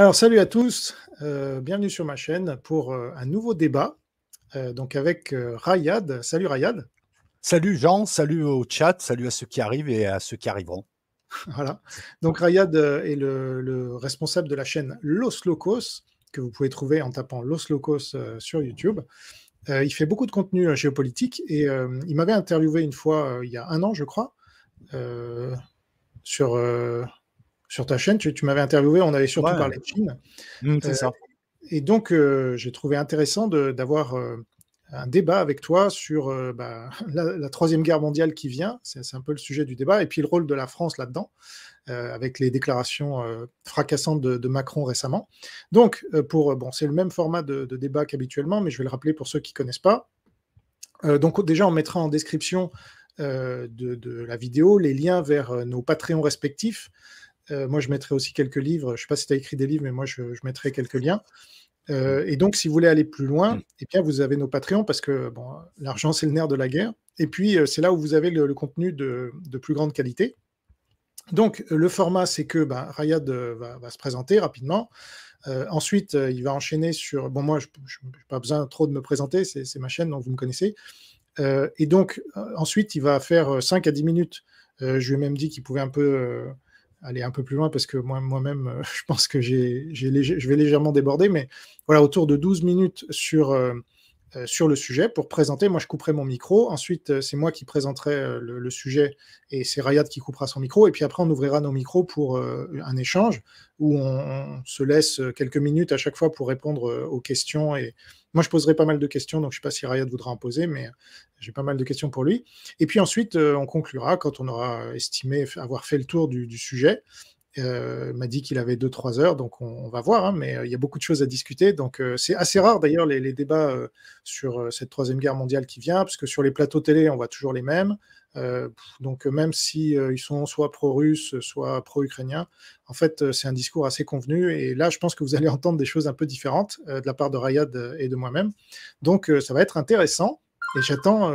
Alors, salut à tous, euh, bienvenue sur ma chaîne pour euh, un nouveau débat, euh, donc avec Rayad. Salut Rayad. Salut Jean, salut au chat, salut à ceux qui arrivent et à ceux qui arriveront. voilà, donc Rayad est le, le, responsable de la chaîne Los Locos, que vous pouvez trouver en tapant Los Locos sur YouTube. il fait beaucoup de contenu géopolitique et il m'avait interviewé une fois, il y a un an je crois, sur sur ta chaîne. Tu, m'avais interviewé, on avait surtout parlé de Chine. Mmh, c'est euh, ça. Et donc, euh, j'ai trouvé intéressant d'avoir euh, un débat avec toi sur bah, la, Troisième Guerre mondiale qui vient. C'est un peu le sujet du débat. Et puis le rôle de la France là-dedans, avec les déclarations fracassantes de, Macron récemment. Donc, pour bon, c'est le même format de, débat qu'habituellement, mais je vais le rappeler pour ceux qui ne connaissent pas. donc, déjà, on mettra en description de, de, la vidéo les liens vers nos Patreons respectifs. Euh, moi, je mettrai aussi quelques livres. Je ne sais pas si tu as écrit des livres, mais moi, je, mettrai quelques liens. Euh, et donc, si vous voulez aller plus loin, mm. eh bien, vous avez nos Patreons parce que bon, l'argent, c'est le nerf de la guerre. Et puis, euh, c'est là où vous avez le, contenu de, plus grande qualité. Donc, le format, c'est que bah, Rayad va, se présenter rapidement. ensuite, il va enchaîner sur. Bon, moi, je n'ai pas besoin trop de me présenter, c'est ma chaîne, donc vous me connaissez. et donc, ensuite, il va faire 5 à 10 minutes. je lui ai même dit qu'il pouvait un peu aller un peu plus loin parce que moi-même, euh, je pense que j'ai, je vais légèrement déborder, mais voilà, autour de 12 minutes sur, euh, euh, sur le sujet pour présenter. Moi, je couperai mon micro. Ensuite, c'est moi qui présenterai le, sujet et c'est Rayad qui coupera son micro. Et puis après, on ouvrira nos micros pour un échange où on, on, se laisse quelques minutes à chaque fois pour répondre aux questions et, moi, je poserai pas mal de questions, donc je ne sais pas si Rayad voudra en poser, mais euh, j'ai pas mal de questions pour lui. Et puis ensuite, euh, on conclura quand on aura estimé avoir fait le tour du, du sujet. Euh, m'a dit qu'il avait 2-3 heures, donc on, va voir, hein, mais euh, il y a beaucoup de choses à discuter. Donc euh, c'est assez rare d'ailleurs les, débats sur cette troisième guerre mondiale qui vient, parce que sur les plateaux télé, on voit toujours les mêmes. donc même si ils sont soit pro-russes, soit pro-ukrainiens, en fait c'est un discours assez convenu. Et là, je pense que vous allez entendre des choses un peu différentes de la part de Rayad et de moi-même. Donc ça va être intéressant. Et j'attends,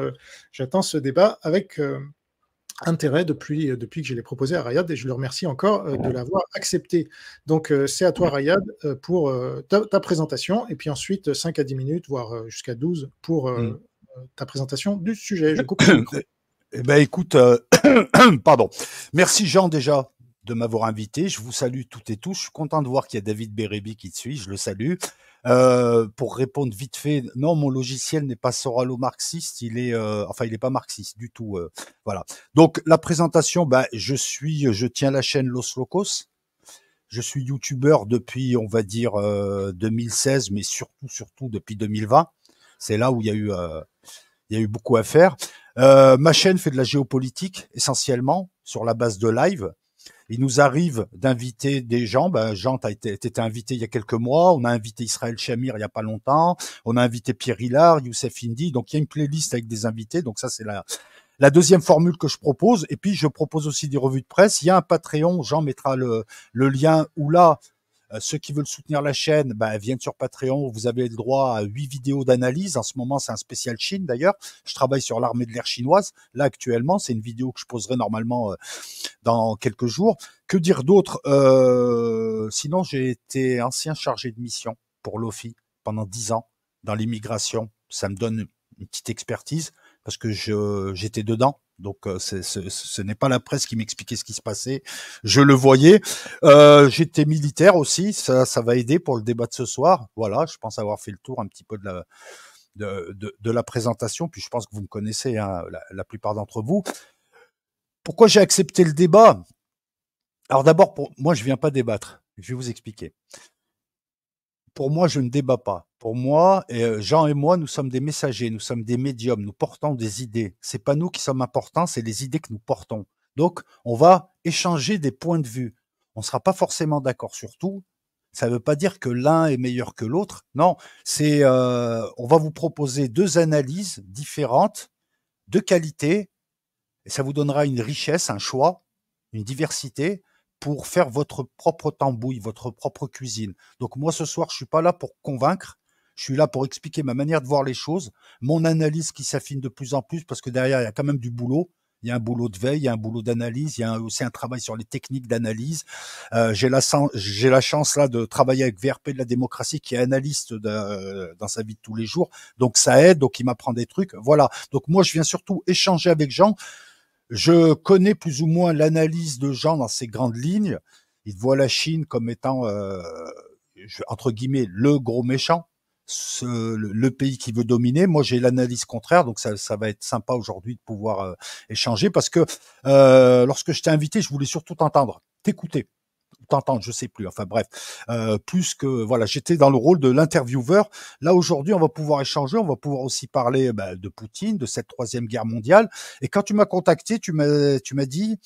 j'attends ce débat avec intérêt depuis, euh, depuis que je l'ai proposé à Rayad et je le remercie encore euh, de l'avoir accepté. Donc euh, c'est à toi Rayad pour ta, présentation et puis ensuite 5 à 10 minutes, voire jusqu'à 12 pour mm. ta présentation du sujet. Je eh coupe eh ben écoute, pardon. Merci Jean déjà de m'avoir invité. Je vous salue toutes et tous. Je suis content de voir qu'il y a David Bérébi qui te suit. Je le salue. Euh, pour répondre vite fait, non, mon logiciel n'est pas soralo-marxiste, il est, euh, enfin, il n'est pas marxiste du tout. Euh, voilà. Donc la présentation, ben, je suis, je tiens la chaîne Los Locos. Je suis youtubeur depuis, on va dire, 2016, mais surtout, surtout depuis 2020. C'est là où il eu, il y a eu beaucoup à faire. ma chaîne fait de la géopolitique essentiellement sur la base de live. Il nous arrive d'inviter des gens. Ben, Jean, a été, invité il y a quelques mois. On a invité Israël Shamir il y a pas longtemps. On a invité Pierre Hillard, Youssef Indy. Donc, il y a une playlist avec des invités. Donc, ça, c'est la, la deuxième formule que je propose. Et puis, je propose aussi des revues de presse. Il y a un Patreon. Jean mettra le, lien ou là, euh, ceux qui veulent soutenir la chaîne, bah, viennent sur Patreon. Vous avez le droit à huit vidéos d'analyse. En ce moment, c'est un spécial Chine d'ailleurs. Je travaille sur l'armée de l'air chinoise. Là, actuellement, c'est une vidéo que je poserai normalement euh, dans quelques jours. Que dire d'autre euh, Sinon, j'ai été ancien chargé de mission pour l'OFI pendant dix ans dans l'immigration. Ça me donne une petite expertise parce que je j'étais dedans. Donc euh, ce n'est pas la presse qui m'expliquait ce qui se passait, je le voyais. Euh, j'étais militaire aussi, ça, ça va aider pour le débat de ce soir. Voilà, je pense avoir fait le tour un petit peu de la, de, la présentation, puis je pense que vous me connaissez, hein, la, plupart d'entre vous. Pourquoi j'ai accepté le débat Alors d'abord, moi je viens pas débattre, je vais vous expliquer pour moi, je ne débat pas. Pour moi, euh, Jean et moi, nous sommes des messagers, nous sommes des médiums, nous portons des idées. C'est pas nous qui sommes importants, c'est les idées que nous portons. Donc, on va échanger des points de vue. On ne sera pas forcément d'accord sur tout. Ça ne veut pas dire que l'un est meilleur que l'autre. Non, c'est euh, on va vous proposer deux analyses différentes, de qualité, et ça vous donnera une richesse, un choix, une diversité pour faire votre propre tambouille, votre propre cuisine. Donc moi ce soir, je suis pas là pour convaincre, je suis là pour expliquer ma manière de voir les choses, mon analyse qui s'affine de plus en plus parce que derrière il y a quand même du boulot. Il y a un boulot de veille, il y a un boulot d'analyse, il y a aussi un travail sur les techniques d'analyse. Euh, j'ai la, chance là de travailler avec VRP de la démocratie qui est analyste euh, dans sa vie de tous les jours, donc ça aide, donc il m'apprend des trucs. Voilà. Donc moi je viens surtout échanger avec Jean je connais plus ou moins l'analyse de gens dans ces grandes lignes. Il voient la Chine comme étant, euh, entre guillemets, le gros méchant, le, pays qui veut dominer. Moi, j'ai l'analyse contraire, donc ça, va être sympa aujourd'hui de pouvoir euh, échanger parce que euh, lorsque je t'ai invité, je voulais surtout t'entendre, t'écouter t'entendre, je sais plus. Enfin bref, euh, plus que voilà, j'étais dans le rôle de l'intervieweur. Là aujourd'hui, on va pouvoir échanger, on va pouvoir aussi parler eh ben, de Poutine, de cette troisième guerre mondiale. Et quand tu m'as contacté, tu m'as tu m'as dit.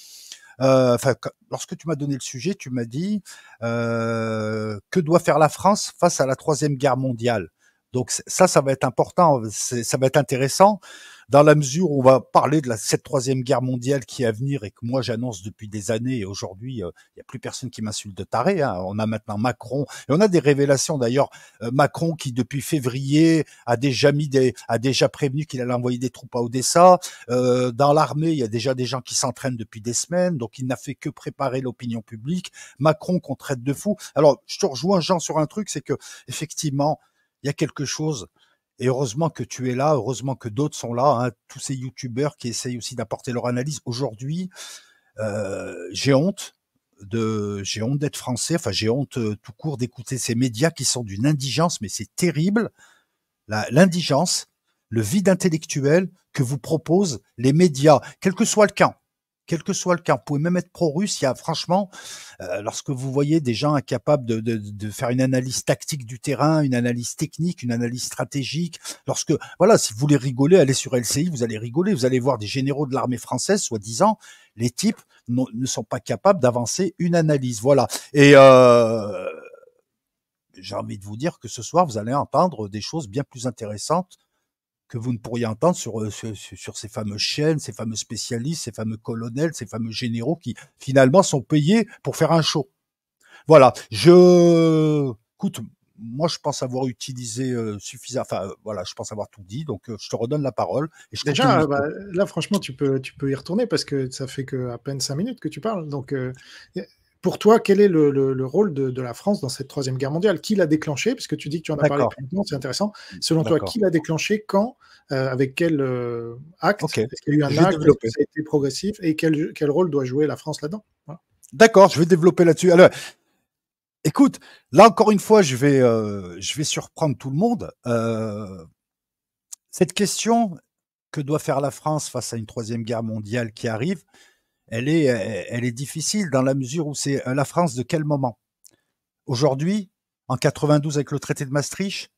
Euh, enfin, lorsque tu m'as donné le sujet, tu m'as dit euh, que doit faire la France face à la troisième guerre mondiale. Donc ça, ça va être important, ça va être intéressant dans la mesure où on va parler de la, cette troisième guerre mondiale qui est à venir et que moi j'annonce depuis des années et aujourd'hui euh, il n'y a plus personne qui m'insulte de taré. Hein. On a maintenant Macron et on a des révélations d'ailleurs. Euh, Macron qui depuis février a déjà mis des, a déjà prévenu qu'il allait envoyer des troupes à Odessa. Euh, dans l'armée il y a déjà des gens qui s'entraînent depuis des semaines donc il n'a fait que préparer l'opinion publique. Macron qu'on traite de fou. Alors, je te rejoins Jean sur un truc, c'est que effectivement, il y a quelque chose. Et heureusement que tu es là, heureusement que d'autres sont là, hein, tous ces youtubeurs qui essayent aussi d'apporter leur analyse. Aujourd'hui, euh, j'ai honte de, j'ai honte d'être français. Enfin, j'ai honte euh, tout court d'écouter ces médias qui sont d'une indigence, mais c'est terrible. L'indigence, le vide intellectuel que vous proposent les médias, quel que soit le camp quel que soit le cas. Vous pouvez même être pro-russe. Il y a franchement, euh, lorsque vous voyez des gens incapables de, faire une analyse tactique du terrain, une analyse technique, une analyse stratégique, lorsque voilà, si vous voulez rigoler, allez sur LCI, vous allez rigoler. Vous allez voir des généraux de l'armée française, soi-disant, les types ne sont pas capables d'avancer une analyse. Voilà. Et euh, j'ai envie de vous dire que ce soir, vous allez entendre des choses bien plus intéressantes que vous ne pourriez entendre sur, euh, sur, ces fameux chaînes, ces fameux spécialistes, ces fameux colonels, ces fameux généraux qui finalement sont payés pour faire un show. Voilà. Je, écoute, moi je pense avoir utilisé euh, suffisamment. Enfin, euh, voilà, je pense avoir tout dit. Donc, je te redonne la parole. Et Déjà, bah, là, franchement, tu peux, tu peux y retourner parce que ça fait que à peine cinq minutes que tu parles. Donc, pour toi, quel est le, rôle de, la France dans cette Troisième Guerre mondiale Qui l'a déclenché Parce que tu dis que tu en as parlé longtemps, c'est intéressant. Mmh, Selon toi, qui l'a déclenché Quand euh, Avec quel euh, acte Est-ce qu'il y a eu un acte Ça a été progressif Et quel, rôle doit jouer la France là-dedans D'accord, je vais développer là-dessus. Alors, écoute, là encore une fois, je vais, euh, je vais surprendre tout le monde. cette question que doit faire la France face à une Troisième Guerre mondiale qui arrive, elle est, euh, elle est difficile dans la mesure où c'est euh, la France de quel moment Aujourd'hui, en 92 avec le traité de Maastricht,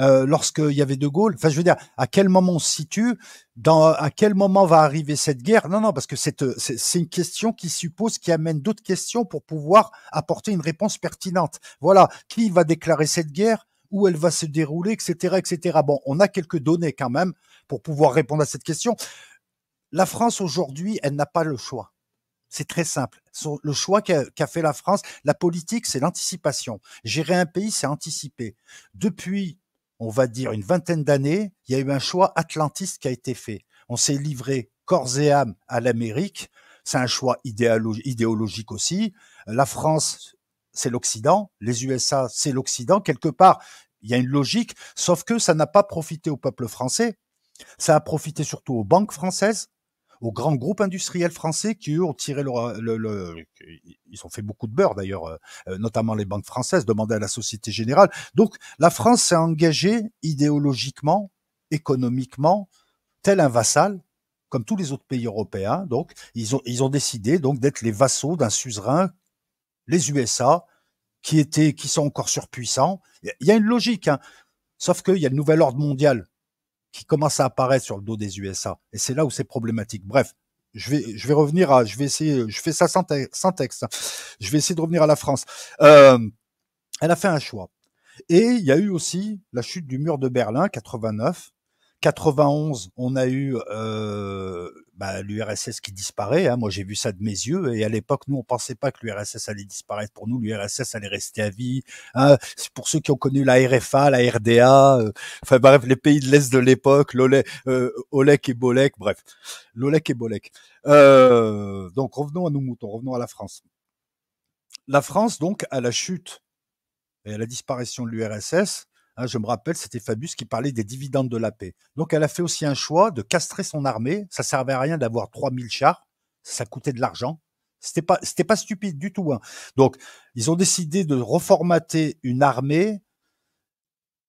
euh, lorsqu'il y avait De Gaulle. Enfin, je veux dire, à quel moment on se situe dans, À quel moment va arriver cette guerre Non, non, parce que euh, c'est, une question qui suppose, qui amène d'autres questions pour pouvoir apporter une réponse pertinente. Voilà, qui va déclarer cette guerre où elle va se dérouler, etc., etc. Bon, on a quelques données quand même pour pouvoir répondre à cette question. La France aujourd'hui, elle n'a pas le choix. C'est très simple. Le choix qu'a fait la France, la politique, c'est l'anticipation. Gérer un pays, c'est anticiper. Depuis, on va dire, une vingtaine d'années, il y a eu un choix atlantiste qui a été fait. On s'est livré corps et âme à l'Amérique. C'est un choix idéologique aussi. La France, c'est l'Occident. Les USA, c'est l'Occident. Quelque part, il y a une logique, sauf que ça n'a pas profité au peuple français. Ça a profité surtout aux banques françaises, aux grands groupes industriels français qui, ont tiré leur... Le, ils ont fait beaucoup de beurre, d'ailleurs, euh, euh, notamment les banques françaises, demandaient à la Société Générale. Donc, la France s'est engagée idéologiquement, économiquement, tel un vassal, comme tous les autres pays européens. Donc, ils ont, ils ont décidé donc d'être les vassaux d'un suzerain, les USA, qui étaient, qui sont encore surpuissants. Il y a une logique, hein. sauf qu'il y a le nouvel ordre mondial qui commence à apparaître sur le dos des USA. Et c'est là où c'est problématique. Bref, je vais, je vais revenir à, je vais essayer, je fais ça sans, texte. Hein. Je vais essayer de revenir à la France. Euh, elle a fait un choix. Et il y a eu aussi la chute du mur de Berlin, 89. 91, on a eu euh, bah, l'URSS qui disparaît. Hein. Moi, j'ai vu ça de mes yeux. Et à l'époque, nous, on pensait pas que l'URSS allait disparaître. Pour nous, l'URSS allait rester à vie. Hein. Pour ceux qui ont connu la RFA, la RDA, euh, enfin bref, les pays de l'Est de l'époque, l'OLEC euh, et Bolek, bref, l'OLEC et Bolek. Euh, donc, revenons à nos moutons, revenons à la France. La France, donc, à la chute et à la disparition de l'URSS, Hein, je me rappelle, c'était Fabius qui parlait des dividendes de la paix. Donc elle a fait aussi un choix de castrer son armée. Ça servait à rien d'avoir 3000 chars. Ça coûtait de l'argent. C'était pas, c'était pas stupide du tout. Hein. Donc ils ont décidé de reformater une armée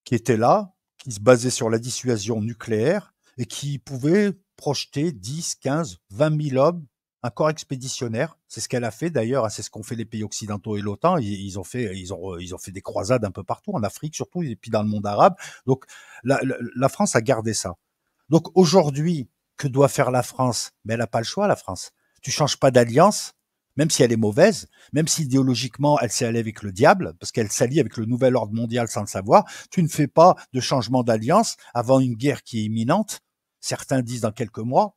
qui était là, qui se basait sur la dissuasion nucléaire et qui pouvait projeter 10, 15, 20 000 hommes un corps expéditionnaire. C'est ce qu'elle a fait d'ailleurs, hein, c'est ce qu'ont fait les pays occidentaux et l'OTAN. Ils, ont fait, ils ils ont fait des croisades un peu partout en Afrique surtout et puis dans le monde arabe. Donc la, France a gardé ça. Donc aujourd'hui, que doit faire la France Mais ben, elle n'a pas le choix, la France. Tu changes pas d'alliance, même si elle est mauvaise, même si idéologiquement elle s'est allée avec le diable, parce qu'elle s'allie avec le nouvel ordre mondial sans le savoir. Tu ne fais pas de changement d'alliance avant une guerre qui est imminente. Certains disent dans quelques mois,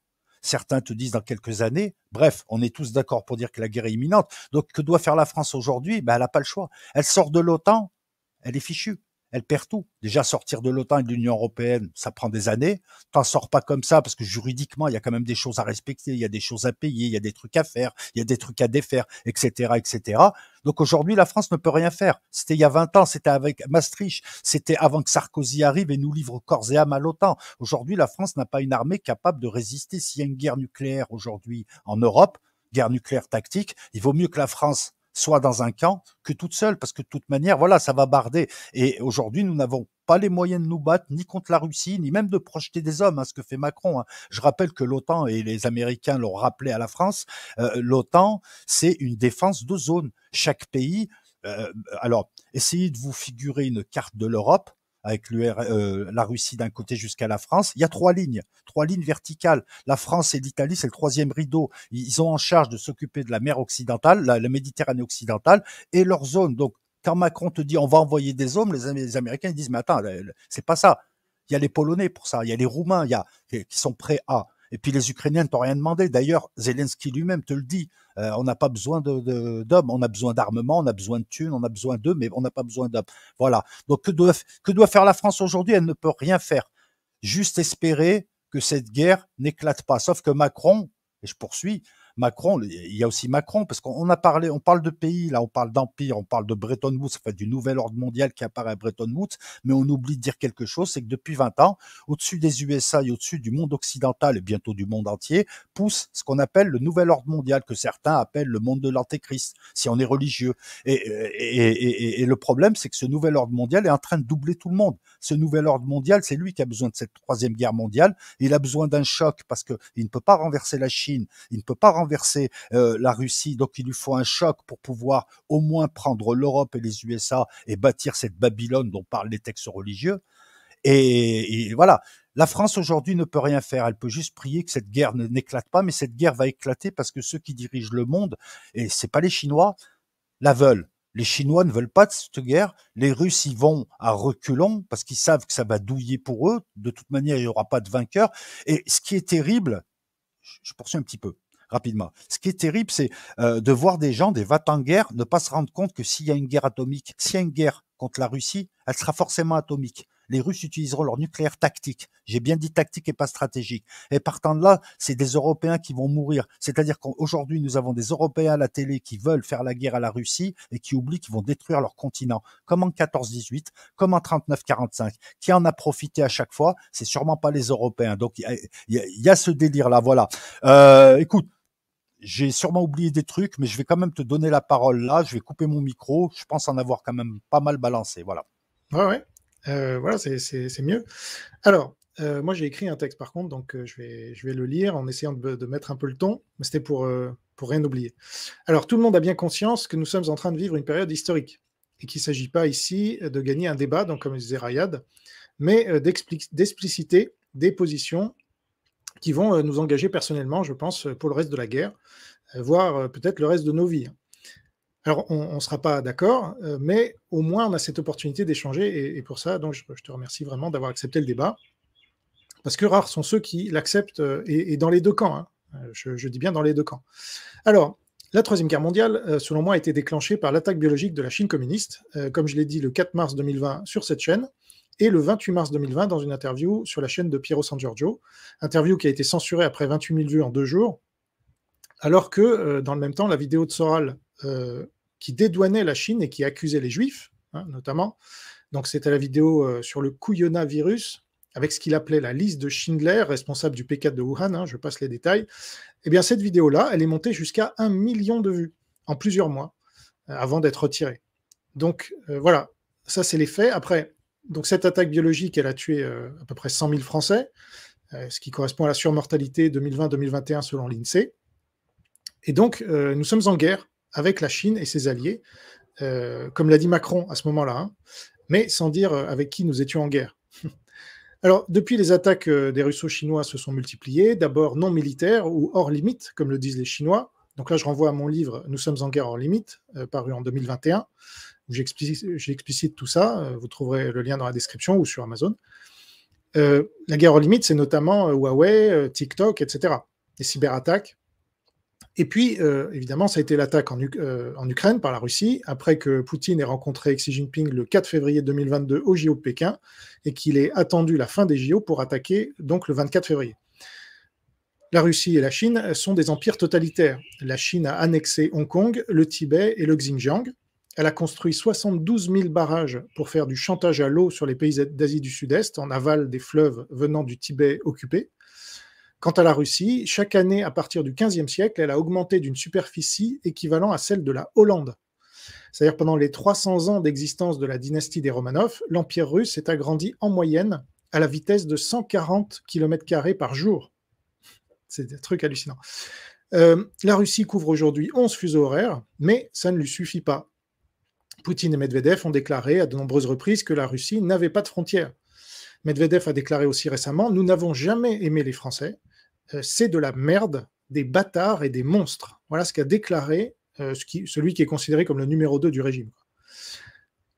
Certains te disent dans quelques années. Bref, on est tous d'accord pour dire que la guerre est imminente. Donc, que doit faire la France aujourd'hui ben, Elle n'a pas le choix. Elle sort de l'OTAN, elle est fichue elle perd tout. Déjà, sortir de l'OTAN et de l'Union européenne, ça prend des années. T'en sors pas comme ça parce que juridiquement, il y a quand même des choses à respecter, il y a des choses à payer, il y a des trucs à faire, il y a des trucs à défaire, etc., etc. Donc aujourd'hui, la France ne peut rien faire. C'était il y a 20 ans, c'était avec Maastricht, c'était avant que Sarkozy arrive et nous livre corps et âme à l'OTAN. Aujourd'hui, la France n'a pas une armée capable de résister s'il y a une guerre nucléaire aujourd'hui en Europe, guerre nucléaire tactique. Il vaut mieux que la France soit dans un camp que toute seule, parce que de toute manière, voilà, ça va barder. Et aujourd'hui, nous n'avons pas les moyens de nous battre, ni contre la Russie, ni même de projeter des hommes, à hein, ce que fait Macron. Hein. Je rappelle que l'OTAN, et les Américains l'ont rappelé à la France, euh, l'OTAN, c'est une défense de zone. Chaque pays, euh, alors, essayez de vous figurer une carte de l'Europe, avec euh, la Russie d'un côté jusqu'à la France. Il y a trois lignes, trois lignes verticales. La France et l'Italie, c'est le troisième rideau. Ils ont en charge de s'occuper de la mer occidentale, la, Méditerranée occidentale et leur zone. Donc, quand Macron te dit on va envoyer des hommes, les, Américains disent mais attends, euh, c'est pas ça. Il y a les Polonais pour ça, il y a les Roumains, il y a qui sont prêts à. Et puis les Ukrainiens ne t'ont rien demandé. D'ailleurs, Zelensky lui-même te le dit. Euh, on n'a pas besoin d'hommes, de, d'hommes on a besoin d'armement, on a besoin de thunes, on a besoin d'eux, mais on n'a pas besoin d'hommes. Voilà. Donc que doit, que doit faire la France aujourd'hui Elle ne peut rien faire. Juste espérer que cette guerre n'éclate pas. Sauf que Macron, et je poursuis, Macron, il y a aussi Macron, parce qu'on a parlé, on parle de pays, là, on parle d'empire, on parle de Bretton Woods, fait du nouvel ordre mondial qui apparaît à Bretton Woods, mais on oublie de dire quelque chose, c'est que depuis 20 ans, au-dessus des USA et au-dessus du monde occidental et bientôt du monde entier, pousse ce qu'on appelle le nouvel ordre mondial, que certains appellent le monde de l'antéchrist, si on est religieux. Et, le problème, c'est que ce nouvel ordre mondial est en train de doubler tout le monde. Ce nouvel ordre mondial, c'est lui qui a besoin de cette troisième guerre mondiale. Il a besoin d'un choc parce qu'il ne peut pas renverser la Chine, il ne peut pas renverser euh, la Russie. Donc il lui faut un choc pour pouvoir au moins prendre l'Europe et les USA et bâtir cette Babylone dont parlent les textes religieux. Et, voilà, la France aujourd'hui ne peut rien faire. Elle peut juste prier que cette guerre n'éclate pas, mais cette guerre va éclater parce que ceux qui dirigent le monde, et c'est pas les Chinois, la veulent. Les Chinois ne veulent pas de cette guerre. Les Russes y vont à reculons parce qu'ils savent que ça va douiller pour eux. De toute manière, il n'y aura pas de vainqueur. Et ce qui est terrible, je poursuis un petit peu rapidement. Ce qui est terrible, c'est euh, de voir des gens, des vats en guerre ne pas se rendre compte que s'il y a une guerre atomique, s'il y a une guerre contre la Russie, elle sera forcément atomique. Les Russes utiliseront leur nucléaire tactique. J'ai bien dit tactique et pas stratégique. Et partant de là, c'est des Européens qui vont mourir. C'est-à-dire qu'aujourd'hui, nous avons des Européens à la télé qui veulent faire la guerre à la Russie et qui oublient qu'ils vont détruire leur continent. Comme en 14-18, comme en 39-45. Qui en a profité à chaque fois C'est sûrement pas les Européens. Donc, il y, y, a ce délire-là. Voilà. Euh, écoute, j'ai sûrement oublié des trucs, mais je vais quand même te donner la parole là. Je vais couper mon micro. Je pense en avoir quand même pas mal balancé. Voilà. Ouais, ouais. Euh, voilà, c'est mieux. Alors, euh, moi, j'ai écrit un texte par contre, donc euh, je, vais, je vais le lire en essayant de, mettre un peu le ton, mais c'était pour, pour rien oublier. Alors, tout le monde a bien conscience que nous sommes en train de vivre une période historique et qu'il ne s'agit pas ici de gagner un débat, donc comme disait Rayad, mais d'expliciter des positions qui vont euh, nous engager personnellement, je pense, euh, pour le reste de la guerre, euh, voire peut-être le reste de nos vies. Alors, on ne sera pas d'accord, mais au moins on a cette opportunité d'échanger, et, pour ça, donc, je, te remercie vraiment d'avoir accepté le débat, parce que rares sont ceux qui l'acceptent, et, dans les deux camps, hein. je, dis bien dans les deux camps. Alors, la Troisième Guerre mondiale, selon moi, a été déclenchée par l'attaque biologique de la Chine communiste, comme je l'ai dit le 4 mars 2020 sur cette chaîne, et le 28 mars 2020 dans une interview sur la chaîne de Piero San Giorgio, interview qui a été censurée après 28 000 vues en deux jours, alors que euh, dans le même temps, la vidéo de Soral euh, qui dédouanait la Chine et qui accusait les Juifs, hein, notamment, donc c'était la vidéo euh, sur le Kuyona virus, avec ce qu'il appelait la liste de Schindler, responsable du P4 de Wuhan, hein, je passe les détails, et eh bien cette vidéo-là, elle est montée jusqu'à un million de vues en plusieurs mois avant d'être retirée. Donc voilà, ça c'est les faits. Après, donc cette attaque biologique, elle a tué euh, à peu près 100 000 Français, euh, ce qui correspond à la surmortalité 2020-2021 selon l'INSEE. E. Et donc, euh, nous sommes en guerre avec la Chine et ses alliés, comme l'a dit Macron à ce moment-là, hein, mais sans dire avec qui nous étions en guerre. Alors, depuis, les attaques des Russos chinois se sont multipliées, d'abord non militaires ou hors limite, comme le disent les Chinois. Donc là, je renvoie à mon livre Nous sommes en guerre hors limite, paru en 2021 où j'explicite tout ça. Euh, vous trouverez le lien dans la description ou sur Amazon. Euh, la guerre aux limites, c'est notamment euh, Huawei, TikTok, etc. Les cyberattaques. Et puis, évidemment, ça a été l'attaque en, Ukraine par la Russie, après que Poutine ait rencontré Xi Jinping le 4 février 2022 au JO de Pékin, et qu'il ait attendu la fin des JO pour attaquer donc le 24 février. La Russie et la Chine sont des empires totalitaires. La Chine a annexé Hong Kong, le Tibet et le Xinjiang. Elle a construit 72 000 barrages pour faire du chantage à l'eau sur les pays d'Asie du Sud-Est, en aval des fleuves venant du Tibet occupé. Quant à la Russie, chaque année à partir du XVe siècle, elle a augmenté d'une superficie équivalente à celle de la Hollande. C'est-à-dire pendant les 300 ans d'existence de la dynastie des Romanov, l'Empire russe s'est agrandi en moyenne à la vitesse de 140 km par jour. C'est des trucs hallucinants. Euh, la Russie couvre aujourd'hui 11 fuseaux horaires, mais ça ne lui suffit pas. Poutine et Medvedev ont déclaré à de nombreuses reprises que la Russie n'avait pas de frontières. Medvedev a déclaré aussi récemment Nous n'avons jamais aimé les Français, euh, c'est de la merde, des bâtards et des monstres. Voilà ce qu'a déclaré euh, celui qui est considéré comme le numéro 2 du régime.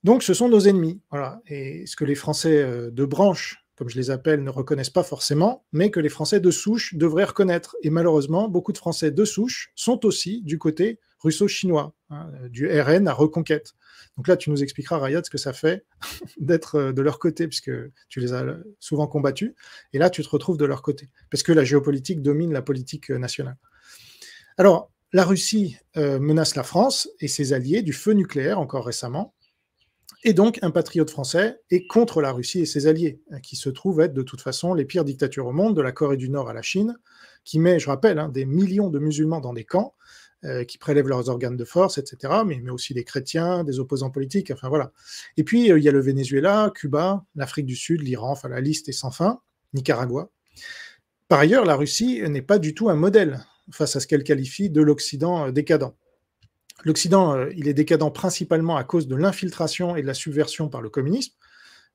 Donc ce sont nos ennemis. Voilà. Et ce que les Français euh, de branche, comme je les appelle, ne reconnaissent pas forcément, mais que les Français de souche devraient reconnaître. Et malheureusement, beaucoup de Français de souche sont aussi du côté russo-chinois, hein, du RN à reconquête. Donc là, tu nous expliqueras, Rayad, ce que ça fait d'être euh, de leur côté, puisque tu les as souvent combattus, et là, tu te retrouves de leur côté, parce que la géopolitique domine la politique euh, nationale. Alors, la Russie euh, menace la France et ses alliés du feu nucléaire, encore récemment, et donc un patriote français est contre la Russie et ses alliés, hein, qui se trouvent être de toute façon les pires dictatures au monde, de la Corée du Nord à la Chine, qui met, je rappelle, hein, des millions de musulmans dans des camps, euh, qui prélèvent leurs organes de force, etc., mais, mais aussi des chrétiens, des opposants politiques, enfin voilà. Et puis, euh, il y a le Venezuela, Cuba, l'Afrique du Sud, l'Iran, enfin la liste est sans fin, Nicaragua. Par ailleurs, la Russie n'est pas du tout un modèle face à ce qu'elle qualifie de l'Occident euh, décadent. L'Occident, il est décadent principalement à cause de l'infiltration et de la subversion par le communisme,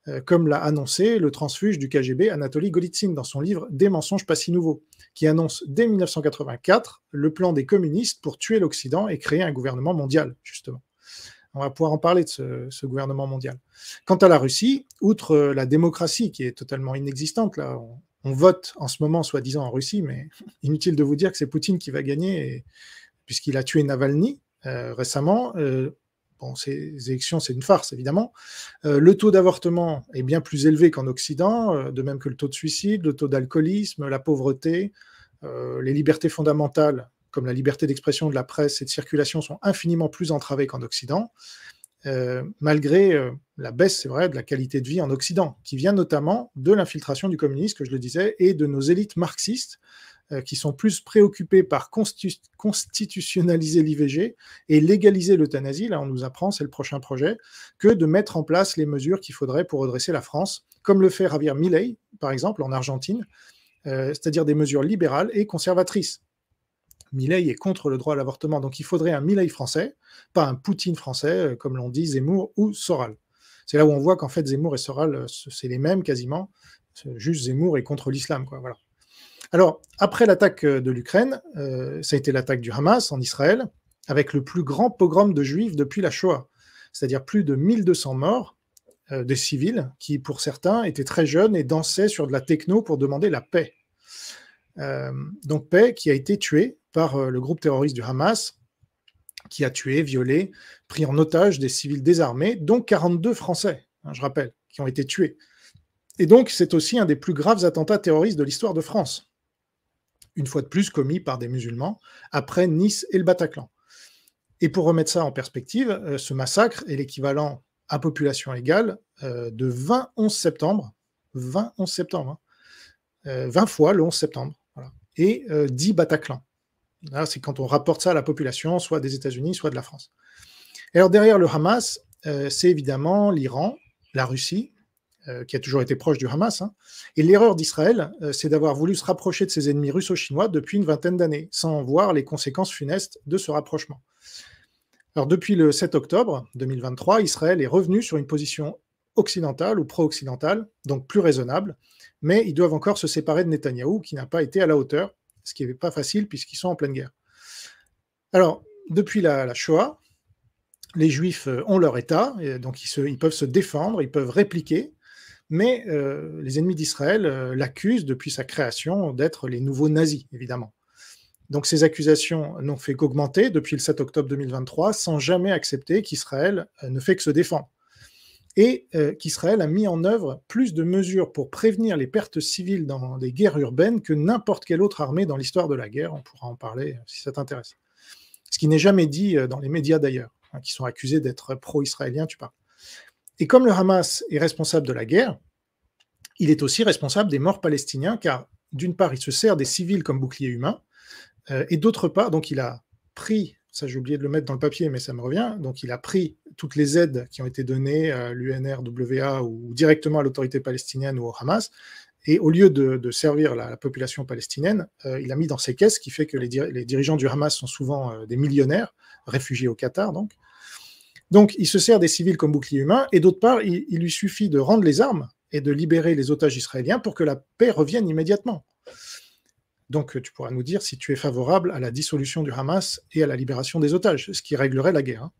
euh, comme l'a annoncé le transfuge du KGB Anatoly Golitsyn dans son livre Des mensonges pas si nouveaux, qui annonce dès 1984 le plan des communistes pour tuer l'Occident et créer un gouvernement mondial, justement. On va pouvoir en parler de ce, gouvernement mondial. Quant à la Russie, outre euh, la démocratie qui est totalement inexistante, là, on, vote en ce moment soi-disant en Russie, mais inutile de vous dire que c'est Poutine qui va gagner, puisqu'il a tué Navalny euh, récemment bon, ces élections, c'est une farce, évidemment. Euh, le taux d'avortement est bien plus élevé qu'en Occident, euh, de même que le taux de suicide, le taux d'alcoolisme, la pauvreté, euh, les libertés fondamentales, comme la liberté d'expression, de la presse et de circulation, sont infiniment plus entravées qu'en Occident, malgré la baisse, c'est vrai, de la qualité de vie en Occident, qui vient notamment de l'infiltration du communisme, que je le disais, et de nos élites marxistes, euh, qui sont plus préoccupés par constitutionnaliser l'IVG et légaliser l'euthanasie, là on nous apprend, c'est le prochain projet, que de mettre en place les mesures qu'il faudrait pour redresser la France, comme le fait Javier Milei, par exemple, en Argentine, euh, c'est-à-dire des mesures libérales et conservatrices. Milei est contre le droit à l'avortement, donc il faudrait un Milei français, pas un Poutine français, euh, comme l'ont dit Zemmour ou Soral. C'est là où on voit qu'en fait Zemmour et Soral, c'est les mêmes quasiment, juste Zemmour est contre l'islam, quoi, voilà. Alors, après l'attaque euh, de l'Ukraine, euh, ça a été l'attaque du Hamas en Israël, avec le plus grand pogrom de juifs depuis la Shoah, c'est-à-dire plus de 1200 morts euh, des civils qui, pour certains, étaient très jeunes et dansaient sur de la techno pour demander la paix. donc paix qui a été tuée par le groupe terroriste du Hamas, qui a tué, violé, pris en otage des civils désarmés, dont 42 Français, hein, je rappelle, qui ont été tués. Et donc c'est aussi un des plus graves attentats terroristes de l'histoire de France une fois de plus commis par des musulmans, après Nice et le Bataclan. Et pour remettre ça en perspective, euh, ce massacre est l'équivalent à population égale euh, de 20 11 septembre, 20 11 septembre, 20 hein. euh, fois le 11 septembre, et 10 Bataclan. c'est quand on rapporte ça à la population, soit des États-Unis, soit de la France. alors derrière le Hamas, c'est évidemment l'Iran, la Russie, euh, qui a toujours été proche du Hamas. Hein. Et l'erreur d'Israël, euh, c'est d'avoir voulu se rapprocher de ses ennemis russo-chinois depuis une vingtaine d'années, sans voir les conséquences funestes de ce rapprochement. Alors depuis le 7 octobre 2023, Israël est revenu sur une position occidentale ou pro-occidentale, donc plus raisonnable, mais ils doivent encore se séparer de Netanyahou, qui n'a pas été à la hauteur, ce qui n'est pas facile puisqu'ils sont en pleine guerre. Alors, depuis la, Shoah, les Juifs euh, ont leur État, donc ils peuvent se défendre, ils peuvent répliquer, mais euh, les ennemis d'Israël euh, l'accusent depuis sa création d'être les nouveaux nazis, évidemment. Donc ces accusations n'ont fait qu'augmenter depuis le 7 octobre 2023, sans jamais accepter qu'Israël euh, ne fait que se défendre. Et qu'Israël a mis en œuvre plus de mesures pour prévenir les pertes civiles dans des guerres urbaines que n'importe quelle autre armée dans l'histoire de la guerre. On pourra en parler si ça t'intéresse. Ce qui n'est jamais dit dans les médias d'ailleurs, hein, qui sont accusés d'être pro-israéliens, tu parles. Et comme le Hamas est responsable de la guerre, il est aussi responsable des morts palestiniens, car d'une part, il se sert des civils comme bouclier humain, euh, et d'autre part, donc il a pris, ça j'ai oublié de le mettre dans le papier, mais ça me revient, donc il a pris toutes les aides qui ont été données à l'UNRWA ou directement à l'autorité palestinienne ou au Hamas, et au lieu de, servir la, population palestinienne, euh, il a mis dans ses caisses, ce qui fait que les, dirigeants du Hamas sont souvent euh, des millionnaires, réfugiés au Qatar donc, donc, il se sert des civils comme bouclier humain, et d'autre part, il, lui suffit de rendre les armes et de libérer les otages israéliens pour que la paix revienne immédiatement. Donc, tu pourras nous dire si tu es favorable à la dissolution du Hamas et à la libération des otages, ce qui réglerait la guerre. Hein.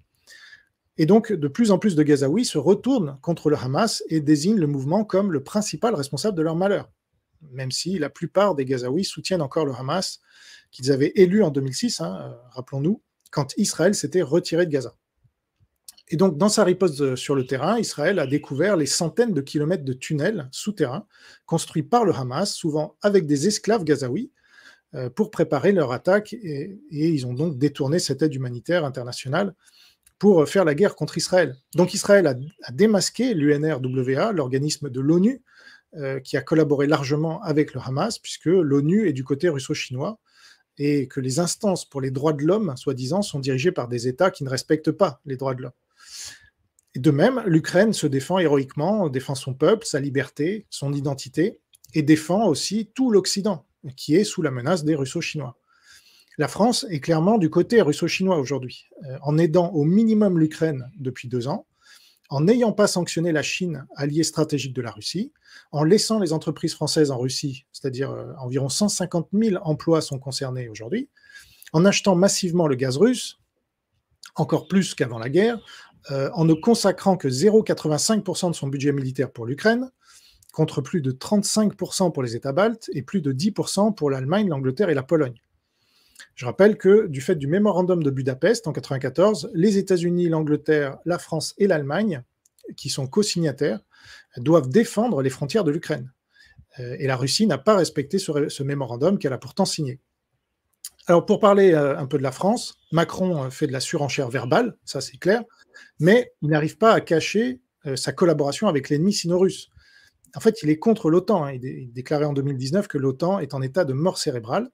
Et donc, de plus en plus de Gazaouis se retournent contre le Hamas et désignent le mouvement comme le principal responsable de leur malheur, même si la plupart des Gazaouis soutiennent encore le Hamas qu'ils avaient élu en 2006, hein, euh, rappelons-nous, quand Israël s'était retiré de Gaza. Et donc, dans sa riposte euh, sur le terrain, Israël a découvert les centaines de kilomètres de tunnels souterrains construits par le Hamas, souvent avec des esclaves gazaouis, euh, pour préparer leur attaque. Et, ils ont donc détourné cette aide humanitaire internationale pour euh, faire la guerre contre Israël. Donc Israël a, démasqué l'UNRWA, l'organisme de l'ONU, qui a collaboré largement avec le Hamas, puisque l'ONU est du côté russo-chinois, et que les instances pour les droits de l'homme, soi-disant, sont dirigées par des États qui ne respectent pas les droits de l'homme de même, l'Ukraine se défend héroïquement, défend son peuple, sa liberté, son identité, et défend aussi tout l'Occident, qui est sous la menace des Russo-Chinois. La France est clairement du côté russo-chinois aujourd'hui, euh, en aidant au minimum l'Ukraine depuis deux ans, en n'ayant pas sanctionné la Chine, alliée stratégique de la Russie, en laissant les entreprises françaises en Russie, c'est-à-dire euh, environ 150 000 emplois sont concernés aujourd'hui, en achetant massivement le gaz russe, encore plus qu'avant la guerre, euh, en ne consacrant que 0,85% de son budget militaire pour l'Ukraine, contre plus de 35% pour les États baltes et plus de 10% pour l'Allemagne, l'Angleterre et la Pologne. Je rappelle que du fait du mémorandum de Budapest en 1994, les États-Unis, l'Angleterre, la France et l'Allemagne, qui sont co-signataires, doivent défendre les frontières de l'Ukraine. Euh, et la Russie n'a pas respecté ce mémorandum qu'elle a pourtant signé. Alors pour parler euh, un peu de la France, Macron euh, fait de la surenchère verbale, ça c'est clair, mais il n'arrive pas à cacher euh, sa collaboration avec l'ennemi sino-russe. En fait, il est contre l'OTAN. Hein. Il, déclarait en 2019 que l'OTAN est en état de mort cérébrale,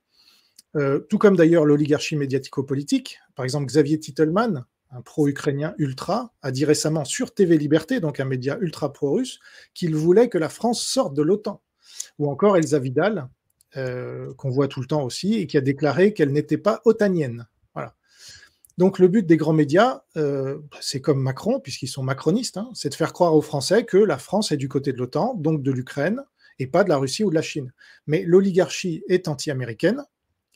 euh, tout comme d'ailleurs l'oligarchie médiatico-politique. Par exemple, Xavier Titelman, un pro-ukrainien ultra, a dit récemment sur TV Liberté, donc un média ultra pro-russe, qu'il voulait que la France sorte de l'OTAN. Ou encore Elsa Vidal, qu'on voit tout le temps aussi, et qui a déclaré qu'elle n'était pas otanienne. Donc le but des grands médias, euh, c'est comme Macron, puisqu'ils sont macronistes, hein, c'est de faire croire aux Français que la France est du côté de l'OTAN, donc de l'Ukraine, et pas de la Russie ou de la Chine. Mais l'oligarchie est anti-américaine,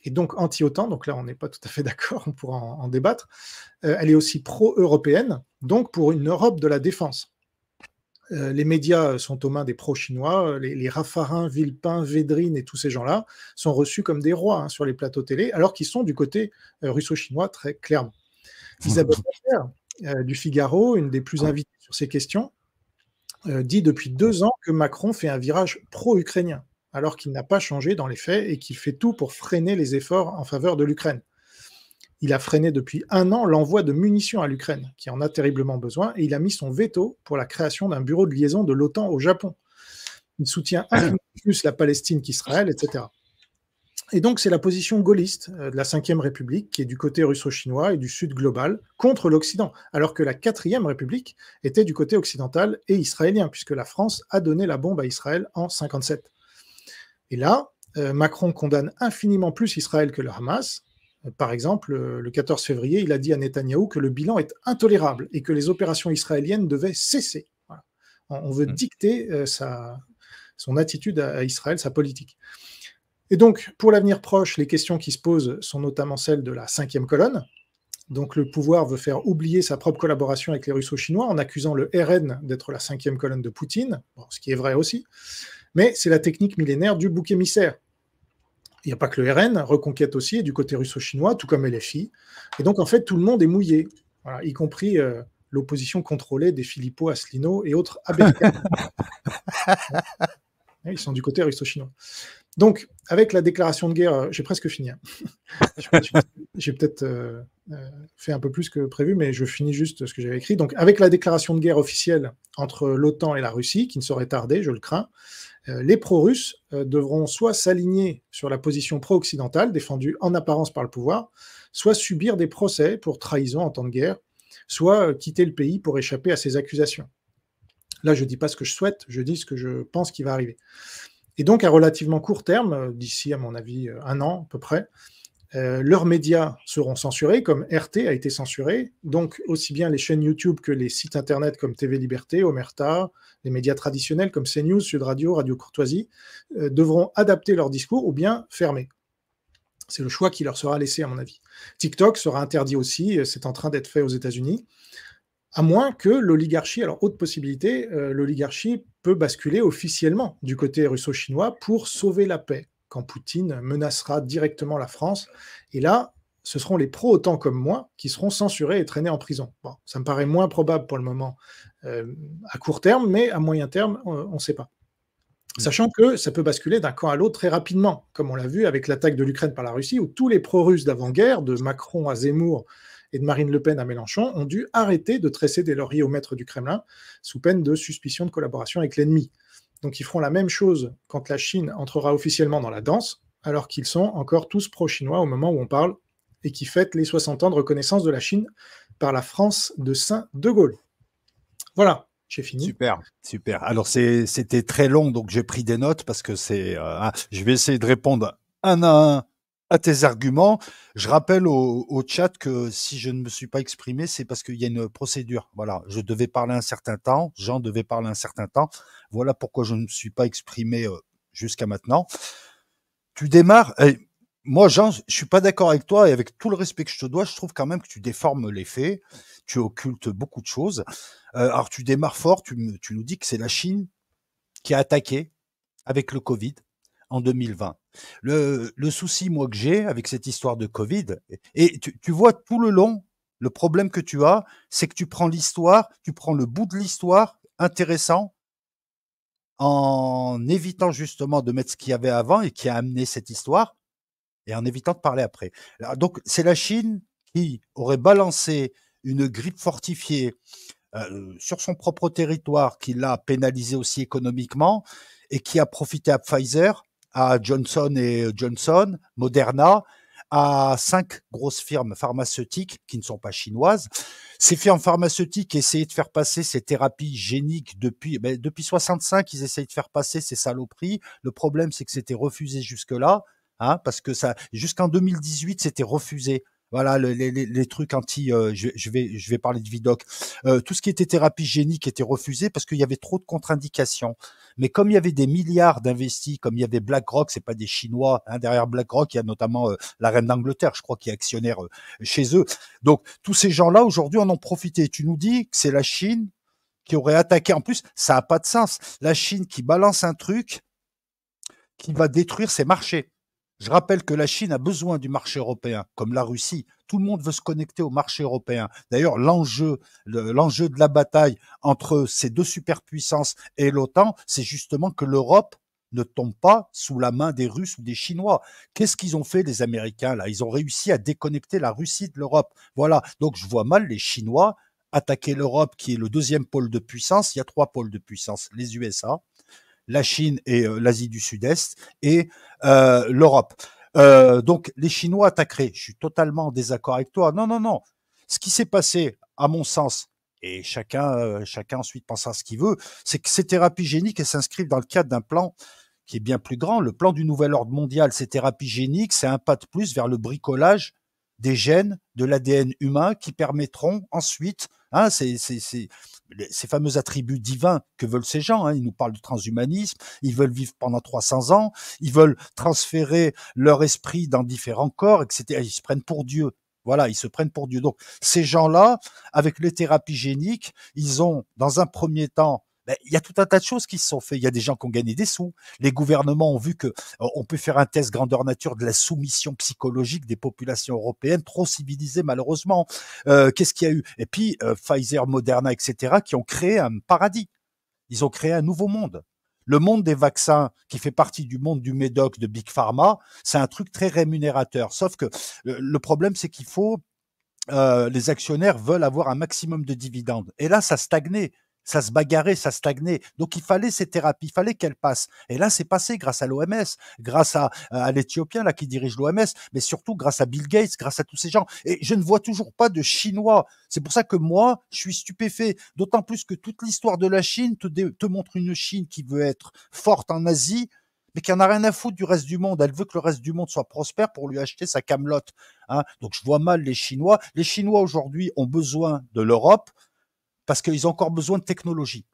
et donc anti-OTAN, donc là on n'est pas tout à fait d'accord, on pourra en, débattre. Euh, elle est aussi pro-européenne, donc pour une Europe de la défense. Euh, les médias euh, sont aux mains des pro-chinois, euh, les, Raffarin, Villepin, Védrine et tous ces gens-là sont reçus comme des rois hein, sur les plateaux télé, alors qu'ils sont du côté russo-chinois très clairement. Isabelle Bacher, du Figaro, une des plus invitées sur ces questions, dit depuis deux ans que Macron fait un virage pro-ukrainien, alors qu'il n'a pas changé dans les faits et qu'il fait tout pour freiner les efforts en faveur de l'Ukraine il a freiné depuis un an l'envoi de munitions à l'Ukraine, qui en a terriblement besoin, et il a mis son veto pour la création d'un bureau de liaison de l'OTAN au Japon. Il soutient plus la Palestine qu'Israël, etc. Et donc, c'est la position gaulliste euh, de la Ve République, qui est du côté russo-chinois et du Sud global, contre l'Occident, alors que la Quatrième République était du côté occidental et israélien, puisque la France a donné la bombe à Israël en 1957. Et là, euh, Macron condamne infiniment plus Israël que le Hamas, par exemple, euh, le 14 février, il a dit à Netanyahu que le bilan est intolérable et que les opérations israéliennes devaient cesser. On veut mm. dicter euh, sa, son attitude à, Israël, sa politique. Et donc, pour l'avenir proche, les questions qui se posent sont notamment celles de la cinquième colonne. Donc, le pouvoir veut faire oublier sa propre collaboration avec les Russo-Chinois en accusant le RN d'être la cinquième colonne de Poutine, ce qui est vrai aussi. Mais c'est la technique millénaire du bouc émissaire. Il n'y a pas que le RN, Reconquête aussi, et du côté russo-chinois, tout comme LFI. Et donc, en fait, tout le monde est mouillé, y compris euh, l'opposition contrôlée des Filippo, Asselineau et autres américains. Ils sont du côté russo-chinois. Donc, avec la déclaration de guerre, euh, j'ai presque fini. Hein. j'ai peut-être euh, fait un peu plus que prévu, mais je finis juste ce que j'avais écrit. Donc, avec la déclaration de guerre officielle entre l'OTAN et la Russie, qui ne saurait tarder, je le crains, euh, les pro-russes euh, devront soit s'aligner sur la position pro-occidentale défendue en apparence par le pouvoir, soit subir des procès pour trahison en temps de guerre, soit euh, quitter le pays pour échapper à ces accusations. Là, je ne dis pas ce que je souhaite, je dis ce que je pense qui va arriver. Et donc, à relativement court terme, d'ici, à mon avis, un an à peu près, euh, leurs médias seront censurés, comme RT a été censuré. Donc, aussi bien les chaînes YouTube que les sites internet comme TV Liberté, Omerta, les médias traditionnels comme CNews, Sud Radio, Radio Courtoisie, euh, devront adapter leur discours ou bien fermer. C'est le choix qui leur sera laissé, à mon avis. TikTok sera interdit aussi, euh, c'est en train d'être fait aux États-Unis, à moins que l'oligarchie, alors haute possibilité, l'oligarchie peut basculer officiellement du côté russo-chinois pour sauver la paix quand Poutine menacera directement la France. Et là, ce seront les pro-OTAN comme moi qui seront censurés et traînés en prison. Bon, ça me paraît moins probable pour le moment euh, à court terme, mais à moyen terme, on ne sait pas. Mm. Sachant que ça peut basculer d'un camp à l'autre très rapidement, comme on l'a vu avec l'attaque de l'Ukraine par la Russie, où tous les pro-russes d'avant-guerre, de Macron à Zemmour et de Marine Le Pen à Mélenchon, ont dû arrêter de tresser des lauriers au maître du Kremlin, sous peine de suspicion de collaboration avec l'ennemi. Donc ils feront la même chose quand la Chine entrera officiellement dans la danse, alors qu'ils sont encore tous pro-chinois au moment où on parle et qui fêtent les 60 ans de reconnaissance de la Chine par la France de Saint-De Gaulle. Voilà, j'ai fini. Super, super. Alors c'était très long, donc j'ai pris des notes parce que c'est. Euh, ah, je vais essayer de répondre un à un à tes arguments. Je rappelle au, au, chat que si je ne me suis pas exprimé, c'est parce qu'il y a une procédure. Voilà, je devais parler un certain temps, Jean devait parler un certain temps. Voilà pourquoi je ne me suis pas exprimé euh, jusqu'à maintenant. Tu démarres. moi, Jean, je suis pas d'accord avec toi et avec tout le respect que je te dois, je trouve quand même que tu déformes les faits, tu occultes beaucoup de choses. Euh, alors, tu démarres fort, tu, tu nous dis que c'est la Chine qui a attaqué avec le Covid en 2020. Le, le souci, moi, que j'ai avec cette histoire de Covid, et tu, vois tout le long, le problème que tu as, c'est que tu prends l'histoire, tu prends le bout de l'histoire intéressant en évitant justement de mettre ce qu'il y avait avant et qui a amené cette histoire et en évitant de parler après. donc, c'est la Chine qui aurait balancé une grippe fortifiée euh, sur son propre territoire, qui l'a pénalisé aussi économiquement et qui a profité à Pfizer à Johnson et Johnson, Moderna, à cinq grosses firmes pharmaceutiques qui ne sont pas chinoises. Ces firmes pharmaceutiques essayaient de faire passer ces thérapies géniques depuis ben depuis 65, ils essayaient de faire passer ces saloperies. Le problème, c'est que c'était refusé jusque-là, hein, parce que ça jusqu'en 2018, c'était refusé. Voilà, les, trucs anti, euh, je, vais, je vais parler de Vidoc. Euh, tout ce qui était thérapie génique était refusé parce qu'il y avait trop de contre-indications. Mais comme il y avait des milliards d'investis, comme il y avait BlackRock, c'est pas des Chinois. Hein, derrière BlackRock, il y a notamment euh, la reine d'Angleterre, je crois, qui est actionnaire chez eux. Donc tous ces gens-là aujourd'hui en ont profité. Tu nous dis que c'est la Chine qui aurait attaqué. En plus, ça a pas de sens. La Chine qui balance un truc qui va détruire ses marchés. Je rappelle que la Chine a besoin du marché européen, comme la Russie. Tout le monde veut se connecter au marché européen. D'ailleurs, l'enjeu, l'enjeu de la bataille entre ces deux superpuissances et l'OTAN, c'est justement que l'Europe ne tombe pas sous la main des Russes ou des Chinois. Qu'est-ce qu'ils ont fait les Américains là Ils ont réussi à déconnecter la Russie de l'Europe. Voilà. Donc je vois mal les Chinois attaquer l'Europe qui est le deuxième pôle de puissance. Il y a trois pôles de puissance les USA, la Chine et euh, l'Asie du Sud-Est et euh, l'Europe. Euh, donc les Chinois attaqueraient. Je suis totalement désaccord avec toi. Non, non, non. Ce qui s'est passé, à mon sens, et chacun, chacun ensuite pensera ce qu'il veut, c'est que ces thérapies géniques s'inscrivent dans le cadre d'un plan qui est bien plus grand. Le plan du nouvel ordre mondial, ces thérapies géniques, c'est un pas de plus vers le bricolage des gènes, de l'ADN humain qui permettront ensuite Hein, c'est, c'est, c'est ces fameux attributs divins que veulent ces gens. Hein. Ils nous parlent de transhumanisme, ils veulent vivre pendant 300 ans, ils veulent transférer leur esprit dans différents corps, etc. Ils se prennent pour Dieu. Voilà, ils se prennent pour Dieu. Donc ces gens-là, avec les thérapies géniques, ils ont dans un premier temps ben, il y a tout un tas de choses qui se sont faites. Il y a des gens qui ont gagné des sous. Les gouvernements ont vu que euh, on peut faire un test grandeur nature de la soumission psychologique des populations européennes, trop civilisées malheureusement. Euh, qu'est-ce qu'il y a eu Et puis euh, Pfizer, Moderna, etc., qui ont créé un paradis. Ils ont créé un nouveau monde. Le monde des vaccins, qui fait partie du monde du Médoc, de Big Pharma, c'est un truc très rémunérateur. Sauf que le problème, c'est qu'il faut les actionnaires veulent avoir un maximum de dividendes. Et là, ça stagnait ça se bagarrait, ça stagnait. Donc il fallait ces thérapies, il fallait qu'elles passent. Et là, c'est passé grâce à l'OMS, grâce à, à l'Éthiopien là qui dirige l'OMS, mais surtout grâce à Bill Gates, grâce à tous ces gens. Et je ne vois toujours pas de Chinois. C'est pour ça que moi, je suis stupéfait. D'autant plus que toute l'histoire de la Chine te, te montre une Chine qui veut être forte en Asie, mais qui en a rien à foutre du reste du monde. Elle veut que le reste du monde soit prospère pour lui acheter sa camelote. Hein Donc je vois mal les Chinois. Les Chinois aujourd'hui ont besoin de l'Europe, parce qu'ils ont encore besoin de technologie.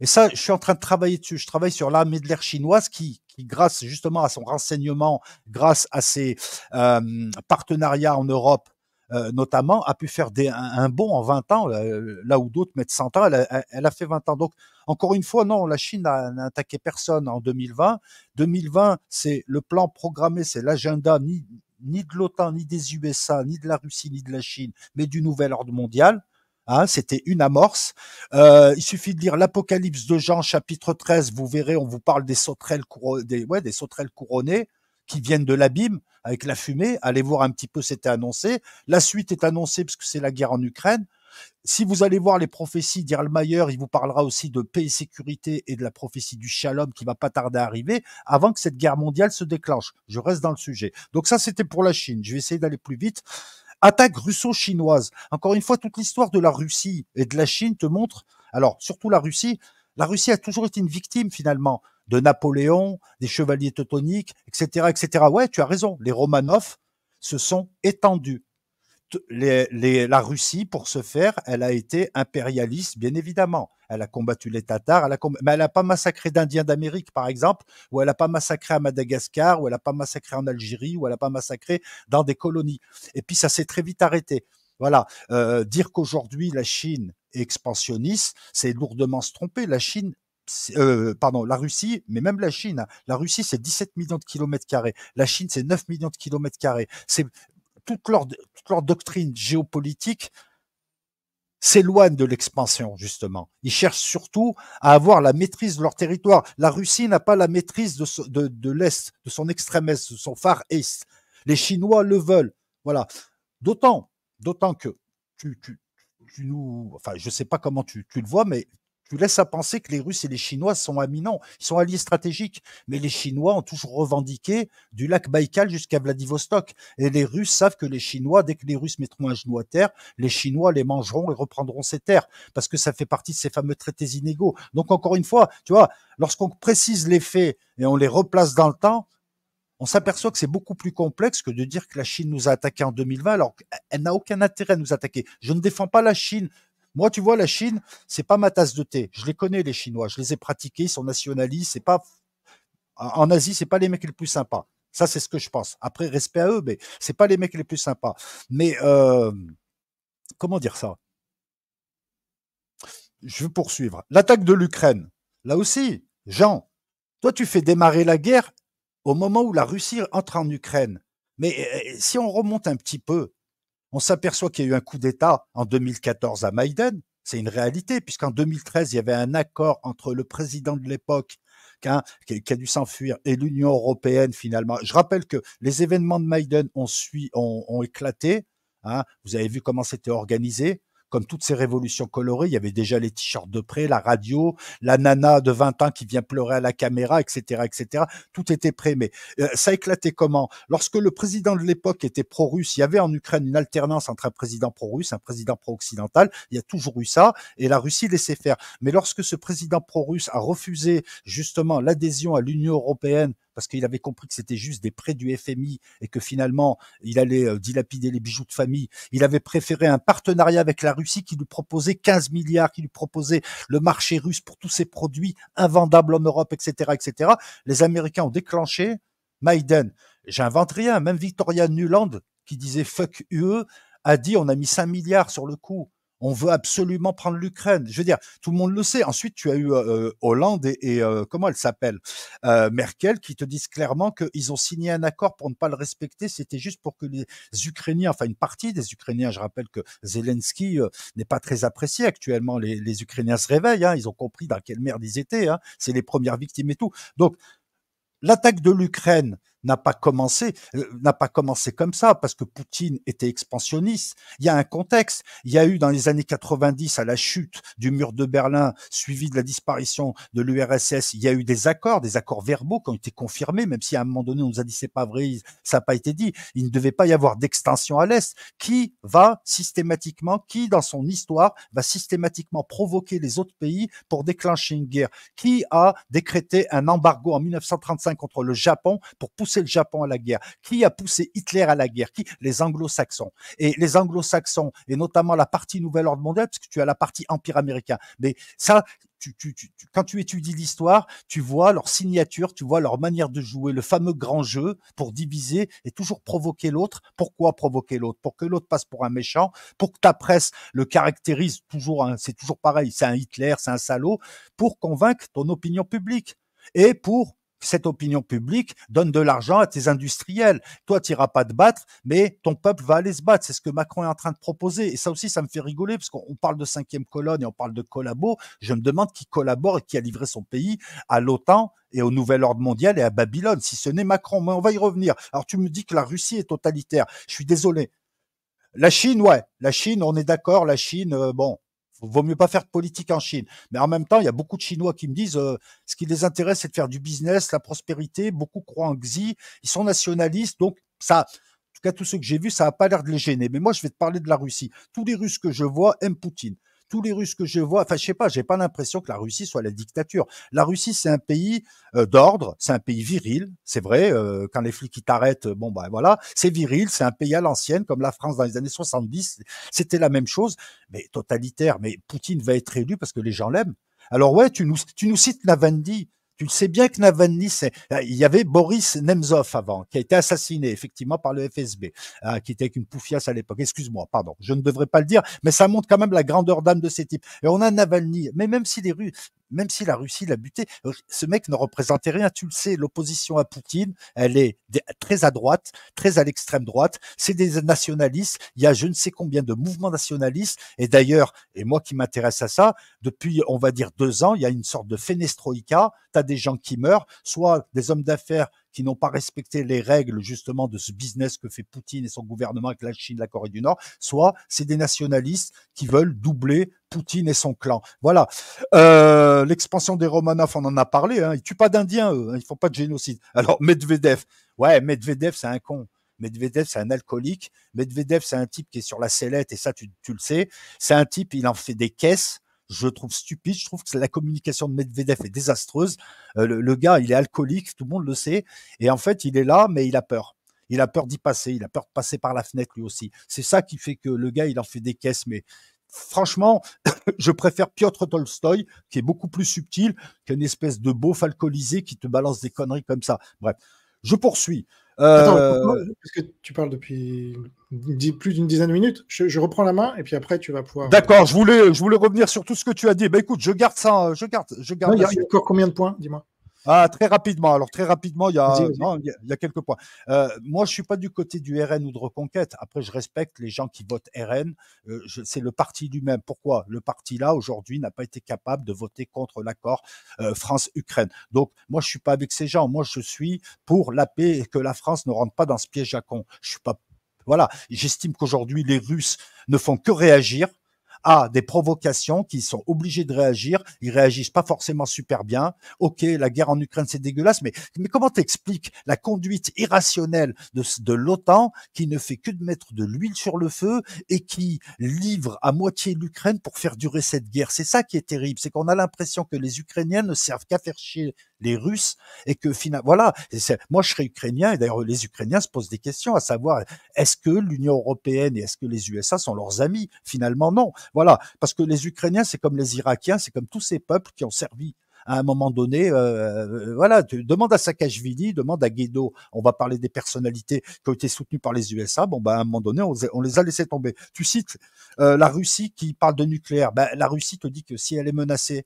Et ça, je suis en train de travailler dessus. Je travaille sur l'armée de l'air chinoise qui, qui, grâce justement à son renseignement, grâce à ses euh, partenariats en Europe, euh, notamment, a pu faire des, un, bond en 20 ans, euh, là, où d'autres mettent 100 ans. Elle a, fait 20 ans. Donc, encore une fois, non, la Chine n'a attaqué personne en 2020. 2020, c'est le plan programmé, c'est l'agenda ni, ni de l'OTAN, ni des USA, ni de la Russie, ni de la Chine, mais du nouvel ordre mondial. Hein, c'était une amorce. Euh, il suffit de lire l'Apocalypse de Jean, chapitre 13. Vous verrez, on vous parle des sauterelles, des, ouais, des sauterelles couronnées qui viennent de l'abîme avec la fumée. Allez voir un petit peu, c'était annoncé. La suite est annoncée parce que c'est la guerre en Ukraine. Si vous allez voir les prophéties d'Irlmayer, il vous parlera aussi de paix et sécurité et de la prophétie du shalom qui va pas tarder à arriver avant que cette guerre mondiale se déclenche. Je reste dans le sujet. Donc ça, c'était pour la Chine. Je vais essayer d'aller plus vite attaque russo-chinoise. Encore une fois, toute l'histoire de la Russie et de la Chine te montre, alors surtout la Russie, la Russie a toujours été une victime finalement de Napoléon, des chevaliers teutoniques, etc., etc. Ouais, tu as raison. Les Romanov se sont étendus la Russie, pour ce faire, elle a été impérialiste, bien évidemment. Elle a combattu les Tatars, elle a mais elle n'a pas massacré d'Indiens d'Amérique, par exemple, ou elle n'a pas massacré à Madagascar, ou elle n'a pas massacré en Algérie, ou elle n'a pas massacré dans des colonies. Et puis ça s'est très vite arrêté. Voilà, euh, dire qu'aujourd'hui la Chine est expansionniste, c'est lourdement se tromper. La Chine euh, pardon, la Russie, mais même la Chine. Hein, la Russie, c'est 17 millions de kilomètres carrés. La Chine, c'est 9 millions de kilomètres carrés. C'est toute leur, toute leur doctrine géopolitique s'éloigne de l'expansion, justement. Ils cherchent surtout à avoir la maîtrise de leur territoire. La Russie n'a pas la maîtrise de, de, de l'Est, de son extrême Est, de son Far East. Les Chinois le veulent. Voilà. D'autant, d'autant que tu, tu, tu, nous, enfin, je sais pas comment tu, tu le vois, mais tu laisses à penser que les Russes et les Chinois sont amis. Non, ils sont alliés stratégiques. Mais les Chinois ont toujours revendiqué du lac Baïkal jusqu'à Vladivostok. Et les Russes savent que les Chinois, dès que les Russes mettront un genou à terre, les Chinois les mangeront et reprendront ces terres. Parce que ça fait partie de ces fameux traités inégaux. Donc encore une fois, tu vois, lorsqu'on précise les faits et on les replace dans le temps, on s'aperçoit que c'est beaucoup plus complexe que de dire que la Chine nous a attaqués en 2020 alors qu'elle n'a aucun intérêt à nous attaquer. Je ne défends pas la Chine moi, tu vois, la Chine, c'est pas ma tasse de thé. Je les connais, les Chinois. Je les ai pratiqués. Ils sont nationalistes. C'est pas en Asie, c'est pas les mecs les plus sympas. Ça, c'est ce que je pense. Après, respect à eux, mais c'est pas les mecs les plus sympas. Mais euh, comment dire ça Je veux poursuivre. L'attaque de l'Ukraine. Là aussi, Jean, toi, tu fais démarrer la guerre au moment où la Russie entre en Ukraine. Mais euh, si on remonte un petit peu, on s'aperçoit qu'il y a eu un coup d'État en 2014 à Maïden. C'est une réalité, puisqu'en 2013, il y avait un accord entre le président de l'époque hein, qui, a dû s'enfuir, et l'Union européenne finalement. Je rappelle que les événements de Maïden ont, ont, éclaté. Hein. vous avez vu comment c'était organisé comme toutes ces révolutions colorées, il y avait déjà les t-shirts de prêt, la radio, la nana de 20 ans qui vient pleurer à la caméra, etc., etc. Tout était prêt, mais euh, ça éclatait comment Lorsque le président de l'époque était pro-russe, il y avait en Ukraine une alternance entre un président pro-russe, un président pro-occidental. Il y a toujours eu ça, et la Russie laissait faire. Mais lorsque ce président pro-russe a refusé justement l'adhésion à l'Union européenne parce qu'il avait compris que c'était juste des prêts du FMI et que finalement, il allait euh, dilapider les bijoux de famille. Il avait préféré un partenariat avec la Russie qui lui proposait 15 milliards, qui lui proposait le marché russe pour tous ses produits invendables en Europe, etc., etc. Les Américains ont déclenché Maiden. J'invente rien. Même Victoria Nuland, qui disait fuck UE, a dit on a mis 5 milliards sur le coup. On veut absolument prendre l'Ukraine. Je veux dire, tout le monde le sait. Ensuite, tu as eu euh, euh, Hollande et, euh, comment elle s'appelle Merkel qui te disent clairement qu'ils ont signé un accord pour ne pas le respecter. C'était juste pour que les Ukrainiens, enfin une partie des Ukrainiens, je rappelle que Zelensky n'est pas très apprécié actuellement. Les, Ukrainiens se réveillent. Hein. ils ont compris dans quelle merde ils étaient. Hein. C'est les premières victimes et tout. Donc, l'attaque de l'Ukraine, n'a pas commencé, euh, n'a pas commencé comme ça parce que Poutine était expansionniste. Il y a un contexte. Il y a eu dans les années 90 à la chute du mur de Berlin, suivi de la disparition de l'URSS, il y a eu des accords, des accords verbaux qui ont été confirmés, même si à un moment donné on nous a dit c'est pas vrai, ça n'a pas été dit. Il ne devait pas y avoir d'extension à l'est. Qui va systématiquement, qui dans son histoire va systématiquement provoquer les autres pays pour déclencher une guerre Qui a décrété un embargo en 1935 contre le Japon pour pousser le Japon à la guerre Qui a poussé Hitler à la guerre Qui Les anglo-saxons. Et les anglo-saxons, et notamment la partie Nouvelle Ordre Mondiale, parce que tu as la partie Empire américain. Mais ça, quand tu étudies l'histoire, tu vois leur signature, tu vois leur manière de jouer, le fameux grand jeu pour diviser et toujours provoquer l'autre. Pourquoi provoquer l'autre Pour que l'autre passe pour un méchant, pour que ta presse le caractérise toujours, c'est toujours pareil, c'est un Hitler, c'est un salaud, pour convaincre ton opinion publique et pour cette opinion publique donne de l'argent à tes industriels. Toi, tu n'iras pas te battre, mais ton peuple va aller se battre. C'est ce que Macron est en train de proposer. Et ça aussi, ça me fait rigoler, parce qu'on parle de cinquième colonne et on parle de collabo. Je me demande qui collabore et qui a livré son pays à l'OTAN et au nouvel ordre mondial et à Babylone, si ce n'est Macron. Mais on va y revenir. Alors tu me dis que la Russie est totalitaire. Je suis désolé. La Chine, ouais. La Chine, on est d'accord. La Chine, euh, bon, Vaut mieux pas faire de politique en Chine. Mais en même temps, il y a beaucoup de Chinois qui me disent euh, ce qui les intéresse, c'est de faire du business, la prospérité. Beaucoup croient en Xi. Ils sont nationalistes. Donc, ça, en tout cas, tous ceux que j'ai vus, ça n'a pas l'air de les gêner. Mais moi, je vais te parler de la Russie. Tous les Russes que je vois aiment Poutine. Tous les Russes que je vois, enfin, je sais pas, j'ai pas l'impression que la Russie soit la dictature. La Russie, c'est un pays euh, d'ordre, c'est un pays viril, c'est vrai. Euh, quand les flics qui t'arrêtent, bon ben voilà, c'est viril, c'est un pays à l'ancienne, comme la France dans les années 70, c'était la même chose, mais totalitaire. Mais Poutine va être élu parce que les gens l'aiment. Alors ouais, tu nous, tu nous cites Navandi. Tu sais bien que Navalny, c'est, euh, il y avait Boris Nemzov avant, qui a été assassiné effectivement par le FSB, hein, qui était une poufiasse à l'époque. Excuse-moi, pardon, je ne devrais pas le dire, mais ça montre quand même la grandeur d'âme de ces types. Et on a Navalny, mais même si les Russes, même si la Russie l'a buté, euh, ce mec ne représentait rien. Tu le sais, l'opposition à Poutine, elle est très à droite, très à l'extrême droite. C'est des nationalistes. Il y a je ne sais combien de mouvements nationalistes. Et d'ailleurs, et moi qui m'intéresse à ça, depuis, on va dire, deux ans, il y a une sorte de fenestroïka Tu as des gens qui meurent, soit des hommes d'affaires qui n'ont pas respecté les règles justement de ce business que fait Poutine et son gouvernement avec la Chine, la Corée du Nord, soit c'est des nationalistes qui veulent doubler Poutine et son clan. Voilà. Euh, l'expansion des Romanov, on en a parlé. Hein. Ils tuent pas d'Indiens, hein. Ils font pas de génocide. Alors Medvedev, ouais, Medvedev, c'est un con. Medvedev, c'est un alcoolique. Medvedev, c'est un type qui est sur la sellette, et ça, tu, tu le sais. C'est un type, il en fait des caisses je trouve stupide. Je trouve que la communication de Medvedev est désastreuse. Euh, le, gars, il est alcoolique, tout le monde le sait. Et en fait, il est là, mais il a peur. Il a peur d'y passer. Il a peur de passer par la fenêtre lui aussi. C'est ça qui fait que le gars, il en fait des caisses. Mais franchement, je préfère Piotr Tolstoï, qui est beaucoup plus subtil qu'une espèce de beau alcoolisé qui te balance des conneries comme ça. Bref, je poursuis. Attends, euh, parce que tu parles depuis plus d'une dizaine de minutes. Je, reprends la main et puis après tu vas pouvoir. D'accord, je voulais, je voulais revenir sur tout ce que tu as dit. Bah écoute, je garde ça, hein. je garde, je garde. encore combien de points, dis-moi. Ah, très rapidement. Alors, très rapidement, il y a, il y a, quelques points. Euh, moi, je suis pas du côté du RN ou de Reconquête. Après, je respecte les gens qui votent RN. Euh, c'est le parti lui-même. Pourquoi Le parti là, aujourd'hui, n'a pas été capable de voter contre l'accord euh, France-Ukraine. Donc, moi, je suis pas avec ces gens. Moi, je suis pour la paix et que la France ne rentre pas dans ce piège à con. Je suis pas voilà, j'estime qu'aujourd'hui les Russes ne font que réagir à des provocations qui sont obligés de réagir. Ils réagissent pas forcément super bien. Ok, la guerre en Ukraine c'est dégueulasse, mais mais comment t'expliques la conduite irrationnelle de, de l'OTAN qui ne fait que de mettre de l'huile sur le feu et qui livre à moitié l'Ukraine pour faire durer cette guerre C'est ça qui est terrible, c'est qu'on a l'impression que les Ukrainiens ne servent qu'à faire chier les Russes et que finalement, voilà, moi je serais ukrainien et d'ailleurs les Ukrainiens se posent des questions à savoir est-ce que l'Union européenne et est-ce que les USA sont leurs amis Finalement non, voilà, parce que les Ukrainiens, c'est comme les Irakiens, c'est comme tous ces peuples qui ont servi à un moment donné, euh, euh voilà, tu demandes à Saakashvili, demande à Guido, on va parler des personnalités qui ont été soutenues par les USA, bon, bah, à un moment donné, on, les a laissés tomber. Tu cites euh, la Russie qui parle de nucléaire, Ben la Russie te dit que si elle est menacée,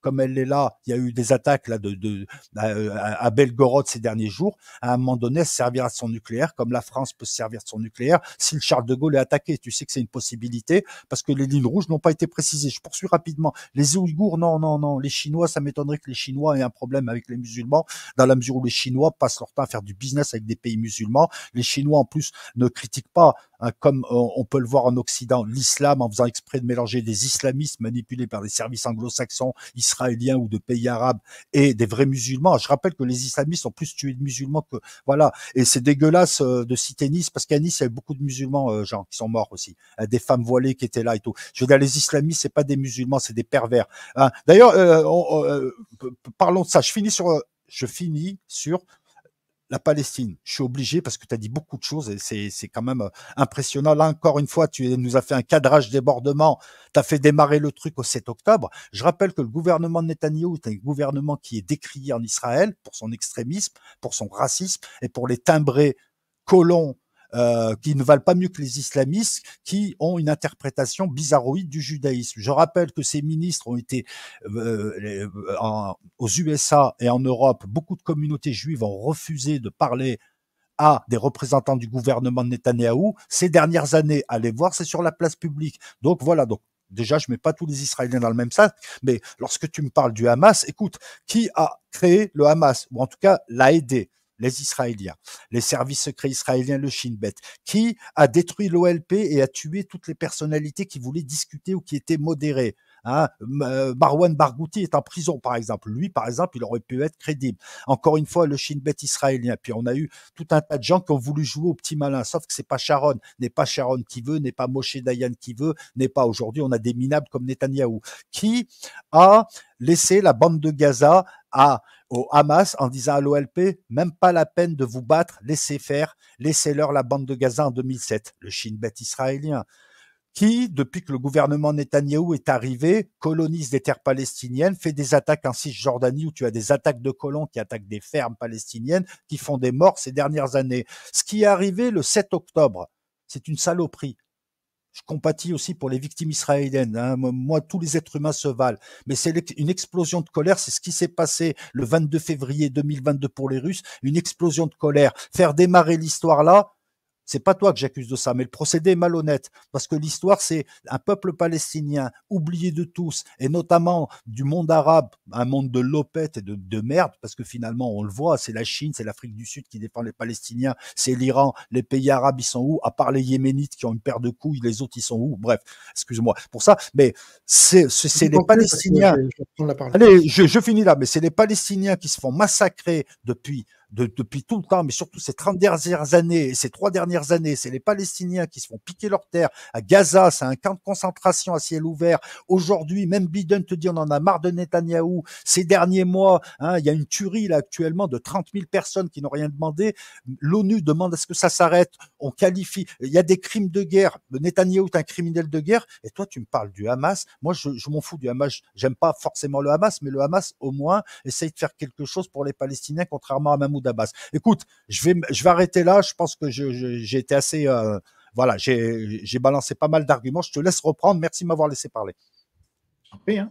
comme elle est là, il y a eu des attaques là de, bah, euh, à, Belgorod ces derniers jours. À un moment donné, elle servira de son nucléaire, comme la France peut servir de son nucléaire. Si le Charles de Gaulle est attaqué, tu sais que c'est une possibilité parce que les lignes rouges n'ont pas été précisées. Je poursuis rapidement. Les Ouïghours, non, non, non. Les Chinois, ça m'étonnerait que les Chinois aient un problème avec les musulmans, dans la mesure où les Chinois passent leur temps à faire du business avec des pays musulmans. Les Chinois, en plus, ne critiquent pas Hein, comme euh, on, peut le voir en Occident, l'islam en faisant exprès de mélanger des islamistes manipulés par des services anglo-saxons, israéliens ou de pays arabes et des vrais musulmans. Je rappelle que les islamistes ont plus tué de musulmans que voilà, et c'est dégueulasse euh, de citer Nice parce qu'à Nice il y avait beaucoup de musulmans, euh, gens qui sont morts aussi, hein, des femmes voilées qui étaient là et tout. Je veux dire, les islamistes c'est pas des musulmans, c'est des pervers. Hein. D'ailleurs, parlons de ça. Je finis sur, je finis sur la Palestine. Je suis obligé parce que tu as dit beaucoup de choses et c'est, quand même euh, impressionnant. Là, encore une fois, tu nous as fait un cadrage débordement. Tu as fait démarrer le truc au 7 octobre. Je rappelle que le gouvernement de Netanyahou est un gouvernement qui est décrié en Israël pour son extrémisme, pour son racisme et pour les timbrés colons euh, qui ne valent pas mieux que les islamistes qui ont une interprétation bizarroïde du judaïsme. Je rappelle que ces ministres ont été euh, euh, aux USA et en Europe, beaucoup de communautés juives ont refusé de parler à des représentants du gouvernement de Netanyahou. Ces dernières années, allez voir, c'est sur la place publique. Donc voilà, donc déjà, je mets pas tous les Israéliens dans le même sac, mais lorsque tu me parles du Hamas, écoute, qui a créé le Hamas, ou en tout cas l'a aidé les Israéliens, les services secrets israéliens, le Shin Bet, qui a détruit l'OLP et a tué toutes les personnalités qui voulaient discuter ou qui étaient modérées. Hein. Euh, Marwan Barghouti est en prison, par exemple. Lui, par exemple, il aurait pu être crédible. Encore une fois, le Shin Bet israélien. Puis on a eu tout un tas de gens qui ont voulu jouer au petit malin, sauf que c'est pas Sharon, n'est pas Sharon qui veut, n'est pas Moshe Dayan qui veut, n'est pas aujourd'hui. On a des minables comme Netanyahou qui a laissé la bande de Gaza à au Hamas en disant à l'OLP, même pas la peine de vous battre, laissez faire, laissez-leur la bande de Gaza en 2007, le Shin Bet israélien, qui, depuis que le gouvernement Netanyahou est arrivé, colonise des terres palestiniennes, fait des attaques en Cisjordanie où tu as des attaques de colons qui attaquent des fermes palestiniennes, qui font des morts ces dernières années. Ce qui est arrivé le 7 octobre, c'est une saloperie je compatis aussi pour les victimes israéliennes. Hein. Moi, tous les êtres humains se valent. Mais c'est une explosion de colère. C'est ce qui s'est passé le 22 février 2022 pour les Russes. Une explosion de colère. Faire démarrer l'histoire là, c'est pas toi que j'accuse de ça, mais le procédé est malhonnête parce que l'histoire c'est un peuple palestinien oublié de tous et notamment du monde arabe, un monde de lopettes et de, merde parce que finalement on le voit, c'est la Chine, c'est l'Afrique du Sud qui défend les Palestiniens, c'est l'Iran, les pays arabes ils sont où À part les Yéménites qui ont une paire de couilles, les autres ils sont où Bref, excuse-moi pour ça, mais c'est c'est les Palestiniens. Allez, je finis là, mais c'est les Palestiniens qui se font massacrer depuis de, depuis tout le temps, mais surtout ces 30 dernières années, ces trois dernières années, c'est les Palestiniens qui se font piquer leurs terres à Gaza, c'est un camp de concentration à ciel ouvert. Aujourd'hui, même Biden te dit on en a marre de Netanyahou. Ces derniers mois, hein, il y a une tuerie là actuellement de 30 000 personnes qui n'ont rien demandé. L'ONU demande à ce que ça s'arrête. On qualifie. Il y a des crimes de guerre. Netanyahou est un criminel de guerre. Et toi, tu me parles du Hamas. Moi, je, je m'en fous du Hamas. J'aime pas forcément le Hamas, mais le Hamas, au moins, essaye de faire quelque chose pour les Palestiniens, contrairement à Mahmoud Mahmoud Écoute, je vais, je vais arrêter là. Je pense que j'ai été assez, euh, voilà, j'ai balancé pas mal d'arguments. Je te laisse reprendre. Merci de m'avoir laissé parler. Hein.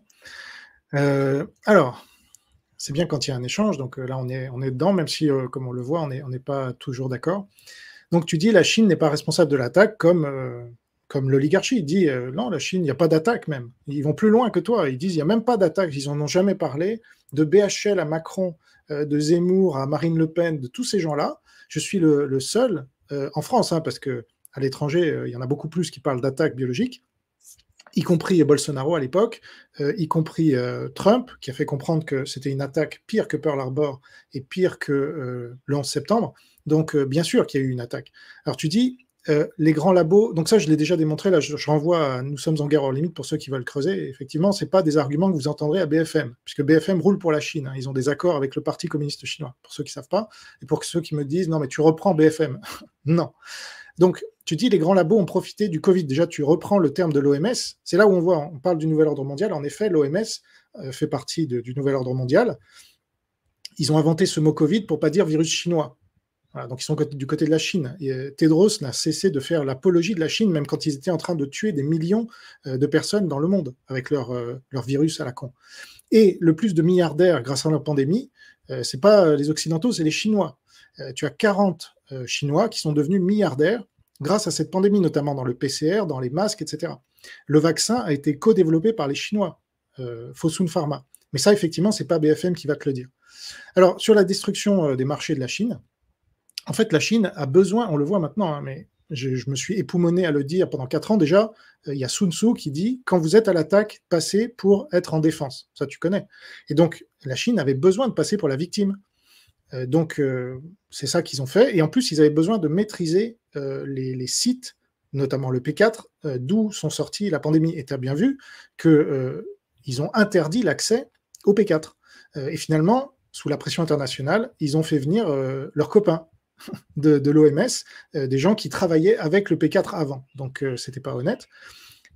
Euh, alors, c'est bien quand il y a un échange. Donc euh, là, on est, on est dedans, même si, comme on le voit, on n'est on est pas toujours d'accord. Donc tu dis, la Chine n'est pas responsable de l'attaque comme comme l'oligarchie. dit non, la Chine, il n'y a pas d'attaque même. Ils vont plus loin que toi. Ils disent il n'y a même pas d'attaque. Ils n'en ont jamais parlé. De BHL à Macron, euh, de Zemmour à Marine Le Pen, de tous ces gens-là, je suis le, seul euh, en France, hein, parce que à l'étranger, euh, il y en a beaucoup plus qui parlent d'attaque biologique, y compris Bolsonaro à l'époque, y compris Trump, qui a fait comprendre que c'était une attaque pire que Pearl Harbor et pire que le septembre. Donc, bien sûr qu'il y a eu une attaque. Alors, tu dis, euh, les grands labos, donc ça je l'ai déjà démontré, là je, renvoie Nous sommes en guerre hors limite pour ceux qui veulent creuser, effectivement ce pas des arguments que vous entendrez à BFM, puisque BFM roule pour la Chine, hein. ils ont des accords avec le Parti communiste chinois, pour ceux qui ne savent pas, et pour ceux qui me disent non mais tu reprends BFM, non. Donc tu dis les grands labos ont profité du Covid, déjà tu reprends le terme de l'OMS, c'est là où on voit, on parle du nouvel ordre mondial, en effet l'OMS euh, fait partie du nouvel ordre mondial, ils ont inventé ce mot Covid pour pas dire virus chinois donc ils sont du côté de la Chine. Et euh, Tedros n'a cessé de faire l'apologie de la Chine, même quand ils étaient en train de tuer des millions euh, de personnes dans le monde avec leur, euh, leur virus à la con. Et le plus de milliardaires grâce à leur pandémie, ce c'est pas les Occidentaux, c'est les Chinois. tu as 40 Chinois qui sont devenus milliardaires grâce à cette pandémie, notamment dans le PCR, dans les masques, etc. Le vaccin a été co-développé par les Chinois, Fosun Pharma. Mais ça, effectivement, ce n'est pas BFM qui va te le dire. Alors, sur la destruction des marchés de la Chine, en fait, la Chine a besoin, on le voit maintenant, hein, mais je, me suis époumoné à le dire pendant quatre ans déjà, euh, il y a Sun Tzu qui dit quand vous êtes à l'attaque, passez pour être en défense. Ça, tu connais. Et donc, la Chine avait besoin de passer pour la victime. Euh, donc, euh, c'est ça qu'ils ont fait. Et en plus, ils avaient besoin de maîtriser les, les, sites, notamment le P4, d'où sont sortis la pandémie. Et tu as bien vu qu'ils ont interdit l'accès au P4. et finalement, sous la pression internationale, ils ont fait venir leurs copains, de, l'OMS, euh, des gens qui travaillaient avec le P4 avant. Donc, euh, c'était pas honnête.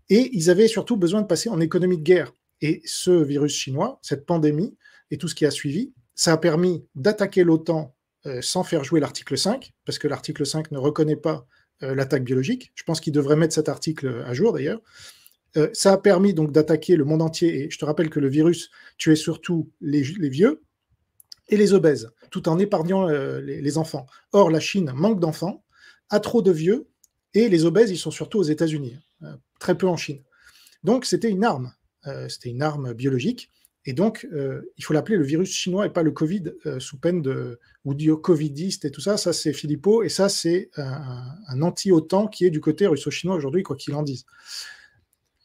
Et ils avaient surtout besoin de passer en économie de guerre. Et ce virus chinois, cette pandémie et tout ce qui a suivi, ça a permis d'attaquer l'OTAN euh, sans faire jouer l'article 5, parce que l'article 5 ne reconnaît pas l'attaque biologique. Je pense qu'il devrait mettre cet article à jour d'ailleurs. ça a permis donc d'attaquer le monde entier. Et je te rappelle que le virus tuait surtout les vieux, et les obèses, tout en épargnant euh, les, enfants. Or, la Chine manque d'enfants, a trop de vieux, et les obèses, ils sont surtout aux États-Unis, euh, très peu en Chine. Donc, c'était une arme, euh, c'était une arme biologique, et donc, il faut l'appeler le virus chinois et pas le Covid, sous peine de, ou du Covidiste et tout ça, ça c'est Philippot, et ça c'est un, anti-OTAN qui est du côté russo-chinois aujourd'hui, quoi qu'il en dise.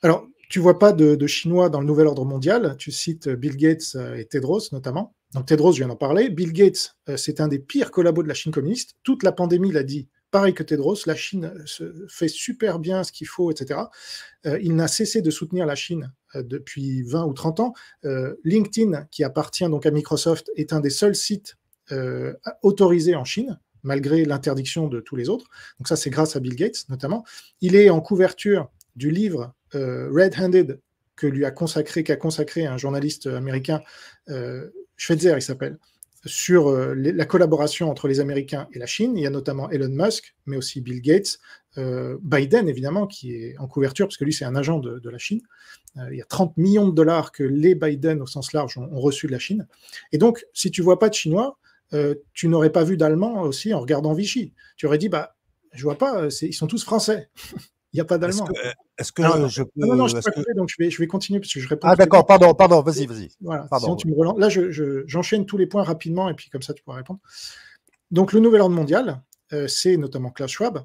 Alors, tu vois pas de, Chinois dans le nouvel ordre mondial. Tu cites Bill Gates et Tedros notamment. Donc Tedros vient d'en parler. Bill Gates, euh, c'est un des pires collabos de la Chine communiste. Toute la pandémie l'a dit, pareil que Tedros, la Chine euh, se fait super bien ce qu'il faut, etc. Euh, il n'a cessé de soutenir la Chine depuis 20 ou 30 ans. LinkedIn, qui appartient donc à Microsoft, est un des seuls sites autorisés en Chine, malgré l'interdiction de tous les autres. Donc ça, c'est grâce à Bill Gates, notamment. Il est en couverture du livre Red Handed que lui a consacré, qu'a consacré un journaliste américain Schweitzer, il s'appelle, sur euh, la collaboration entre les Américains et la Chine. Il y a notamment Elon Musk, mais aussi Bill Gates, euh, Biden, évidemment, qui est en couverture, parce que lui, c'est un agent de, de la Chine. Euh, il y a 30 millions de dollars que les Biden, au sens large, ont, reçus reçu de la Chine. Et donc, si tu vois pas de Chinois, tu n'aurais pas vu d'Allemands aussi en regardant Vichy. Tu aurais dit, bah, je vois pas, ils sont tous français. Il n'y a pas d'allemand. Est-ce que, ah je peux. Non, non, je, pas que... donc je vais, je vais continuer parce que je réponds. Ah, d'accord, pardon, pardon, vas-y, vas-y. Voilà, pardon, sinon tu me relances. Là, j'enchaîne tous les points rapidement et puis comme ça, tu pourras répondre. Donc, le nouvel ordre mondial, euh, c'est notamment Klaus Schwab.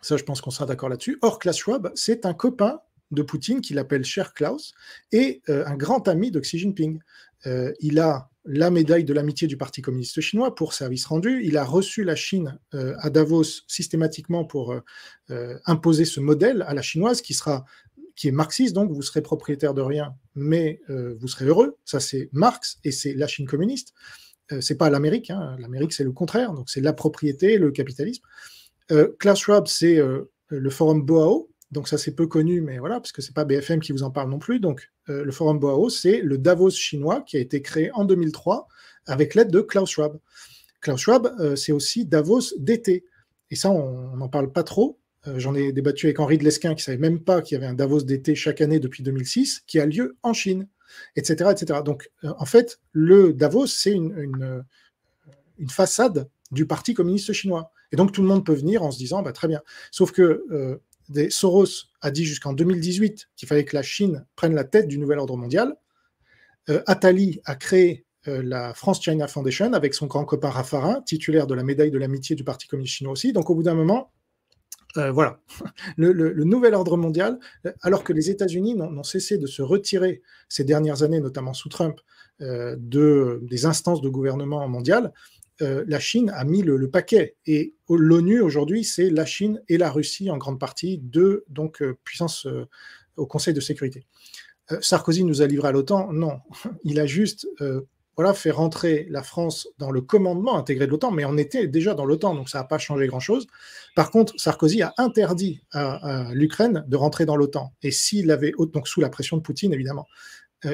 Ça, je pense qu'on sera d'accord là-dessus. Or, Klaus Schwab, c'est un copain de Poutine qu'il appelle Cher Klaus et euh, un grand ami d'Oxygen Ping. Euh, il a la médaille de l'amitié du Parti communiste chinois pour service rendu. Il a reçu la Chine euh, à Davos systématiquement pour euh, euh, imposer ce modèle à la chinoise qui sera qui est marxiste, donc vous serez propriétaire de rien, mais vous serez heureux. Ça, c'est Marx et c'est la Chine communiste. c'est pas l'Amérique. Hein. L'Amérique, c'est le contraire. Donc, c'est la propriété, le capitalisme. Klaus Schwab, c'est le forum Boao, donc ça, c'est peu connu, mais voilà, parce que c'est pas BFM qui vous en parle non plus. Donc euh, le Forum Boao, c'est le Davos chinois qui a été créé en 2003 avec l'aide de Klaus Schwab. Klaus Schwab, euh, c'est aussi Davos d'été. Et ça, on n'en parle pas trop. Euh, j'en ai débattu avec Henri de Lesquin, qui savait même pas qu'il y avait un Davos d'été chaque année depuis 2006, qui a lieu en Chine, etc. etc. Donc en fait, le Davos, c'est une, une façade du Parti communiste chinois. Et donc tout le monde peut venir en se disant, bah, très bien. Sauf que Soros a dit jusqu'en 2018 qu'il fallait que la Chine prenne la tête du nouvel ordre mondial. Euh, Attali a créé euh, la France China Foundation avec son grand copain Raffarin, titulaire de la médaille de l'amitié du Parti communiste chinois aussi. Donc au bout d'un moment, euh, voilà, le, nouvel ordre mondial, euh, alors que les États-Unis n'ont cessé de se retirer ces dernières années, notamment sous Trump, de, des instances de gouvernement mondial, euh, la Chine a mis le, paquet. Et l'ONU aujourd'hui, c'est la Chine et la Russie en grande partie, deux donc euh, puissances euh, au Conseil de sécurité. Sarkozy nous a livré à l'OTAN Non, il a juste voilà fait rentrer la France dans le commandement intégré de l'OTAN, mais on était déjà dans l'OTAN, donc ça n'a pas changé grand-chose. Par contre, Sarkozy a interdit à, l'Ukraine de rentrer dans l'OTAN, et s'il l'avait donc sous la pression de Poutine évidemment.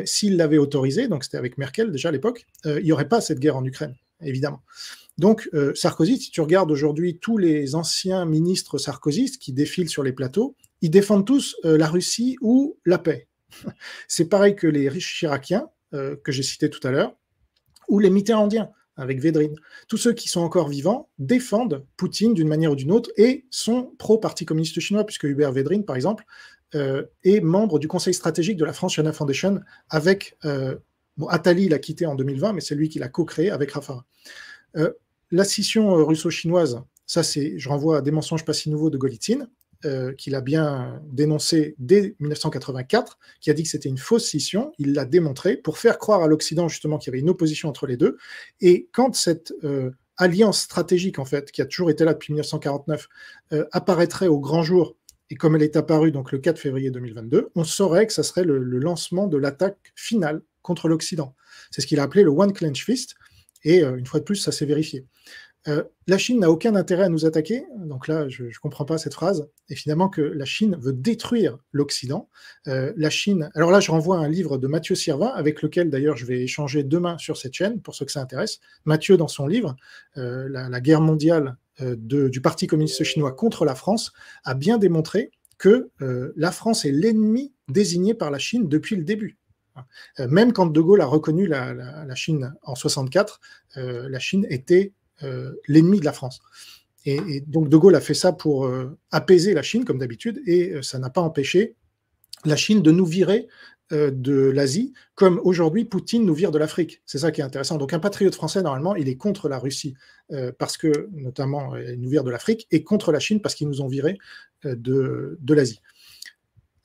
s'il l'avait autorisé, donc c'était avec Merkel déjà à l'époque, il n'y aurait pas cette guerre en Ukraine évidemment. Donc, euh, Sarkozy, si tu regardes aujourd'hui tous les anciens ministres sarkozystes qui défilent sur les plateaux, ils défendent tous euh, la Russie ou la paix. C'est pareil que les riches Chiraquiens, euh, que j'ai cités tout à l'heure, ou les mitterrandiens avec Védrine. Tous ceux qui sont encore vivants défendent Poutine d'une manière ou d'une autre et sont pro-Parti communiste chinois, puisque Hubert Védrine, par exemple, est membre du conseil stratégique de la France China Foundation avec Bon, Attali l'a quitté en 2020, mais c'est lui qui l'a co-créé avec Rafa. Euh, la scission euh, russo-chinoise, ça c'est, je renvoie à des mensonges pas si nouveaux de Golitsyn, euh, qu'il a bien dénoncé dès 1984, qui a dit que c'était une fausse scission, il l'a démontré pour faire croire à l'Occident justement qu'il y avait une opposition entre les deux. Et quand cette alliance stratégique, en fait, qui a toujours été là depuis 1949, apparaîtrait au grand jour, et comme elle est apparue donc le 4 février 2022, on saurait que ça serait le lancement de l'attaque finale contre l'Occident. C'est ce qu'il a appelé le One Clench Fist, et euh, une fois de plus, ça s'est vérifié. Euh, la Chine n'a aucun intérêt à nous attaquer, donc là, je ne comprends pas cette phrase, et finalement que la Chine veut détruire l'Occident. Euh, la Chine, alors là, je renvoie un livre de Mathieu Sirva, avec lequel d'ailleurs je vais échanger demain sur cette chaîne, pour ceux que ça intéresse. Mathieu, dans son livre, la, guerre mondiale du Parti communiste chinois contre la France, a bien démontré que la France est l'ennemi désigné par la Chine depuis le début. Euh, même quand De Gaulle a reconnu la, Chine en 64, euh, la Chine était euh, l'ennemi de la France. Et, donc De Gaulle a fait ça pour apaiser la Chine, comme d'habitude, et ça n'a pas empêché la Chine de nous virer de l'Asie, comme aujourd'hui Poutine nous vire de l'Afrique. C'est ça qui est intéressant. Donc un patriote français, normalement, il est contre la Russie, parce que notamment, il nous vire de l'Afrique, et contre la Chine, parce qu'ils nous ont virés de l'Asie.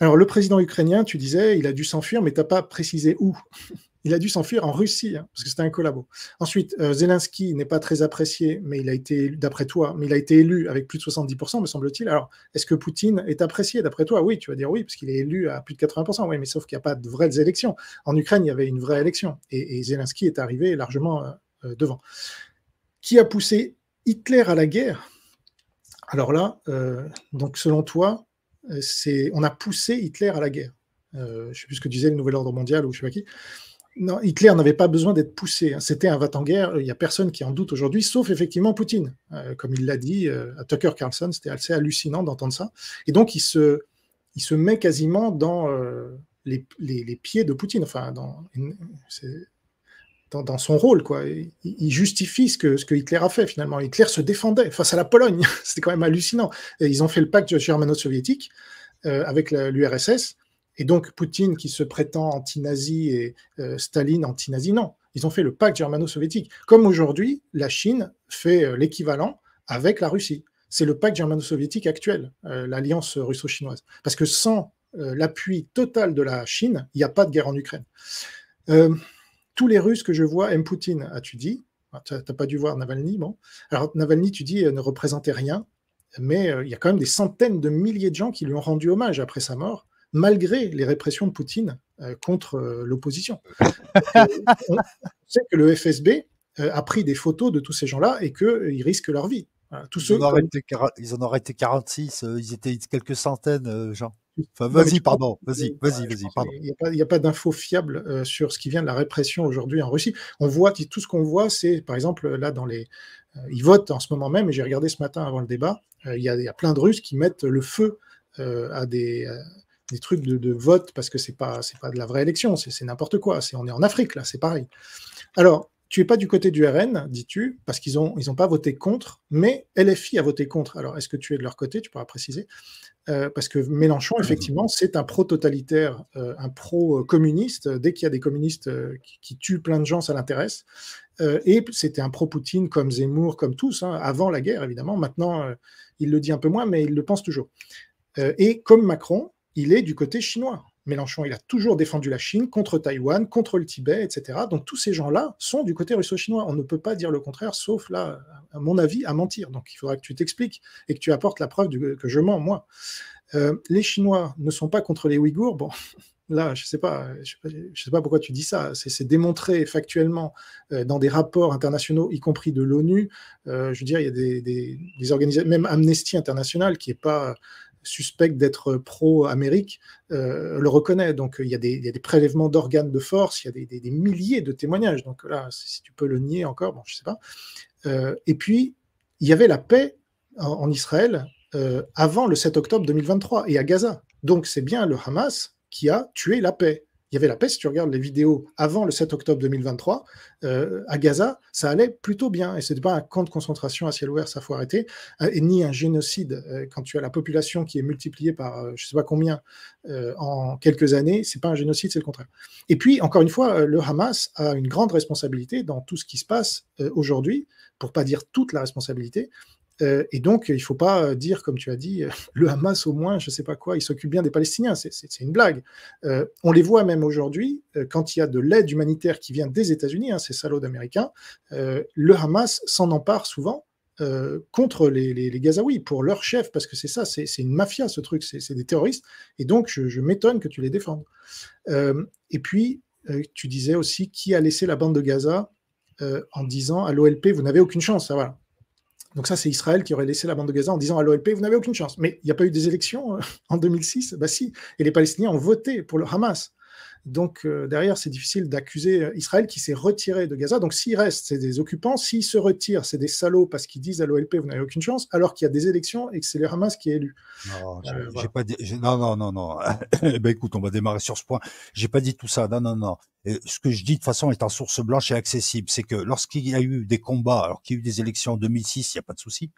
Alors, le président ukrainien, tu disais, il a dû s'enfuir, mais tu n'as pas précisé où. Il a dû s'enfuir en Russie, hein, parce que c'était un collabo. Ensuite, euh, Zelensky n'est pas très apprécié, mais il a été, d'après toi, mais il a été élu avec plus de 70%, me semble-t-il. Alors, est-ce que Poutine est apprécié, d'après toi Oui, tu vas dire oui, parce qu'il est élu à plus de 80%. Oui, mais sauf qu'il n'y a pas de vraies élections. En Ukraine, il y avait une vraie élection, et, Zelensky est arrivé largement euh, euh, devant. Qui a poussé Hitler à la guerre Alors là, donc selon toi, euh, on a poussé Hitler à la guerre. Euh, je ne sais plus ce que disait le Nouvel Ordre Mondial ou je sais pas qui. Non, Hitler n'avait pas besoin d'être poussé. Hein. C'était un va-t-en-guerre. Il n'y a personne qui en doute aujourd'hui, sauf effectivement Poutine. Euh, comme il l'a dit à Tucker Carlson, c'était assez hallucinant d'entendre ça. Et donc, il se, met quasiment dans les, pieds de Poutine. Enfin, dans dans, son rôle. Quoi. Il, justifie ce que, Hitler a fait finalement. Hitler se défendait face à la Pologne. C'était quand même hallucinant. ils ont fait le pacte germano-soviétique euh, avec l'URSS. Et donc Poutine qui se prétend anti-nazi et euh, Staline anti-nazi, non. Ils ont fait le pacte germano-soviétique. Comme aujourd'hui, la Chine fait euh, l'équivalent avec la Russie. C'est le pacte germano-soviétique actuel, l'alliance russo-chinoise. Parce que sans l'appui total de la Chine, il n'y a pas de guerre en Ukraine tous les Russes que je vois aiment Poutine, as-tu ah, dit ah, T'as pas dû voir Navalny, bon. Alors Navalny, tu dis, euh, ne représentait rien, mais euh, il y a quand même des centaines de milliers de gens qui lui ont rendu hommage après sa mort, malgré les répressions de Poutine euh, contre l'opposition. on sait que le FSB a pris des photos de tous ces gens-là et qu'ils risquent leur vie. ils, en ils en auraient été 46, ils étaient quelques centaines, gens vas-y, pardon, vas-y, vas-y, vas-y, pardon. Il n'y a pas, d'infos fiables euh, sur ce qui vient de la répression aujourd'hui en Russie. On voit, tout ce qu'on voit, c'est par exemple là dans les. Euh, ils votent en ce moment même, et j'ai regardé ce matin avant le débat, euh, il, y a, plein de Russes qui mettent le feu à des trucs de, vote parce que c'est pas pas de la vraie élection, c'est n'importe quoi. C'est on est en Afrique là, c'est pareil. Alors tu es pas du côté du RN, dis-tu, parce qu'ils n'ont ils ont pas voté contre, mais LFI a voté contre. Alors, est-ce que tu es de leur côté Tu pourras préciser. Euh, parce que Mélenchon, mmh. effectivement, c'est un pro-totalitaire, euh, un pro-communiste. Dès qu'il y a des communistes euh, qui, tuent plein de gens, ça l'intéresse. et c'était un pro-Poutine comme Zemmour, comme tous, hein, avant la guerre, évidemment. Maintenant, il le dit un peu moins, mais il le pense toujours. et comme Macron, il est du côté chinois. Mélenchon, il a toujours défendu la Chine contre Taïwan, contre le Tibet, etc. Donc tous ces gens-là sont du côté russo-chinois. On ne peut pas dire le contraire, sauf là, à mon avis, à mentir. Donc il faudra que tu t'expliques et que tu apportes la preuve que je mens, moi. Euh, les Chinois ne sont pas contre les Ouïghours. Bon, là, je ne sais, pas, je sais pas pourquoi tu dis ça. C'est démontré factuellement euh, dans des rapports internationaux, y compris de l'ONU. Euh, je veux dire, il y a des, des organisations, même Amnesty International, qui n'est pas suspecte d'être pro-Amérique euh, le reconnaît. Donc il y, a des, prélèvements d'organes de force, il y a des, milliers de témoignages. Donc là, si tu peux le nier encore, bon, je sais pas. Euh, et puis, il y avait la paix en, Israël euh, avant le 7 octobre 2023 et à Gaza. Donc c'est bien le Hamas qui a tué la paix il y avait la peste, Si tu regardes les vidéos avant le 7 octobre 2023, euh, à Gaza, ça allait plutôt bien. Et ce n'était pas un camp de concentration à ciel ouvert, ça faut arrêter, euh, et ni un génocide. Euh, quand tu as la population qui est multipliée par je ne sais pas combien en quelques années, ce n'est pas un génocide, c'est le contraire. Et puis, encore une fois, le Hamas a une grande responsabilité dans tout ce qui se passe aujourd'hui, pour ne pas dire toute la responsabilité, euh, et donc, il ne faut pas euh, dire, comme tu as dit, euh, le Hamas au moins, je ne sais pas quoi, il s'occupe bien des Palestiniens, c'est une blague. on les voit même aujourd'hui, quand il y a de l'aide humanitaire qui vient des États-Unis, hein, ces salauds d'Américains, le Hamas s'en empare souvent contre les, Gazaouis, pour leur chef, parce que c'est ça, c'est une mafia ce truc, c'est des terroristes, et donc je, m'étonne que tu les défendes. et puis, tu disais aussi qui a laissé la bande de Gaza en disant à l'OLP, vous n'avez aucune chance, ça voilà. Donc ça, c'est Israël qui aurait laissé la bande de Gaza en disant à l'OLP, vous n'avez aucune chance. Mais il n'y a pas eu des élections euh, en 2006 Bah si. Et les Palestiniens ont voté pour le Hamas. Donc euh, derrière, c'est difficile d'accuser euh, Israël qui s'est retiré de Gaza. Donc s'il reste, c'est des occupants. S'il se retire, c'est des salauds parce qu'ils disent à l'OLP, vous n'avez aucune chance, alors qu'il y a des élections et que c'est les Hamas qui est élu. Non, euh, non, non, non. Eh ben, écoute, on va démarrer sur ce point. J'ai pas dit tout ça. Non, non, non. ce que je dis de façon est en source blanche et accessible. C'est que lorsqu'il y a eu des combats, alors qu'il y a eu des élections en 2006, il n'y a pas de souci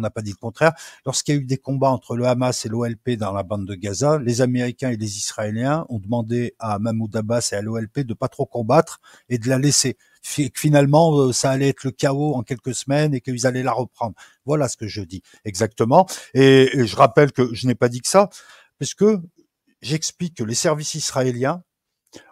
on n'a pas dit le contraire. Lorsqu'il y a eu des combats entre le Hamas et l'OLP dans la bande de Gaza, les Américains et les Israéliens ont demandé à Mahmoud Abbas et à l'OLP de pas trop combattre et de la laisser. Finalement, euh, ça allait être le chaos en quelques semaines et qu'ils allaient la reprendre. Voilà ce que je dis exactement. Et, je rappelle que je n'ai pas dit que ça, puisque j'explique que les services israéliens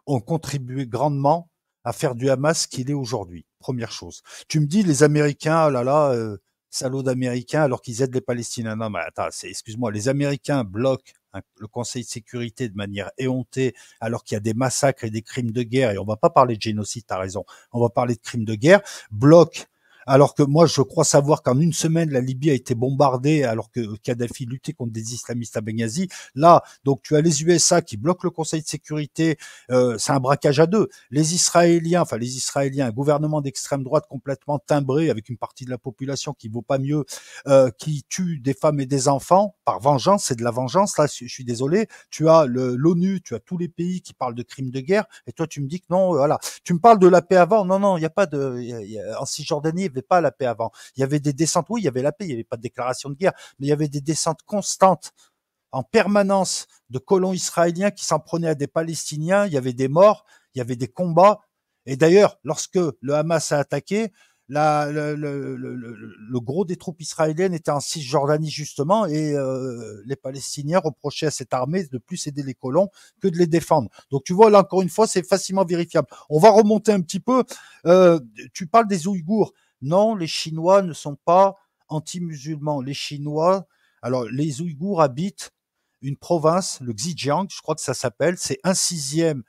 ont contribué grandement à faire du Hamas ce qu'il est aujourd'hui. Première chose. Tu me dis, les Américains, oh là là, euh, salauds d'Américains alors qu'ils aident les Palestiniens. Non, mais attends, excuse-moi, les Américains bloquent le Conseil de sécurité de manière éhontée alors qu'il y a des massacres et des crimes de guerre, et on va pas parler de génocide, t'as raison, on va parler de crimes de guerre, bloquent alors que moi je crois savoir qu'en une semaine la Libye a été bombardée alors que Kadhafi luttait contre des islamistes à Benghazi. Là, donc tu as les USA qui bloquent le Conseil de sécurité, euh, c'est un braquage à deux. Les Israéliens, enfin les Israéliens, un gouvernement d'extrême droite complètement timbré avec une partie de la population qui vaut pas mieux, euh, qui tue des femmes et des enfants par vengeance, c'est de la vengeance. Là, je suis désolé. Tu as l'ONU, tu as tous les pays qui parlent de crimes de guerre, et toi tu me dis que non, euh, voilà. Tu me parles de la paix avant, non, non, il n'y a pas de en Cisjordanie pas la paix avant. Il y avait des descentes, oui, il y avait la paix, il n'y avait pas de déclaration de guerre, mais il y avait des descentes constantes en permanence de colons israéliens qui s'en prenaient à des Palestiniens. Il y avait des morts, il y avait des combats. Et d'ailleurs, lorsque le Hamas a attaqué, le, gros des troupes israéliennes était en Cisjordanie justement, et euh, les Palestiniens reprochaient à cette armée de plus aider les colons que de les défendre. Donc tu vois, là encore une fois, c'est facilement vérifiable. On va remonter un petit peu. Euh, tu parles des Ouïghours. Non, les Chinois ne sont pas anti-musulmans. Les Chinois, alors les Ouïghours habitent une province, le Xinjiang, je crois que ça s'appelle, c'est un sixième.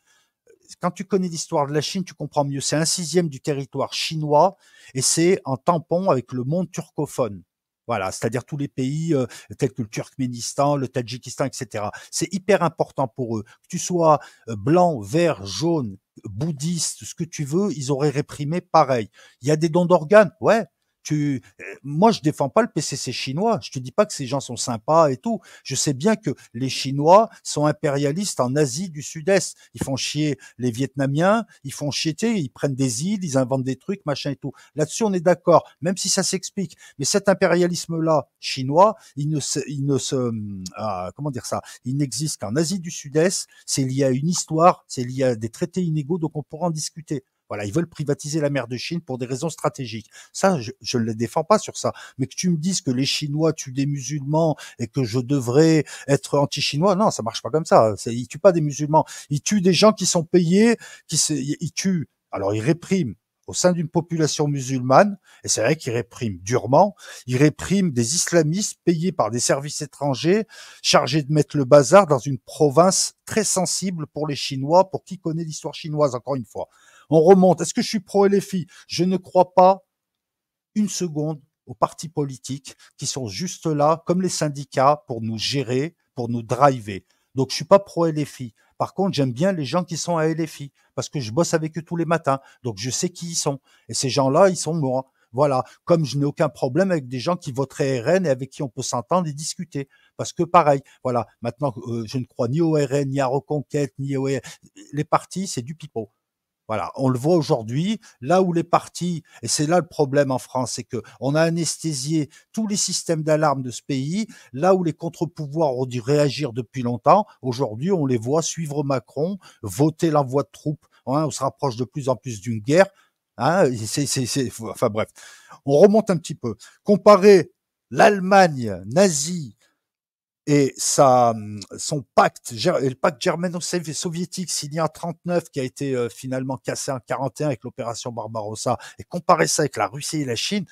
Quand tu connais l'histoire de la Chine, tu comprends mieux. C'est un sixième du territoire chinois et c'est en tampon avec le monde turcophone. Voilà, c'est-à-dire tous les pays euh, tels que le Turkménistan, le Tadjikistan, etc. C'est hyper important pour eux. Que tu sois euh, blanc, vert, jaune, bouddhiste, ce que tu veux, ils auraient réprimé pareil. Il y a des dons d'organes, ouais, tu, euh, moi, je défends pas le PCC chinois. Je te dis pas que ces gens sont sympas et tout. Je sais bien que les Chinois sont impérialistes en Asie du Sud-Est. Ils font chier les Vietnamiens, ils font chier, ils prennent des îles, ils inventent des trucs, machin et tout. Là-dessus, on est d'accord, même si ça s'explique. Mais cet impérialisme-là chinois, il ne se, il ne se, hum, ah, comment dire ça, il n'existe qu'en Asie du Sud-Est. C'est lié à une histoire, c'est lié à des traités inégaux, donc on pourra en discuter. Voilà, ils veulent privatiser la mer de Chine pour des raisons stratégiques. Ça, je ne les défends pas sur ça. Mais que tu me dises que les Chinois tuent des musulmans et que je devrais être anti-chinois, non, ça marche pas comme ça. Ils tuent pas des musulmans. Ils tuent des gens qui sont payés, qui se, ils tuent. Alors, ils répriment au sein d'une population musulmane, et c'est vrai qu'ils répriment durement, ils répriment des islamistes payés par des services étrangers, chargés de mettre le bazar dans une province très sensible pour les Chinois, pour qui connaît l'histoire chinoise, encore une fois. On remonte. Est-ce que je suis pro LFI Je ne crois pas une seconde aux partis politiques qui sont juste là, comme les syndicats, pour nous gérer, pour nous driver. Donc, je suis pas pro LFI. Par contre, j'aime bien les gens qui sont à LFI parce que je bosse avec eux tous les matins. Donc, je sais qui ils sont. Et ces gens-là, ils sont moi. Voilà. Comme je n'ai aucun problème avec des gens qui voteraient RN et avec qui on peut s'entendre et discuter. Parce que pareil, voilà. Maintenant, euh, je ne crois ni au RN, ni à Reconquête, ni au... Les partis, c'est du pipeau. Voilà, on le voit aujourd'hui, là où les partis, et c'est là le problème en France, c'est que on a anesthésié tous les systèmes d'alarme de ce pays, là où les contre-pouvoirs ont dû réagir depuis longtemps, aujourd'hui on les voit suivre Macron, voter l'envoi de troupes, hein, on se rapproche de plus en plus d'une guerre, hein, c'est, c'est, c'est, enfin bref, on remonte un petit peu. Comparer l'Allemagne nazie et hum, son pacte, le pacte germano-soviétique signé en 39 qui a été euh, finalement cassé en 41 avec l'opération Barbarossa et comparer ça avec la Russie et la Chine,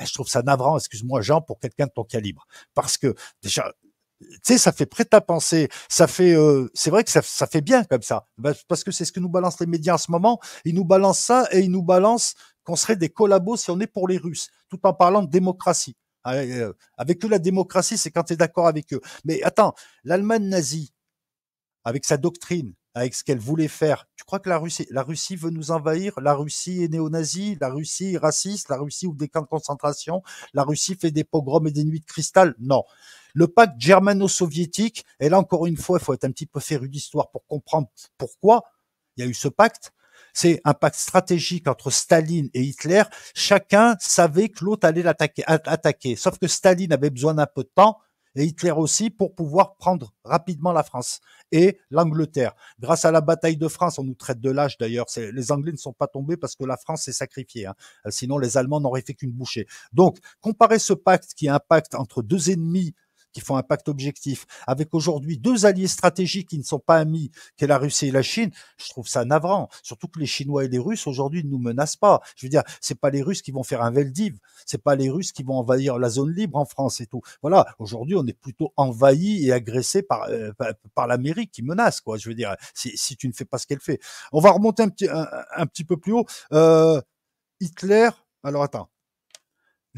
eh, je trouve ça navrant, excuse-moi Jean, pour quelqu'un de ton calibre. Parce que déjà, tu sais, ça fait prêt à penser, ça fait, euh, c'est vrai que ça, ça, fait bien comme ça, bah, parce que c'est ce que nous balancent les médias en ce moment. Ils nous balancent ça et ils nous balancent qu'on serait des collabos si on est pour les Russes, tout en parlant de démocratie. Ah, euh, euh, avec eux, la démocratie, c'est quand tu es d'accord avec eux. Mais attends, l'Allemagne nazie, avec sa doctrine, avec ce qu'elle voulait faire. Tu crois que la Russie, la Russie veut nous envahir La Russie est néo-nazie, la Russie est raciste, la Russie ouvre des camps de concentration, la Russie fait des pogroms et des nuits de cristal Non. Le pacte germano-soviétique, et là encore une fois, il faut être un petit peu féru d'histoire pour comprendre pourquoi il y a eu ce pacte c'est un pacte stratégique entre Staline et Hitler. Chacun savait que l'autre allait l'attaquer. Attaquer. Sauf que Staline avait besoin d'un peu de temps et Hitler aussi pour pouvoir prendre rapidement la France et l'Angleterre. Grâce à la bataille de France, on nous traite de lâches d'ailleurs. Les Anglais ne sont pas tombés parce que la France s'est sacrifiée. Hein. Euh, sinon, les Allemands n'auraient fait qu'une bouchée. Donc, comparer ce pacte qui est un pacte entre deux ennemis qui font un pacte objectif, avec aujourd'hui deux alliés stratégiques qui ne sont pas amis, qu'est la Russie et la Chine, je trouve ça navrant. Surtout que les Chinois et les Russes aujourd'hui ne nous menacent pas. Je veux dire, c'est pas les Russes qui vont faire un Veldiv, c'est pas les Russes qui vont envahir la zone libre en France et tout. Voilà, aujourd'hui on est plutôt envahi et agressé par euh, par l'Amérique qui menace quoi. Je veux dire, si, si tu ne fais pas ce qu'elle fait, on va remonter un petit un, un petit peu plus haut. Euh, Hitler, alors attends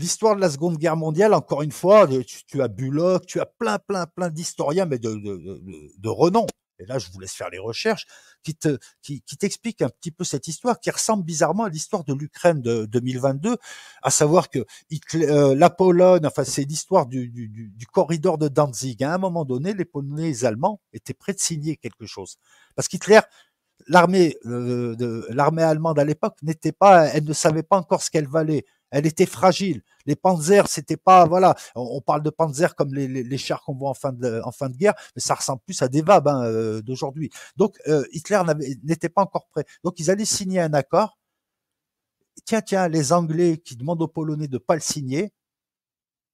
l'histoire de la Seconde Guerre mondiale, encore une fois, tu, as Bullock, tu as plein, plein, plein d'historiens, mais de, de, de, renom. Et là, je vous laisse faire les recherches qui te, qui, t'explique t'expliquent un petit peu cette histoire, qui ressemble bizarrement à l'histoire de l'Ukraine de 2022, à savoir que euh, la Pologne, enfin, c'est l'histoire du, du, corridor de Danzig. À un moment donné, les Polonais, les Allemands étaient prêts de signer quelque chose, parce qu'Hitler l'armée euh, de l'armée allemande à l'époque n'était pas elle ne savait pas encore ce qu'elle valait elle était fragile. Les panzers, c'était pas voilà, on, parle de panzers comme les, chars qu'on voit en fin de en fin de guerre, mais ça ressemble plus à des VAB hein, euh, d'aujourd'hui. Donc euh, Hitler n'était pas encore prêt. Donc ils allaient signer un accord. Tiens, tiens, les Anglais qui demandent aux Polonais de pas le signer.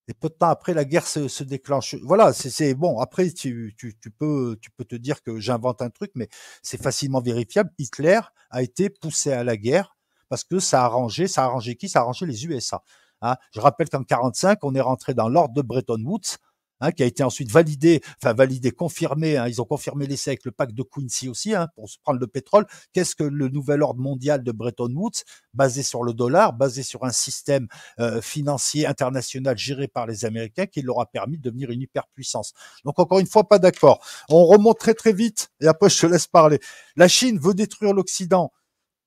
Et peu de temps après, la guerre se, déclenche. Voilà, c'est bon. Après, tu, peux, tu peux te dire que j'invente un truc, mais c'est facilement vérifiable. Hitler a été poussé à la guerre parce que ça a arrangé, ça a arrangé qui Ça a arrangé les USA. Hein. Je rappelle qu'en 45, on est rentré dans l'ordre de Bretton Woods, hein, qui a été ensuite validé, enfin validé, confirmé. Hein. ils ont confirmé l'essai avec le pacte de Quincy aussi pour se prendre le pétrole. Qu'est-ce que le nouvel ordre mondial de Bretton Woods, basé sur le dollar, basé sur un système euh, financier international géré par les Américains, qui leur a permis de devenir une hyperpuissance. Donc encore une fois, pas d'accord. On remonte très très vite et après je te laisse parler. La Chine veut détruire l'Occident.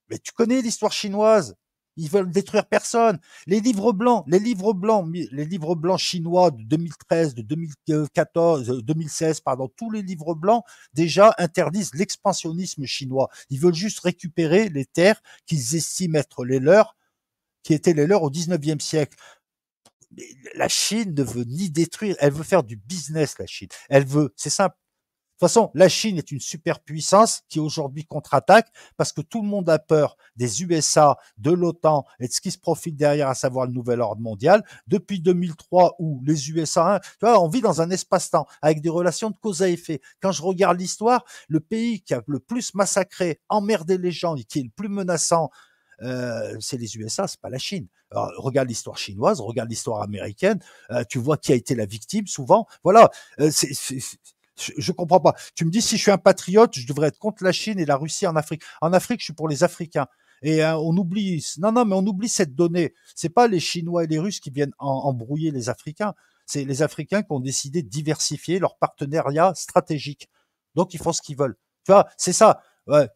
Mais tu connais l'histoire chinoise. Ils veulent détruire personne. Les livres blancs, les livres blancs, les livres blancs chinois de 2013, de 2014, 2016, euh, pardon, tous les livres blancs déjà interdisent l'expansionnisme chinois. Ils veulent juste récupérer les terres qu'ils estiment être les leurs, qui étaient les leurs au 19e siècle. la Chine ne veut ni détruire, elle veut faire du business, la Chine. Elle veut, c'est simple, de toute façon, la Chine est une superpuissance qui aujourd'hui contre-attaque parce que tout le monde a peur des USA, de l'OTAN et de ce qui se profite derrière, à savoir le nouvel ordre mondial. Depuis 2003, où les USA, hein, tu vois, on vit dans un espace-temps avec des relations de cause à effet. Quand je regarde l'histoire, le pays qui a le plus massacré, emmerdé les gens et qui est le plus menaçant, euh, c'est les USA, c'est pas la Chine. regarde l'histoire chinoise, regarde l'histoire américaine, euh, tu vois qui a été la victime souvent. Voilà, euh, c'est je, comprends pas. Tu me dis si je suis un patriote, je devrais être contre la Chine et la Russie en Afrique. En Afrique, je suis pour les Africains. Et euh, on oublie, non, non, mais on oublie cette donnée. C'est pas les Chinois et les Russes qui viennent embrouiller les Africains. C'est les Africains qui ont décidé de diversifier leur partenariat stratégique. Donc ils font ce qu'ils veulent. Tu vois, c'est ça.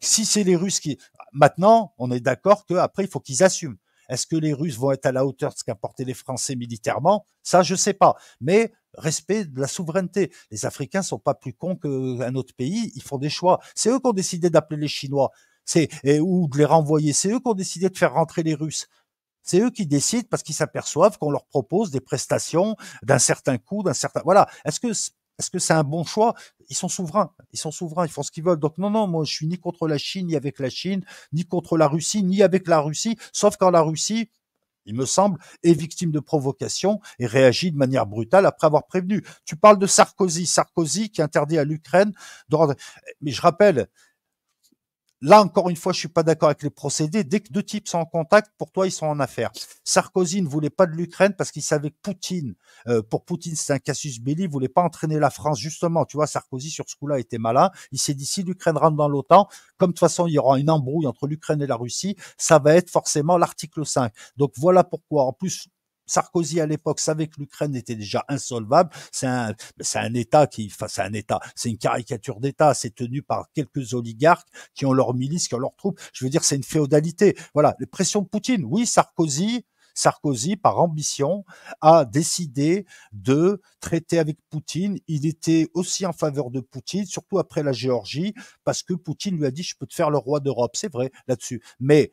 si c'est les Russes qui, maintenant, on est d'accord qu'après il faut qu'ils assument. Est-ce que les Russes vont être à la hauteur de ce qu'apportaient les Français militairement Ça, je sais pas. Mais respect de la souveraineté. Les Africains sont pas plus cons qu'un autre pays. Ils font des choix. C'est eux qui ont décidé d'appeler les Chinois. C'est ou de les renvoyer. C'est eux qui ont décidé de faire rentrer les Russes. C'est eux qui décident parce qu'ils s'aperçoivent qu'on leur propose des prestations d'un certain coût, d'un certain. Voilà. Est-ce que est-ce que c'est un bon choix Ils sont souverains, ils sont souverains, ils font ce qu'ils veulent. Donc non, non, moi je suis ni contre la Chine, ni avec la Chine, ni contre la Russie, ni avec la Russie, sauf quand la Russie, il me semble, est victime de provocation et réagit de manière brutale après avoir prévenu. Tu parles de Sarkozy, Sarkozy qui interdit à l'Ukraine d'ordre… Mais je rappelle, Là, encore une fois, je suis pas d'accord avec les procédés. Dès que deux types sont en contact, pour toi, ils sont en affaire. Sarkozy ne voulait pas de l'Ukraine parce qu'il savait que Poutine, euh, pour Poutine, c'est un casus belli, voulait pas entraîner la France, justement. Tu vois, Sarkozy, sur ce coup-là, était malin. Il s'est dit, si l'Ukraine rentre dans l'OTAN, comme de toute façon, il y aura une embrouille entre l'Ukraine et la Russie, ça va être forcément l'article 5. Donc voilà pourquoi. En plus, Sarkozy à l'époque savait que l'Ukraine était déjà insolvable. C'est un, État qui, enfin, c'est un État, c'est une caricature d'État. C'est tenu par quelques oligarques qui ont leurs milices, qui ont leurs troupes. Je veux dire, c'est une féodalité. Voilà, les pressions de Poutine. Oui, Sarkozy, Sarkozy, par ambition, a décidé de traiter avec Poutine. Il était aussi en faveur de Poutine, surtout après la Géorgie, parce que Poutine lui a dit, je peux te faire le roi d'Europe. C'est vrai là-dessus. Mais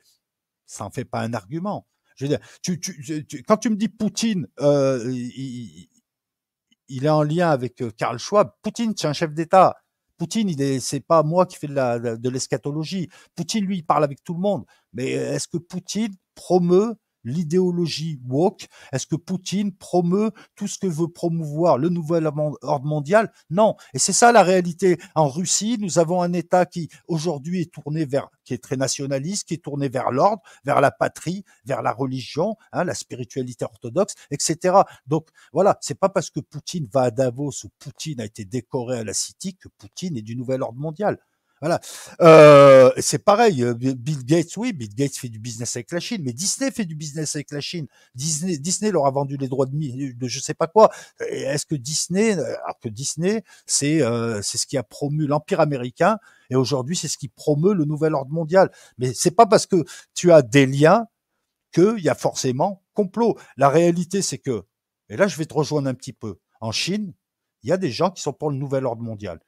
ça n'en fait pas un argument. Je veux dire, quand tu me dis Poutine, euh, il, est en lien avec euh, Karl Schwab. Poutine, c'est un chef d'État. Poutine, il c'est pas moi qui fais de, la, de l'escatologie. Poutine, lui, il parle avec tout le monde. Mais euh, est-ce que Poutine promeut l'idéologie woke Est-ce que Poutine promeut tout ce que veut promouvoir le nouvel ordre mondial Non. Et c'est ça la réalité. En Russie, nous avons un État qui aujourd'hui est tourné vers, qui est très nationaliste, qui est tourné vers l'ordre, vers la patrie, vers la religion, hein, la spiritualité orthodoxe, etc. Donc voilà, c'est pas parce que Poutine va à Davos ou Poutine a été décoré à la City que Poutine est du nouvel ordre mondial. Voilà. Euh, c'est pareil. Euh, Bill Gates, oui, Bill Gates fait du business avec la Chine, mais Disney fait du business avec la Chine. Disney, Disney leur a vendu les droits de, de je sais pas quoi. Est-ce que Disney, euh, alors que Disney, c'est c'est ce qui a promu l'empire américain et aujourd'hui c'est ce qui promeut le nouvel ordre mondial. Mais c'est pas parce que tu as des liens qu'il y a forcément complot. La réalité, c'est que, et là je vais te rejoindre un petit peu, en Chine, il y a des gens qui sont pour le nouvel ordre mondial,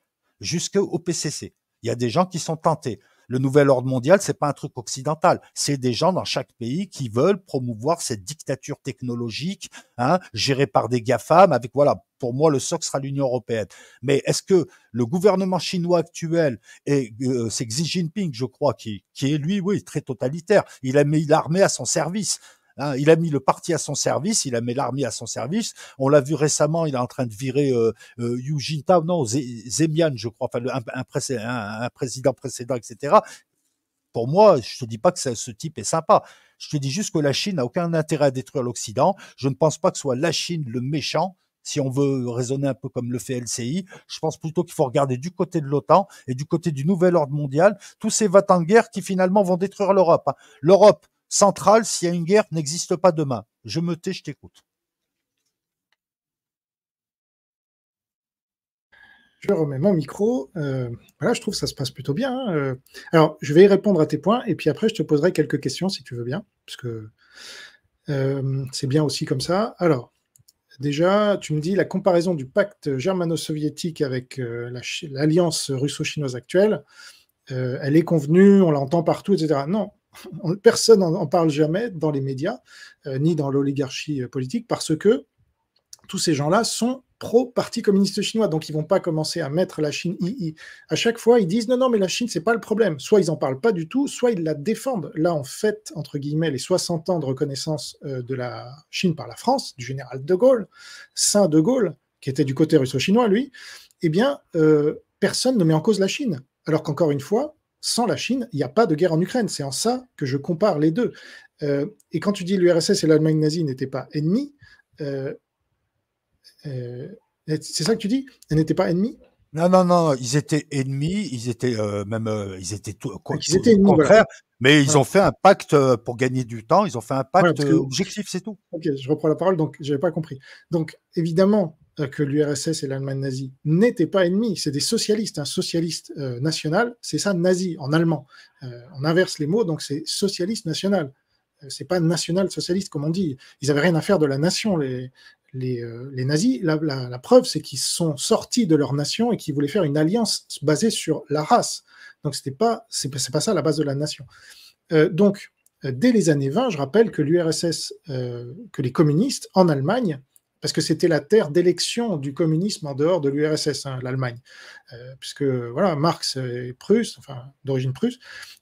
jusqu'au PCC. Il y a des gens qui sont tentés. Le nouvel ordre mondial, c'est pas un truc occidental. C'est des gens dans chaque pays qui veulent promouvoir cette dictature technologique, hein, gérée par des gafam. Avec voilà, pour moi, le soc sera l'Union européenne. Mais est-ce que le gouvernement chinois actuel et euh, c'est Xi Jinping, je crois, qui, qui est lui, oui, très totalitaire. Il a mis l'armée à son service. Hein, il a mis le parti à son service, il a mis l'armée à son service. On l'a vu récemment, il est en train de virer euh, euh, non, Zemian, je crois, un, président précédent, etc. Pour moi, je te dis pas que ce type est sympa. Je te dis juste que la Chine n'a aucun intérêt à détruire l'Occident. Je ne pense pas que soit la Chine le méchant. Si on veut raisonner un peu comme le fait LCI, je pense plutôt qu'il faut regarder du côté de l'OTAN et du côté du nouvel ordre mondial tous ces vatanguers en guerre qui finalement vont détruire l'Europe. Hein. L'Europe, centrale, s'il y a une guerre, n'existe pas demain. Je me tais, je t'écoute. Je remets mon micro. Euh, voilà, je trouve que ça se passe plutôt bien. Hein. Euh, alors, je vais y répondre à tes points et puis après, je te poserai quelques questions si tu veux bien, parce que euh, c'est bien aussi comme ça. Alors, déjà, tu me dis la comparaison du pacte germano-soviétique avec l'alliance russo-chinoise actuelle, elle est convenue, on l'entend partout, etc. Non, Personne n'en parle jamais dans les médias, euh, ni dans l'oligarchie euh, politique, parce que tous ces gens-là sont pro-parti communiste chinois, donc ils vont pas commencer à mettre la Chine À chaque fois, ils disent non, non, mais la Chine, c'est pas le problème. Soit ils en parlent pas du tout, soit ils la défendent. Là, en fait entre guillemets, les 60 ans de reconnaissance euh, de la Chine par la France, du général de Gaulle, Saint de Gaulle, qui était du côté russo-chinois, lui, eh bien, personne ne met en cause la Chine. Alors qu'encore une fois, sans la Chine, il n'y a pas de guerre en Ukraine. C'est en ça que je compare les deux. Euh, et quand tu dis l'URSS et l'Allemagne nazie n'étaient pas ennemis, euh, euh, c'est ça que tu dis Elles n'étaient pas ennemies non, non, non, ils étaient ennemis, ils étaient même, ils étaient quoi, ils étaient ennemis, mais ils ont fait un pacte pour gagner du temps, ils ont fait un pacte objectif, c'est tout. Ok, je reprends la parole, donc je j'avais pas compris. Donc évidemment, euh, que l'URSS et l'Allemagne nazie n'étaient pas ennemis, c'est des socialistes. Un socialiste euh, national, c'est ça nazi en allemand. Euh, on inverse les mots, donc c'est socialiste national. c'est pas national socialiste comme on dit. Ils n'avaient rien à faire de la nation, les, les, nazis. La, la, preuve, c'est qu'ils sont sortis de leur nation et qu'ils voulaient faire une alliance basée sur la race. Donc c'était pas, c'est pas ça la base de la nation. donc dès les années 20, je rappelle que l'URSS, que les communistes en Allemagne parce que c'était la terre d'élection du communisme en dehors de l'URSS, hein, l'Allemagne, euh, puisque voilà, Marx est prusse, enfin d'origine prusse,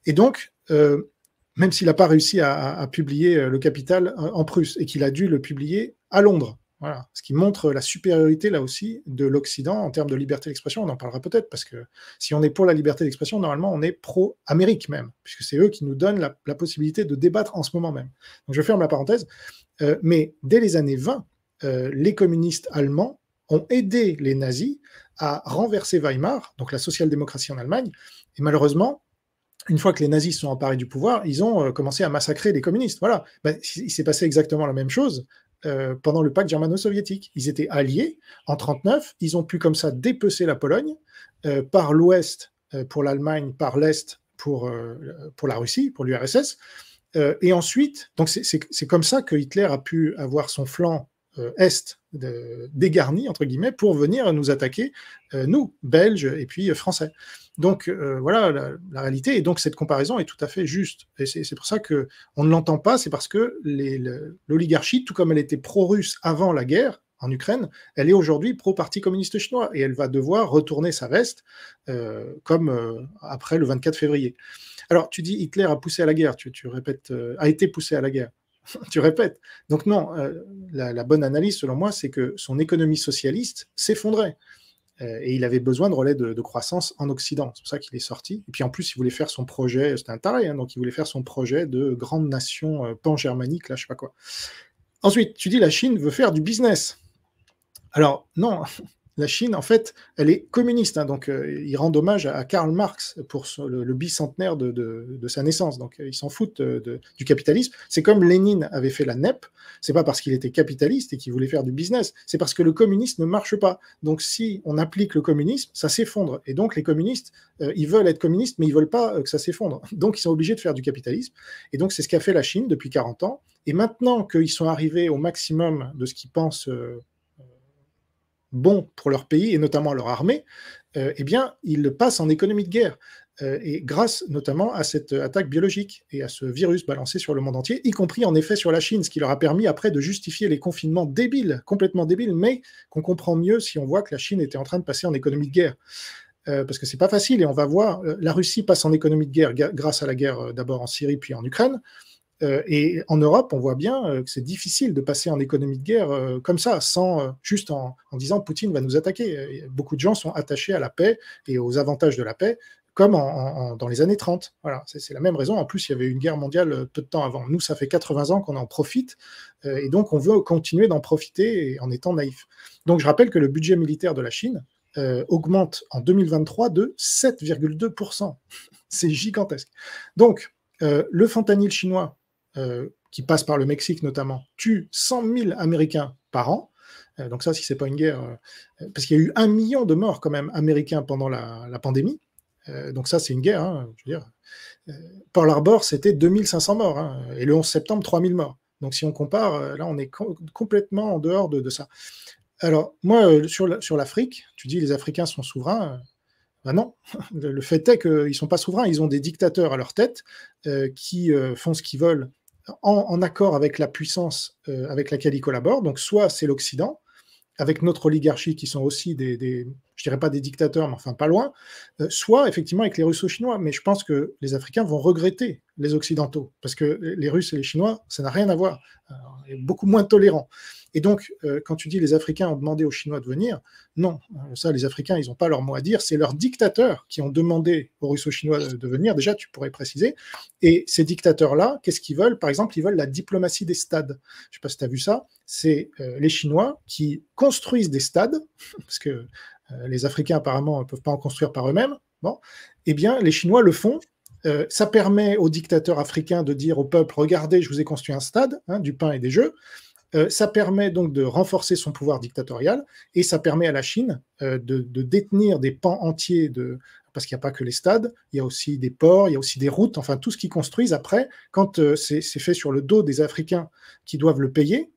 et donc euh, même s'il n'a pas réussi à, publier euh, Le Capital en Prusse et qu'il a dû le publier à Londres. Voilà, ce qui montre la supériorité là aussi de l'Occident en termes de liberté d'expression. On en parlera peut-être parce que si on est pour la liberté d'expression, normalement on est pro-Amérique même, puisque c'est eux qui nous donnent la, possibilité de débattre en ce moment même. Donc je ferme la parenthèse. mais dès les années 20, euh, les communistes allemands ont aidé les nazis à renverser Weimar, donc la social-démocratie en Allemagne. Et malheureusement, une fois que les nazis sont emparés du pouvoir, ils ont euh, commencé à massacrer les communistes. Voilà, ben, il s'est passé exactement la même chose euh, pendant le pacte germano-soviétique. Ils étaient alliés en 1939, ils ont pu comme ça dépecer la Pologne par l'ouest pour l'Allemagne, par l'est pour, pour la Russie, pour l'URSS. et ensuite, donc c'est comme ça que Hitler a pu avoir son flanc euh, est dégarni, entre guillemets, pour venir nous attaquer, euh, nous, Belges et puis euh, Français. Donc voilà la, réalité, et donc cette comparaison est tout à fait juste. Et c'est pour ça que on ne l'entend pas, c'est parce que l'oligarchie, tout comme elle était pro-russe avant la guerre, en Ukraine, elle est aujourd'hui pro-parti communiste chinois et elle va devoir retourner sa veste comme après le 24 février. Alors tu dis Hitler a poussé à la guerre, tu, tu répètes a été poussé à la guerre. tu répètes. Donc non, euh, la, bonne analyse, selon moi, c'est que son économie socialiste s'effondrait. Euh, et il avait besoin de relais de, croissance en Occident. C'est pour ça qu'il est sorti. Et puis en plus, il voulait faire son projet, c'était un taré, hein, donc il voulait faire son projet de grande nation euh, pan-germanique, là, je sais pas quoi. Ensuite, tu dis la Chine veut faire du business. Alors non, la Chine, en fait, elle est communiste. Hein, donc, euh, ils rendent hommage à, Karl Marx pour le, bicentenaire de, sa naissance. Donc, euh, ils s'en foutent du capitalisme. C'est comme Lénine avait fait la NEP. C'est pas parce qu'il était capitaliste et qu'il voulait faire du business. C'est parce que le communisme ne marche pas. Donc, si on applique le communisme, ça s'effondre. Et donc, les communistes, euh, ils veulent être communistes, mais ils veulent pas que ça s'effondre. Donc, ils sont obligés de faire du capitalisme. Et donc, c'est ce qu'a fait la Chine depuis 40 ans. Et maintenant qu'ils sont arrivés au maximum de ce qu'ils pensent bon pour leur pays et notamment leur armée, euh, eh bien, ils le passent en économie de guerre. Euh, et grâce notamment à cette attaque biologique et à ce virus balancé sur le monde entier, y compris en effet sur la Chine, ce qui leur a permis après de justifier les confinements débiles, complètement débiles, mais qu'on comprend mieux si on voit que la Chine était en train de passer en économie de guerre. Euh, parce que c'est pas facile, et on va voir, la Russie passe en économie de guerre grâce à la guerre d'abord en Syrie puis en Ukraine, euh, et en Europe, on voit bien euh, que c'est difficile de passer en économie de guerre euh, comme ça, sans juste en, disant Poutine va nous attaquer. beaucoup de gens sont attachés à la paix et aux avantages de la paix, comme dans les années 30. Voilà, c'est la même raison. En plus, il y avait une guerre mondiale peu de temps avant. Nous, ça fait 80 ans qu'on en profite, et donc on veut continuer d'en profiter en étant naïf. Donc je rappelle que le budget militaire de la Chine augmente en 2023 de 7,2%. c'est gigantesque. Donc, le fentanyl chinois, euh, qui passe par le Mexique notamment, tuent 100 000 Américains par an. Euh, donc ça, si c'est pas une guerre, euh, parce qu'il y a eu un million de morts quand même américains pendant la, pandémie. donc ça, c'est une guerre. Hein, je veux dire. Pearl Harbor, c'était 2500 morts, hein, et le 11 septembre, 3000 morts. Donc si on compare, là, on est complètement en dehors de, ça. Alors moi, sur l'Afrique, tu dis les Africains sont souverains. Ben non, le, fait est qu'ils ne sont pas souverains, ils ont des dictateurs à leur tête qui font ce qu'ils veulent en, accord avec la puissance euh, avec laquelle ils collaborent. Donc soit c'est l'Occident, avec notre oligarchie qui sont aussi des, je dirais pas des dictateurs, mais enfin pas loin, euh, soit effectivement avec les Russes Chinois. Mais je pense que les Africains vont regretter les Occidentaux, parce que les Russes et les Chinois, ça n'a rien à voir, beaucoup moins tolérants. Et donc, euh, quand tu dis les Africains ont demandé aux Chinois de venir, non, hein, ça, les Africains, ils n'ont pas leur mot à dire, c'est leurs dictateurs qui ont demandé aux Russo-Chinois de, de venir, déjà, tu pourrais préciser. Et ces dictateurs-là, qu'est-ce qu'ils veulent Par exemple, ils veulent la diplomatie des stades. Je ne sais pas si tu as vu ça, c'est euh, les Chinois qui construisent des stades, parce que euh, les Africains apparemment ne peuvent pas en construire par eux-mêmes, eh bien les Chinois le font. Euh, ça permet aux dictateurs africains de dire au peuple, regardez, je vous ai construit un stade, hein, du pain et des jeux. Euh, ça permet donc de renforcer son pouvoir dictatorial et ça permet à la Chine de, détenir des pans entiers de parce qu'il n'y a pas que les stades, il y a aussi des ports, il y a aussi des routes, enfin tout ce qu'ils construisent après, quand c'est fait sur le dos des Africains qui doivent le payer,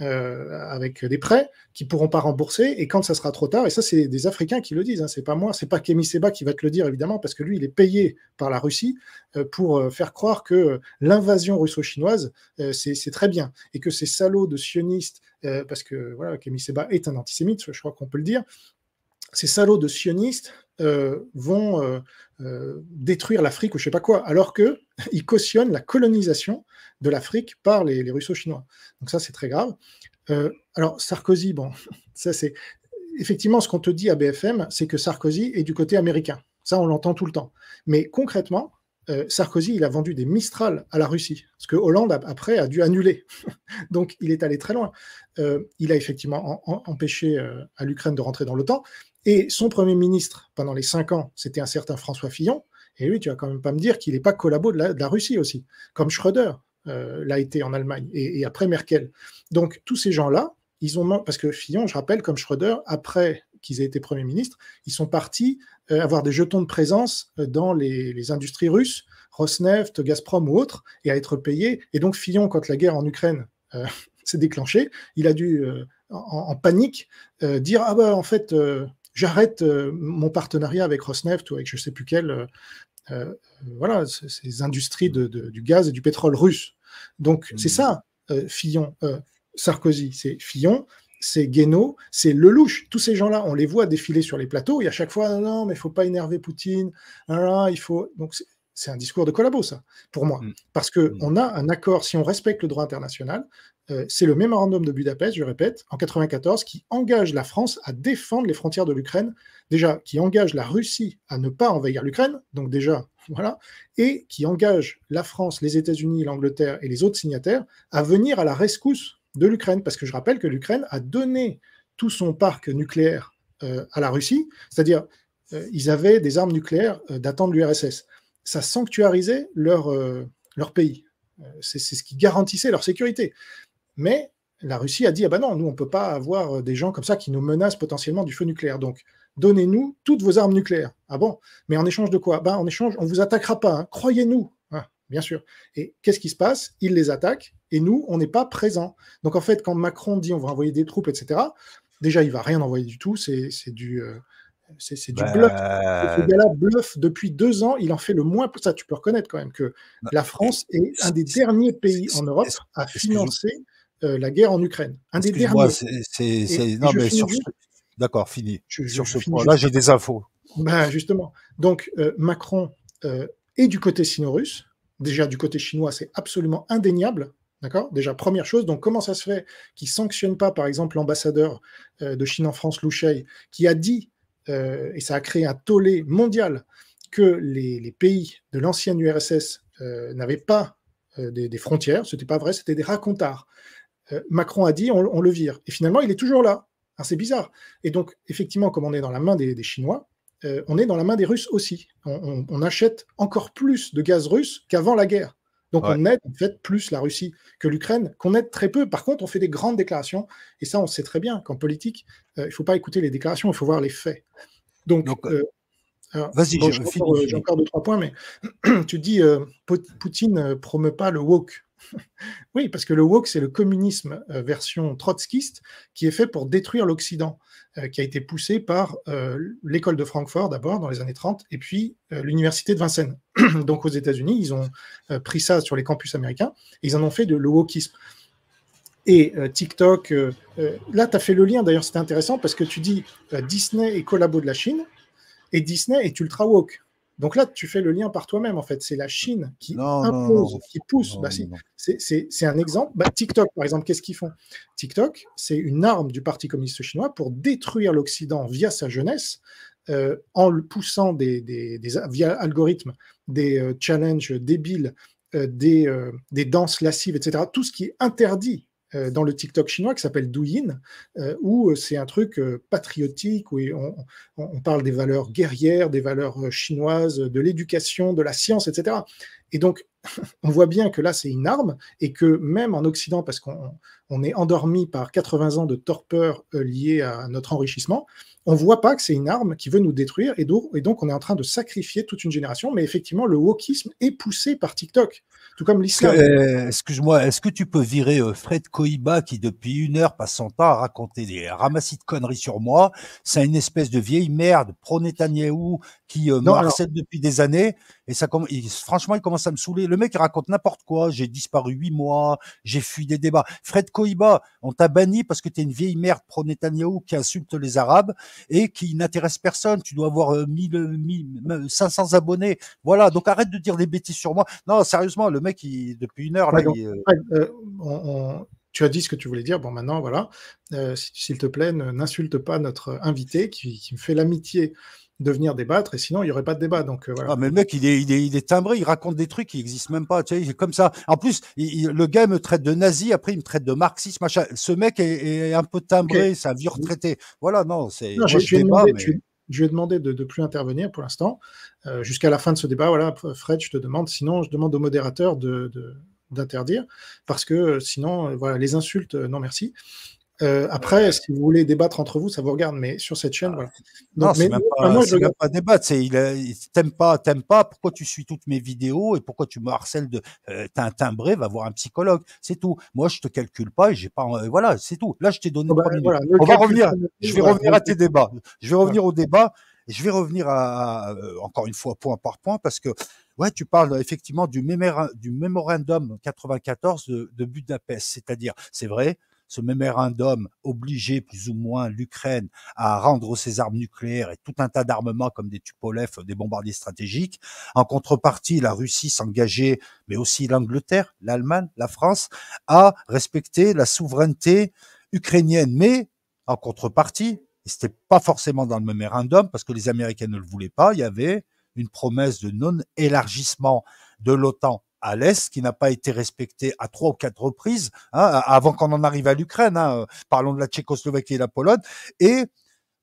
euh, avec des prêts qui pourront pas rembourser et quand ça sera trop tard et ça c'est des Africains qui le disent hein, c'est pas moi c'est pas Kémy Seba qui va te le dire évidemment parce que lui il est payé par la Russie euh, pour euh, faire croire que l'invasion russo-chinoise c'est très bien et que ces salauds de sionistes parce que voilà Kémy Seba est un antisémite je crois qu'on peut le dire ces salauds de sionistes euh, vont euh, euh, détruire l'Afrique ou je sais pas quoi, alors qu'ils cautionnent la colonisation de l'Afrique par les, les russo-chinois. Donc ça, c'est très grave. alors Sarkozy, bon, ça c'est... Effectivement, ce qu'on te dit à BFM, c'est que Sarkozy est du côté américain. Ça, on l'entend tout le temps. Mais concrètement, Sarkozy, il a vendu des Mistral à la Russie, ce que Hollande, après, a dû annuler. Donc, il est allé très loin. il a effectivement empêché à l'Ukraine de rentrer dans l'OTAN, et son Premier ministre, pendant les cinq ans, c'était un certain François Fillon. Et lui, tu vas quand même pas me dire qu'il n'est pas collabo de la, Russie aussi, comme Schröder euh, l'a été en Allemagne, et, après Merkel. Donc tous ces gens-là, ils ont parce que Fillon, je rappelle, comme Schröder, après qu'ils aient été Premier ministre, ils sont partis euh, avoir des jetons de présence euh, dans les, industries russes, Rosneft, Gazprom ou autres, et à être payés. Et donc Fillon, quand la guerre en Ukraine s'est déclenchée, il a dû, en, en, panique, dire Ah bah en fait j'arrête euh, mon partenariat avec Rosneft ou avec je ne sais plus quelle, euh, euh, voilà, ces industries du gaz et du pétrole russe. Donc c'est hmm. ça, Fillon, Sarkozy, c'est Fillon, c'est Guénaud, c'est Lelouch. Tous ces gens-là, on les voit défiler sur les plateaux et à chaque fois, non, mais il faut pas énerver Poutine, ah il faut. Donc, c'est un discours de collabo, ça, pour moi. Hmm. Parce qu'on hmm. on a un accord, si on respecte le droit international, euh, c'est le mémorandum de Budapest, je répète, en 1994, qui engage la France à défendre les frontières de l'Ukraine, déjà qui engage la Russie à ne pas envahir l'Ukraine, donc déjà, voilà, et qui engage la France, les États-Unis, l'Angleterre et les autres signataires à venir à la rescousse de l'Ukraine, parce que je rappelle que l'Ukraine a donné tout son parc nucléaire euh, à la Russie, c'est-à-dire euh, ils avaient des armes nucléaires datant de l'URSS. Ça sanctuarisait leur, leur pays. C'est ce qui garantissait leur sécurité. Mais la Russie a dit, ah ben non, nous, on ne peut pas avoir euh, des gens comme ça qui nous menacent potentiellement du feu nucléaire. Donc, donnez-nous toutes vos armes nucléaires. Ah bon Mais en échange de quoi ben, En échange, on ne vous attaquera pas, hein. croyez-nous. Ah, bien sûr. Et qu'est-ce qui se passe Ils les attaquent et nous, on n'est pas présents. Donc, en fait, quand Macron dit on va envoyer des troupes, etc., déjà, il va rien envoyer du tout. C'est du... c'est du euh, bah, bluff. depuis deux ans. Il en fait le moins. pour Ça, tu peux reconnaître quand même que la France est un des derniers pays en Europe à financer euh, la guerre en Ukraine. Un C'est d'accord fini. sur ce point-là, j'ai des infos. Ben, justement. Donc euh, Macron euh, est du côté sino-russe. Déjà du côté chinois, c'est absolument indéniable. D'accord Déjà, première chose, donc comment ça se fait qu'il ne sanctionne pas, par exemple, l'ambassadeur de Chine en France, Louchey, qui a dit, et ça a créé un tollé mondial, que les, pays de l'ancienne URSS n'avaient pas des, des, frontières, n'était pas vrai, c'était des racontards. Euh, Macron a dit on, le vire. Et finalement, il est toujours là. Ah, c'est bizarre. Et donc, effectivement, comme on est dans la main des, Chinois, euh, on est dans la main des Russes aussi. On, achète encore plus de gaz russe qu'avant la guerre. Donc on aide en fait plus la Russie que l'Ukraine, qu'on aide très peu. Par contre, on fait des grandes déclarations, et ça, on sait très bien qu'en politique, euh, il ne faut pas écouter les déclarations, il faut voir les faits. Donc, vas-y, j'ai encore, deux trois points, mais tu dis Poutine ne promeut pas le woke. oui, parce que le woke, c'est le communisme euh, version trotskiste qui est fait pour détruire l'Occident, euh, qui a été poussé par euh, l'école de Francfort d'abord dans les années 30 et puis l'université de Vincennes. Donc aux États-Unis, ils ont pris ça sur les campus américains et ils en ont fait de le wokisme. Et TikTok, là, tu as fait le lien, d'ailleurs, c'était intéressant parce que tu dis Disney est collabo de la Chine et Disney est ultra woke. Donc là, tu fais le lien par toi-même, en fait. C'est la Chine qui impose, qui pousse. Bah, c'est un exemple. Bah, TikTok, par exemple, qu'est-ce qu'ils font TikTok, c'est une arme du Parti communiste chinois pour détruire l'Occident via sa jeunesse, euh, en le poussant des, via algorithmes, des euh, challenges débiles, euh, des, des danses lascives, etc. Tout ce qui est interdit euh, dans le TikTok chinois qui s'appelle Douyin, euh, où euh, c'est un truc patriotique, où on, parle des valeurs guerrières, des valeurs chinoises, de l'éducation, de la science, etc. Et donc, on voit bien que là, c'est une arme, et que même en Occident, parce qu'on est endormi par 80 ans de torpeur liée à notre enrichissement, on voit pas que c'est une arme qui veut nous détruire et donc, et donc on est en train de sacrifier toute une génération. Mais effectivement, le wokisme est poussé par TikTok, tout comme l'islam. Euh, excuse-moi, est-ce que tu peux virer euh, Fred Koiba qui depuis une heure passe son temps à raconter des ramassis de conneries sur moi C'est une espèce de vieille merde pro Netanyahou qui euh, me harcèle depuis des années. Et ça, franchement, il commence à me saouler. Le mec il raconte n'importe quoi. J'ai disparu huit mois, j'ai fui des débats. Fred Koiba, on t'a banni parce que t'es une vieille merde pro-Netanyahou qui insulte les Arabes et qui n'intéresse personne. Tu dois avoir 1000, euh, 500 abonnés. Voilà. Donc arrête de dire des bêtises sur moi. Non, sérieusement, le mec, depuis une heure, là, euh, euh, tu as dit ce que tu voulais dire. Bon, maintenant, voilà, s'il te plaît, n'insulte pas notre invité qui, qui me fait l'amitié de venir débattre, et sinon, il n'y aurait pas de débat. Donc, euh, voilà. Ah, mais le mec, il est, il, est, timbré, il raconte des trucs qui n'existent même pas. Tu comme ça. En plus, le gars me traite de nazi, après, il me traite de marxiste, machin. Ce mec est, un peu timbré, ça c'est un retraité. Voilà, non, c'est. je, lui je, ai demandé de ne plus intervenir pour l'instant. Euh, jusqu'à la fin de ce débat, voilà, Fred, je te demande, sinon, je demande au modérateur d'interdire parce que euh, sinon voilà les insultes non merci est euh, après, si vous voulez débattre entre vous, ça vous regarde, mais sur cette chaîne, ah. voilà. non, c'est même pas, moi, je... même pas débattre. C'est, pas, t'aime pas. Pourquoi tu suis toutes mes vidéos et pourquoi tu me harcèles de euh, t'as un timbré, va voir un psychologue. C'est tout. Moi, je te calcule pas. et J'ai pas. Euh, voilà, c'est tout. Là, je t'ai donné. Ah bah, On va revenir. Je vais revenir à tes débats. Je vais revenir au débat. Je vais revenir à, encore une fois point par point parce que Ouais, tu parles effectivement du, mémorandum 94 de, de Budapest, c'est-à-dire, c'est vrai, ce mémorandum obligeait plus ou moins l'Ukraine à rendre ses armes nucléaires et tout un tas d'armements comme des Tupolev, des bombardiers stratégiques. En contrepartie, la Russie s'engageait, mais aussi l'Angleterre, l'Allemagne, la France, à respecter la souveraineté ukrainienne. Mais en contrepartie, et c'était pas forcément dans le mémorandum parce que les Américains ne le voulaient pas, il y avait une promesse de non-élargissement de l'OTAN à l'Est qui n'a pas été respecté à trois ou quatre reprises, hein, avant qu'on en arrive à l'Ukraine. Hein, euh, parlons de la Tchécoslovaquie et de la Pologne. Et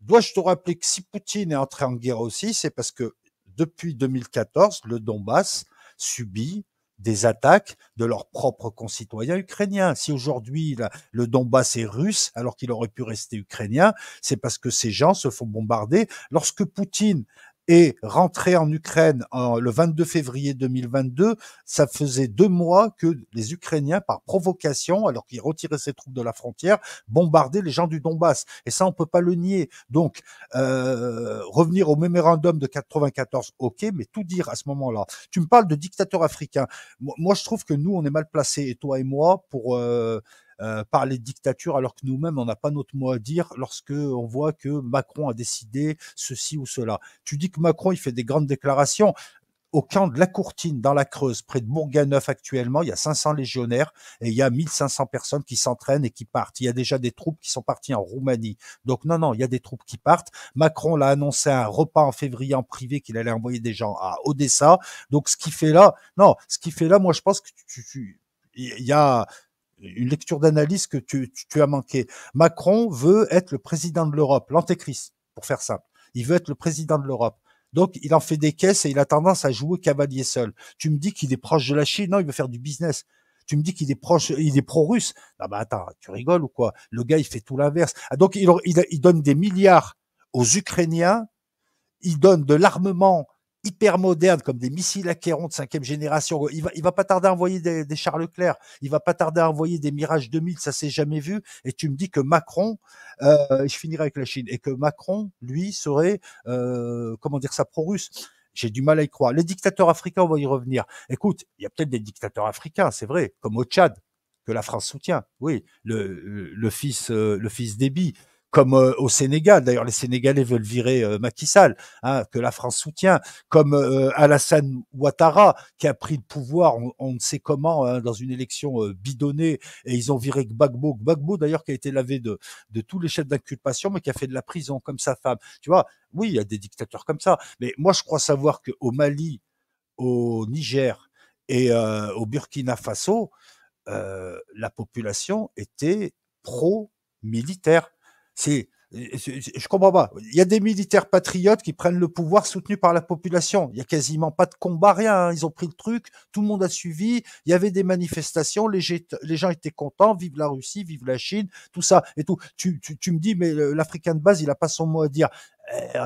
dois-je te rappeler que si Poutine est entré en guerre aussi, c'est parce que depuis 2014, le Donbass subit des attaques de leurs propres concitoyens ukrainiens. Si aujourd'hui le Donbass est russe alors qu'il aurait pu rester ukrainien, c'est parce que ces gens se font bombarder. Lorsque Poutine et rentrer en Ukraine le 22 février 2022, ça faisait deux mois que les Ukrainiens, par provocation, alors qu'ils retiraient ses troupes de la frontière, bombardaient les gens du Donbass. Et ça, on peut pas le nier. Donc, euh, revenir au mémorandum de 94, ok, mais tout dire à ce moment-là. Tu me parles de dictateur africain. Moi, je trouve que nous, on est mal placés, et toi et moi, pour... Euh, parler euh, par les dictatures, alors que nous-mêmes, on n'a pas notre mot à dire lorsque on voit que Macron a décidé ceci ou cela. Tu dis que Macron, il fait des grandes déclarations au camp de la Courtine, dans la Creuse, près de Bourganeuf actuellement, il y a 500 légionnaires et il y a 1500 personnes qui s'entraînent et qui partent. Il y a déjà des troupes qui sont parties en Roumanie. Donc non, non, il y a des troupes qui partent. Macron l'a annoncé à un repas en février en privé qu'il allait envoyer des gens à Odessa. Donc ce qui fait là, non, ce qui fait là, moi je pense que tu, tu, il y a une lecture d'analyse que tu, as manqué. Macron veut être le président de l'Europe, l'antéchrist, pour faire simple. Il veut être le président de l'Europe. Donc, il en fait des caisses et il a tendance à jouer cavalier seul. Tu me dis qu'il est proche de la Chine. Non, il veut faire du business. Tu me dis qu'il est proche, il est pro-russe. Non, bah attends, tu rigoles ou quoi Le gars, il fait tout l'inverse. Ah, donc, il donne des milliards aux Ukrainiens. Il donne de l'armement hyper modernes comme des missiles Acheron de cinquième génération. Il va, va pas tarder à envoyer des, Charles Leclerc. Il va pas tarder à envoyer des Mirage 2000. Ça s'est jamais vu. Et tu me dis que Macron, euh, je finirai avec la Chine, et que Macron, lui, serait, euh, comment dire ça, pro-russe. J'ai du mal à y croire. Les dictateurs africains, on va y revenir. Écoute, il y a peut-être des dictateurs africains, c'est vrai, comme au Tchad, que la France soutient. Oui, le, fils, le fils euh, comme euh, au Sénégal. D'ailleurs, les Sénégalais veulent virer euh, Macky Sall, hein, que la France soutient, comme euh, Alassane Ouattara, qui a pris le pouvoir, on, ne sait comment, hein, dans une élection bidonnée, et ils ont viré Gbagbo. Gbagbo, d'ailleurs, qui a été lavé de, de tous les chefs d'inculpation, mais qui a fait de la prison, comme sa femme. Tu vois, oui, il y a des dictateurs comme ça. Mais moi, je crois savoir qu'au Mali, au Niger et au Burkina Faso, la population était pro-militaire c'est je comprends pas. Il y a des militaires patriotes qui prennent le pouvoir soutenu par la population. Il y a quasiment pas de combat, rien. Hein. Ils ont pris le truc, tout le monde a suivi. Il y avait des manifestations, les, gens étaient contents. Vive la Russie, vive la Chine, tout ça et tout. Tu, tu, tu me dis, mais l'Africain de base, il a pas son mot à dire. Eh,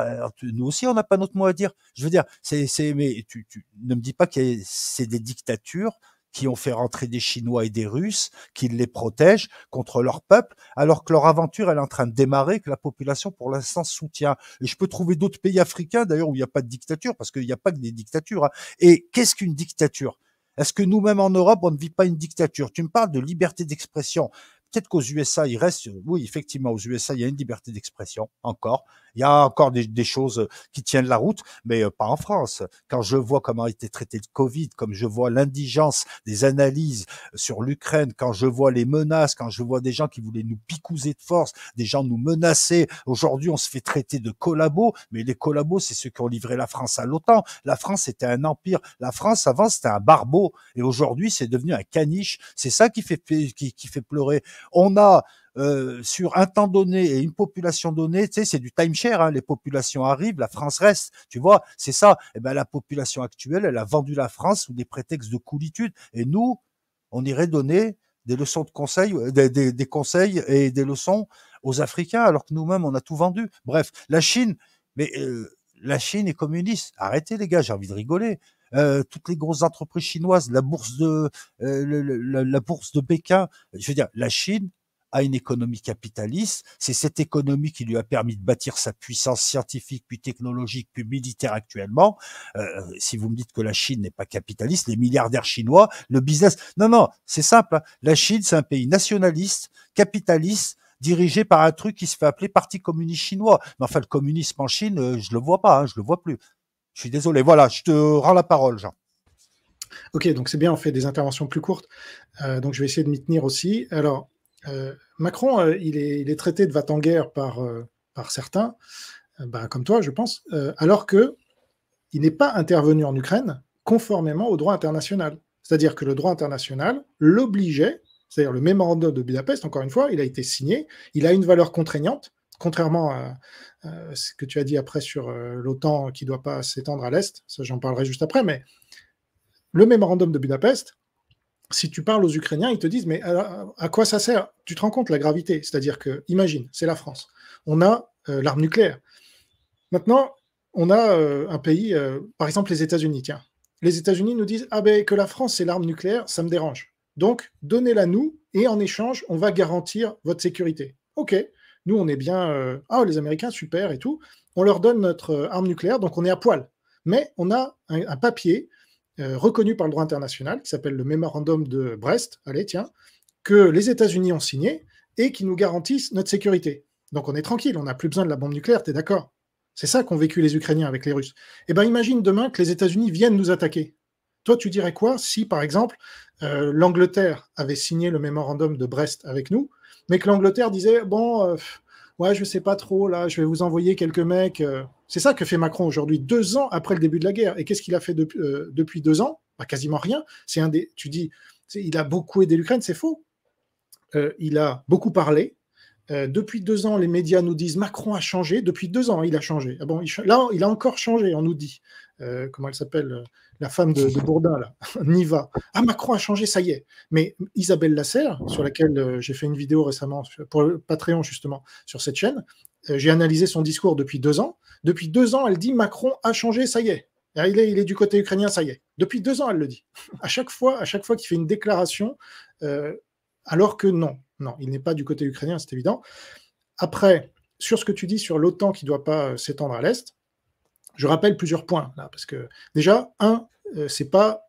nous aussi, on n'a pas notre mot à dire. Je veux dire, c'est, mais tu, tu ne me dis pas que c'est des dictatures qui ont fait rentrer des Chinois et des Russes, qui les protègent contre leur peuple, alors que leur aventure elle est en train de démarrer, que la population pour l'instant soutient. Et je peux trouver d'autres pays africains d'ailleurs où il n'y a pas de dictature, parce qu'il n'y a pas que des dictatures. Hein. Et qu'est-ce qu'une dictature est-ce que nous-mêmes en Europe, on ne vit pas une dictature Tu me parles de liberté d'expression, Peut-être qu'aux USA, il reste, oui, effectivement, aux USA, il y a une liberté d'expression encore. Il y a encore des, des, choses euh, qui tiennent la route, mais euh, pas en France. Quand je vois comment a été traité le Covid, comme je vois l'indigence des analyses euh, sur l'Ukraine, quand je vois les menaces, quand je vois des gens qui voulaient nous picouser de force, des gens nous menacer. Aujourd'hui, on se fait traiter de collabos, mais les collabos, c'est ceux qui ont livré la France à l'OTAN. La France était un empire. La France, avant, c'était un barbeau. Et aujourd'hui, c'est devenu un caniche. C'est ça qui fait, qui, qui fait pleurer. On a euh, sur un temps donné et une population donnée, tu c'est du timeshare. Hein, les populations arrivent, la France reste. Tu vois, c'est ça. Et eh ben la population actuelle, elle a vendu la France sous des prétextes de coolitude. Et nous, on irait donner des leçons de conseils, euh, des, conseils et des leçons aux Africains, alors que nous-mêmes, on a tout vendu. Bref, la Chine, mais euh, la Chine est communiste. Arrêtez, les gars, j'ai envie de rigoler. Euh, toutes les grosses entreprises chinoises, la bourse de euh, la bourse de Pékin. Je veux dire, la Chine a une économie capitaliste. C'est cette économie qui lui a permis de bâtir sa puissance scientifique, puis technologique, puis militaire actuellement. Euh, si vous me dites que la Chine n'est pas capitaliste, les milliardaires chinois, le business. Non, non, c'est simple. Hein. La Chine, c'est un pays nationaliste, capitaliste, dirigé par un truc qui se fait appeler Parti communiste chinois. Mais enfin, le communisme en Chine, je le vois pas, hein, je le vois plus. Je suis désolé. Voilà, je te rends la parole, Jean. Ok, donc c'est bien, on fait des interventions plus courtes. Euh, donc je vais essayer de m'y tenir aussi. Alors, euh, Macron, euh, il, est, traité de va en guerre par, par certains, bah, comme toi, je pense, alors qu'il n'est pas intervenu en Ukraine conformément au droit international. C'est-à-dire que le droit international l'obligeait, c'est-à-dire le mémorandum de Budapest, encore une fois, il a été signé, il a une valeur contraignante, contrairement à ce que tu as dit après sur euh, l'OTAN qui ne doit pas s'étendre à l'Est, ça j'en parlerai juste après, mais le mémorandum de Budapest, si tu parles aux Ukrainiens, ils te disent mais à, quoi ça sert Tu te rends compte la gravité, c'est-à-dire que, imagine, c'est la France, on a euh, l'arme nucléaire. Maintenant, on a euh, un pays, par exemple les États-Unis, tiens. Les États-Unis nous disent ah ben que la France c'est l'arme nucléaire, ça me dérange. Donc donnez-la nous et en échange on va garantir votre sécurité. Ok, nous, on est bien, euh, ah, les Américains, super et tout. On leur donne notre euh, arme nucléaire, donc on est à poil. Mais on a un, papier euh, reconnu par le droit international qui s'appelle le mémorandum de Brest, allez, tiens, que les États-Unis ont signé et qui nous garantissent notre sécurité. Donc on est tranquille, on n'a plus besoin de la bombe nucléaire, t'es d'accord C'est ça qu'ont vécu les Ukrainiens avec les Russes. Eh bien, imagine demain que les États-Unis viennent nous attaquer. Toi, tu dirais quoi si, par exemple, euh, l'Angleterre avait signé le mémorandum de Brest avec nous, mais que l'Angleterre disait bon, je euh, ouais, je sais pas trop là, je vais vous envoyer quelques mecs. Euh. C'est ça que fait Macron aujourd'hui, deux ans après le début de la guerre. Et qu'est-ce qu'il a fait depuis deux ans bah, Quasiment rien. C'est un des. Tu dis, il a beaucoup aidé l'Ukraine, c'est faux. il a beaucoup parlé, euh, depuis deux ans, les médias nous disent Macron a changé. Depuis deux ans, hein, il a changé. Ah bon, là, il a encore changé, on nous dit. Euh, comment elle s'appelle euh, La femme de, Bourdin, là, Niva. Ah, Macron a changé, ça y est. Mais Isabelle Lasserre, sur laquelle j'ai fait une vidéo récemment, pour le Patreon, justement, sur cette chaîne, j'ai analysé son discours depuis deux ans. Depuis deux ans, elle dit Macron a changé, ça y est. Ah, il, est du côté ukrainien, ça y est. Depuis deux ans, elle le dit. À chaque fois, à chaque fois qu'il fait une déclaration, alors que non, non, il n'est pas du côté ukrainien, c'est évident. Après, sur ce que tu dis sur l'OTAN qui ne doit pas euh, s'étendre à l'Est, je rappelle plusieurs points là, parce que déjà, un, euh, c'est pas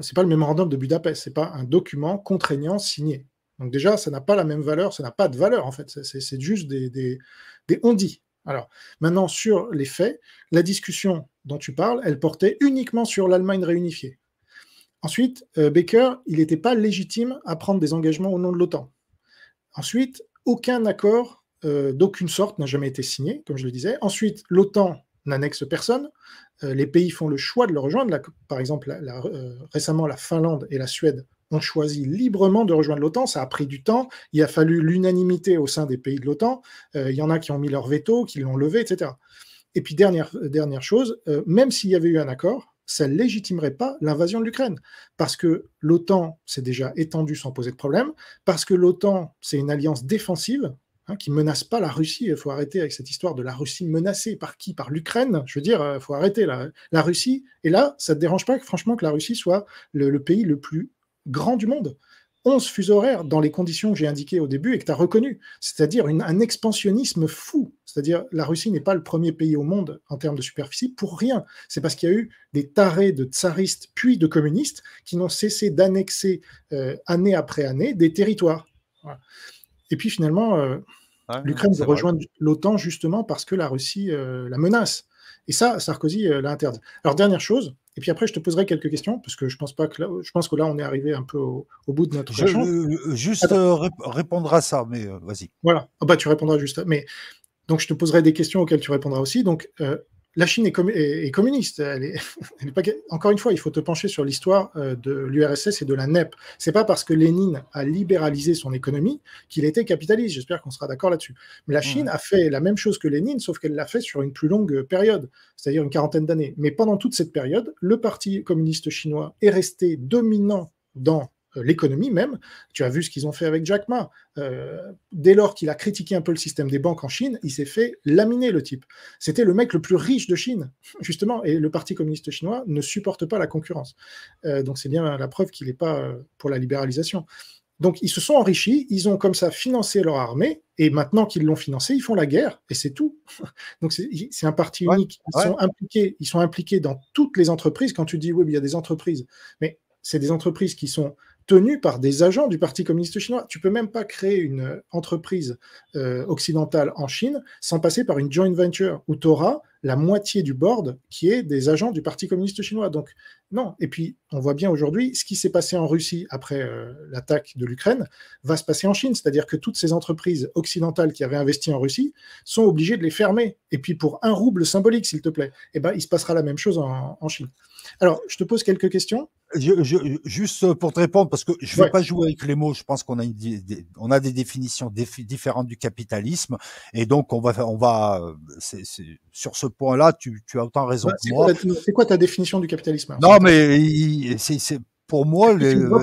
c'est pas le mémorandum de Budapest, c'est pas un document contraignant signé. Donc déjà, ça n'a pas la même valeur, ça n'a pas de valeur en fait, c'est juste des, des, des on-dit. Alors maintenant, sur les faits, la discussion dont tu parles, elle portait uniquement sur l'Allemagne réunifiée. Ensuite, euh, Baker, il n'était pas légitime à prendre des engagements au nom de l'OTAN. Ensuite, aucun accord euh, d'aucune sorte n'a jamais été signé, comme je le disais. Ensuite, l'OTAN n'annexe personne. Euh, les pays font le choix de le rejoindre. par exemple, récemment, la Finlande et la Suède ont choisi librement de rejoindre l'OTAN. Ça a pris du temps. Il a fallu l'unanimité au sein des pays de l'OTAN. il y en a qui ont mis leur veto, qui l'ont levé, etc. Et puis, dernière, dernière chose, même s'il y avait eu un accord, ça légitimerait pas l'invasion de l'Ukraine. Parce que l'OTAN s'est déjà étendue sans poser de problème, parce que l'OTAN, c'est une alliance défensive hein, qui menace pas la Russie. Il faut arrêter avec cette histoire de la Russie menacée par qui Par l'Ukraine. Je veux dire, il faut arrêter la, la Russie. Et là, ça ne te dérange pas, franchement, que la Russie soit le pays le plus grand du monde. 11 fuseaux horaires dans les conditions que j'ai indiquées au début et que tu as reconnues, c'est-à-dire un expansionnisme fou. C'est-à-dire la Russie n'est pas le premier pays au monde en termes de superficie pour rien. C'est parce qu'il y a eu des tarés de tsaristes puis de communistes qui n'ont cessé d'annexer euh, année après année des territoires. Et puis finalement, euh, l'Ukraine va rejoindre l'OTAN justement parce que la Russie euh, la menace. Et ça, Sarkozy l'a interdit. Alors dernière chose, et puis après, je te poserai quelques questions, parce que je pense, pas que là, je pense que là, on est arrivé un peu au, bout de notre je, euh, Juste euh, répondra répondre à ça, mais euh, vas-y. Voilà. Ah bah, tu répondras juste Mais, donc, je te poserai des questions auxquelles tu répondras aussi. Donc, la Chine est, communiste. Encore une fois, il faut te pencher sur l'histoire euh, de l'URSS et de la NEP. C'est pas parce que Lénine a libéralisé son économie qu'il était capitaliste. J'espère qu'on sera d'accord là-dessus. Mais la mmh. Chine a fait la même chose que Lénine, sauf qu'elle l'a fait sur une plus longue euh, période, c'est-à-dire une quarantaine d'années. Mais pendant toute cette période, le Parti communiste chinois est resté dominant dans euh, l'économie même. Tu as vu ce qu'ils ont fait avec Jack Ma. Euh, dès lors qu'il a critiqué un peu le système des banques en Chine, il s'est fait laminer le type. C'était le mec le plus riche de Chine, justement, et le Parti communiste chinois ne supporte pas la concurrence. Euh, donc c'est bien la preuve qu'il n'est pas pour la libéralisation. Donc ils se sont enrichis, ils ont comme ça financé leur armée, et maintenant qu'ils l'ont financé, ils font la guerre, et c'est tout. Donc c'est un parti unique. Ils, sont impliqués, ils sont impliqués dans toutes les entreprises. Quand tu dis, oui, il y a des entreprises, mais c'est des entreprises qui sont tenu par des agents du Parti communiste chinois. Tu peux même pas créer une euh, entreprise euh, occidentale en Chine sans passer par une joint venture où tu auras la moitié du board qui est des agents du Parti communiste chinois. Donc non. Et puis, on voit bien aujourd'hui, ce qui s'est passé en Russie après euh, l'attaque de l'Ukraine va se passer en Chine. C'est-à-dire que toutes ces entreprises occidentales qui avaient investi en Russie sont obligées de les fermer. Et puis, pour un rouble symbolique, s'il te plaît, eh ben, il se passera la même chose en, Chine. Alors, je te pose quelques questions. juste pour te répondre, parce que je ne vais pas jouer avec les mots, je pense qu'on a, des, on a des définitions différentes du capitalisme, et donc on va, on va sur ce point-là, tu, as autant raison que moi. C'est quoi ta définition du capitalisme Non, non mais c'est, pour moi, les, non,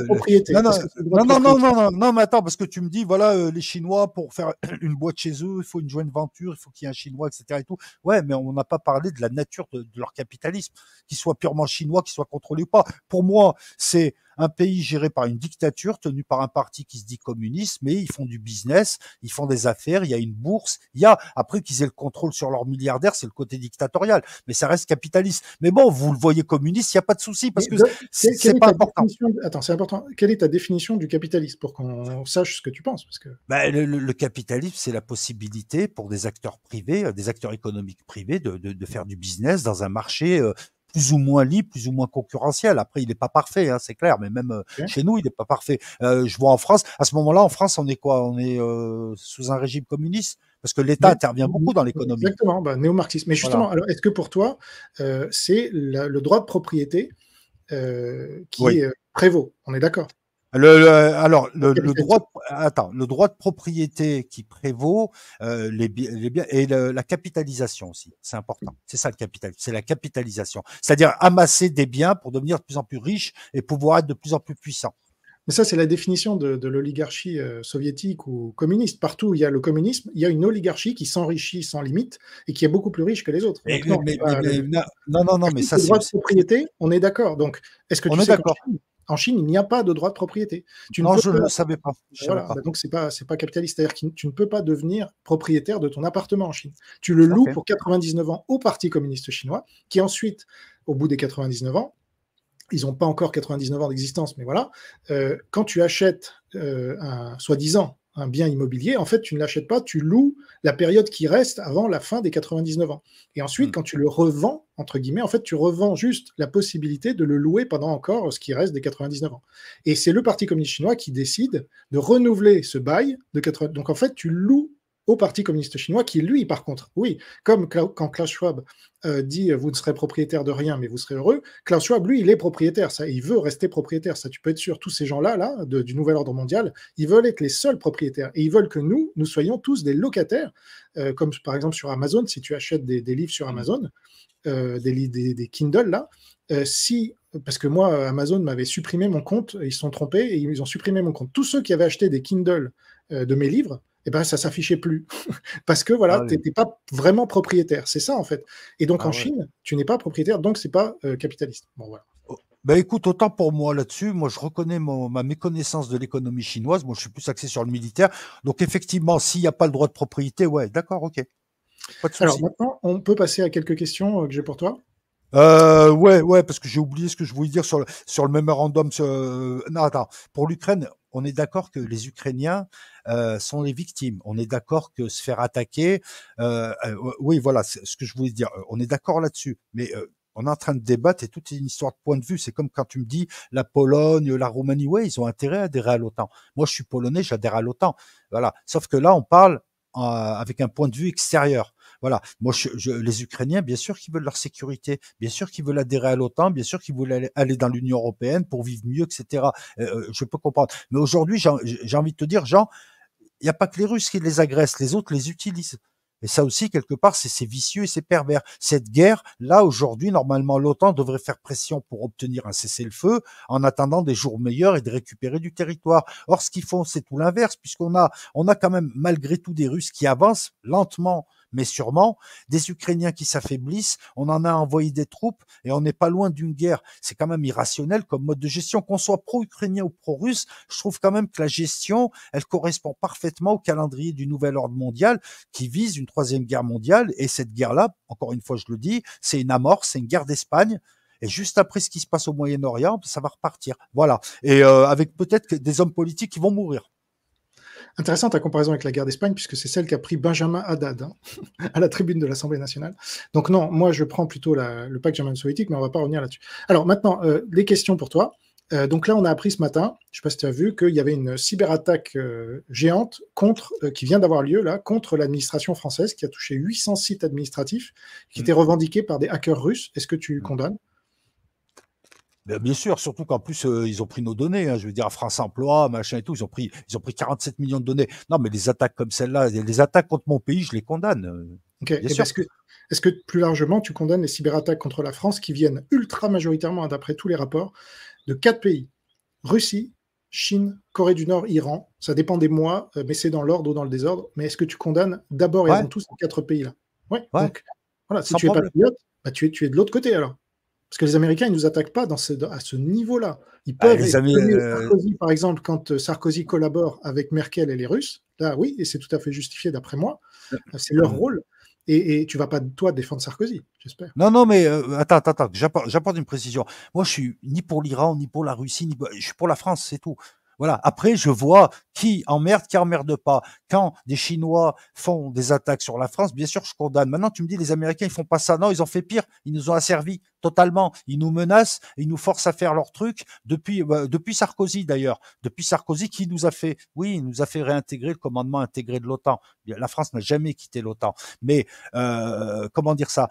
non, non, non, non, mais attends, parce que tu me dis, voilà, euh, les Chinois, pour faire une boîte chez eux, il faut une joint venture, il faut qu'il y ait un Chinois, etc. Et tout. Ouais, mais on n'a pas parlé de la nature de, de leur capitalisme, qu'il soit purement chinois, qu'il soit contrôlé ou pas. Pour moi, c'est un pays géré par une dictature, tenue par un parti qui se dit communiste, mais ils font du business, ils font des affaires, il y a une bourse, il y a, après qu'ils aient le contrôle sur leurs milliardaires, c'est le côté dictatorial, mais ça reste capitaliste. Mais bon, vous le voyez communiste, il n'y a pas de souci, parce que c'est pas important. Attends, c'est important. Quelle est ta définition du capitalisme pour qu'on sache ce que tu penses parce que... Bah, le, le, capitalisme, c'est la possibilité pour des acteurs privés, euh, des acteurs économiques privés, de, de, faire du business dans un marché euh, plus ou moins libre, plus ou moins concurrentiel. Après, il n'est pas parfait, hein, c'est clair, mais même euh, chez nous, il n'est pas parfait. Euh, je vois en France, à ce moment-là, en France, on est quoi On est euh, sous un régime communiste parce que l'État intervient beaucoup dans l'économie. Exactement, bah, néo marxisme Mais justement, alors est-ce que pour toi, c'est le droit de propriété qui prévaut On est d'accord alors, le, droit, de, le droit de propriété qui prévaut, euh, les, biens et la capitalisation aussi, c'est important. C'est ça le capital, c'est la capitalisation, c'est-à-dire amasser des biens pour devenir de plus en plus riche et pouvoir être de plus en plus puissant. Mais ça, c'est la définition de, l'oligarchie euh, soviétique ou communiste. Partout où il y a le communisme, il y a une oligarchie qui s'enrichit sans limite et qui est beaucoup plus riche que les autres. non, non, non, mais ça, c'est. droit de propriété, on est d'accord. Donc, est-ce que tu on d'accord en Chine, il n'y a pas de droit de propriété. non, je ne le savais pas. Bah donc, ce n'est pas, capitaliste. C'est-à-dire que tu ne peux pas devenir propriétaire de ton appartement en Chine. Tu le loues pour 99 ans au Parti communiste chinois, qui ensuite, au bout des 99 ans, ils n'ont pas encore 99 ans d'existence, mais voilà, euh, quand tu achètes euh, un soi-disant un bien immobilier, en fait, tu ne l'achètes pas, tu loues la période qui reste avant la fin des 99 ans. Et ensuite, hmm. quand tu le revends, entre guillemets, en fait, tu revends juste la possibilité de le louer pendant encore ce qui reste des 99 ans. Et c'est le Parti communiste chinois qui décide de renouveler ce bail de Donc, en fait, tu loues au Parti communiste chinois, qui lui, par contre, oui, comme quand Klaus Schwab euh, dit euh, vous ne serez propriétaire de rien, mais vous serez heureux, Klaus Schwab, lui, il est propriétaire, ça, il veut rester propriétaire, ça tu peux être sûr, tous ces gens-là, là, du nouvel ordre mondial, ils veulent être les seuls propriétaires, et ils veulent que nous, nous soyons tous des locataires, euh, comme par exemple sur Amazon, si tu achètes des, livres sur mm. Amazon, des, des, Kindle, là, si parce que moi, Amazon m'avait supprimé mon compte, ils se sont trompés et ils ont supprimé mon compte. Tous ceux qui avaient acheté des Kindle de mes livres, eh ben, ça s'affichait plus. Parce que voilà, ah tu n'étais pas vraiment propriétaire. C'est ça, en fait. Et donc, ah en Chine, tu n'es pas propriétaire, donc c'est pas euh, capitaliste. Bon, voilà. Oh, ben, écoute, autant pour moi là-dessus, moi je reconnais ma méconnaissance de l'économie chinoise, moi je suis plus axé sur le militaire. Donc effectivement, s'il n'y a pas le droit de propriété, ouais, d'accord, ok. Pas de Alors maintenant, on peut passer à quelques questions euh, que j'ai pour toi. Euh, ouais, ouais, parce que j'ai oublié ce que je voulais dire sur le, sur le mémorandum. Euh, non, attends. Pour l'Ukraine, on est d'accord que les Ukrainiens euh, sont les victimes. On est d'accord que se faire attaquer. Euh, euh, oui, voilà, ce que je voulais dire. On est d'accord là-dessus. Mais on est en train de débattre et toute une histoire de point de vue. C'est comme quand tu me dis la Pologne, la Roumanie, ouais, ils ont intérêt à adhérer à l'OTAN. Moi, je suis polonais, j'adhère à l'OTAN. Voilà. Sauf que là, on parle avec un point de vue extérieur. Voilà. Moi, je, les Ukrainiens, bien sûr qu'ils veulent leur sécurité, bien sûr qu'ils veulent adhérer à l'OTAN, bien sûr qu'ils veulent aller, dans l'Union européenne pour vivre mieux, etc. Euh, euh, je peux comprendre. Mais aujourd'hui, j'ai envie de te dire, Jean, il n'y a pas que les Russes qui les agressent, les autres les utilisent. Et ça aussi, quelque part, c'est vicieux et c'est pervers. Cette guerre, là, aujourd'hui, normalement, l'OTAN devrait faire pression pour obtenir un cessez-le-feu en attendant des jours meilleurs et de récupérer du territoire. Or, ce qu'ils font, c'est tout l'inverse, puisqu'on a, on a quand même, malgré tout, des Russes qui avancent lentement mais sûrement, des Ukrainiens qui s'affaiblissent, on en a envoyé des troupes et on n'est pas loin d'une guerre. C'est quand même irrationnel comme mode de gestion. Qu'on soit pro-ukrainien ou pro-russe, je trouve quand même que la gestion, elle correspond parfaitement au calendrier du nouvel ordre mondial qui vise une troisième guerre mondiale. Et cette guerre-là, encore une fois, je le dis, c'est une amorce, c'est une guerre d'Espagne. Et juste après ce qui se passe au Moyen-Orient, ça va repartir. Voilà. Et euh, avec peut-être des hommes politiques qui vont mourir. Intéressante à comparaison avec la guerre d'Espagne, puisque c'est celle qu'a pris Benjamin Haddad hein, à la tribune de l'Assemblée nationale. Donc non, moi je prends plutôt le pacte germano-soviétique, mais on ne va pas revenir là-dessus. Alors maintenant, les euh, questions pour toi. Euh, donc là, on a appris ce matin, je ne sais pas si tu as vu, qu'il y avait une cyberattaque euh, géante contre, qui vient d'avoir lieu là, contre l'administration française, qui a touché 800 sites administratifs, qui mmh. étaient revendiqués par des hackers russes. Est-ce que tu mmh. condamnes ben, bien sûr, surtout qu'en plus euh, ils ont pris nos données. Hein, je veux dire, France Emploi, machin et tout, ils ont pris, ils ont pris 47 millions de données. Non, mais les attaques comme celle-là, les attaques contre mon pays, je les condamne. Euh, ok. est-ce que plus largement, tu condamnes les cyberattaques contre la France qui viennent ultra majoritairement, hein, d'après tous les rapports, de quatre pays Russie, Chine, Corée du Nord, Iran. Ça dépend des mois, euh, mais c'est dans l'ordre ou dans le désordre. Mais est-ce que tu condamnes d'abord et avant tout ces quatre pays-là Oui. Donc, voilà, si tu es pas patriote, bah, tu es de l'autre côté alors. Parce que les Américains, ils nous attaquent pas dans à ce niveau-là. Ils peuvent. Ah, euh, Sarkozy, par exemple, quand euh, Sarkozy collabore avec Merkel et les Russes, là, oui, et c'est tout à fait justifié d'après moi. Euh, c'est leur rôle. Et, tu tu vas pas, toi, défendre Sarkozy, j'espère. Non, non, mais attends, attends, attends j'apporte une précision. Moi, je suis ni pour l'Iran, ni pour la Russie, ni je suis pour la France, c'est tout. Voilà. Après, je vois qui emmerde, qui emmerde pas. Quand des Chinois font des attaques sur la France, bien sûr, je condamne. Maintenant, tu me dis, les Américains, ils font pas ça. Non, ils ont fait pire. Ils nous ont asservis totalement. Ils nous menacent, ils nous forcent à faire leur truc depuis, bah, depuis Sarkozy d'ailleurs. Depuis Sarkozy, qui nous a fait, oui, il nous a fait réintégrer le commandement intégré de l'OTAN. La France n'a jamais quitté l'OTAN. Mais, euh, comment dire ça?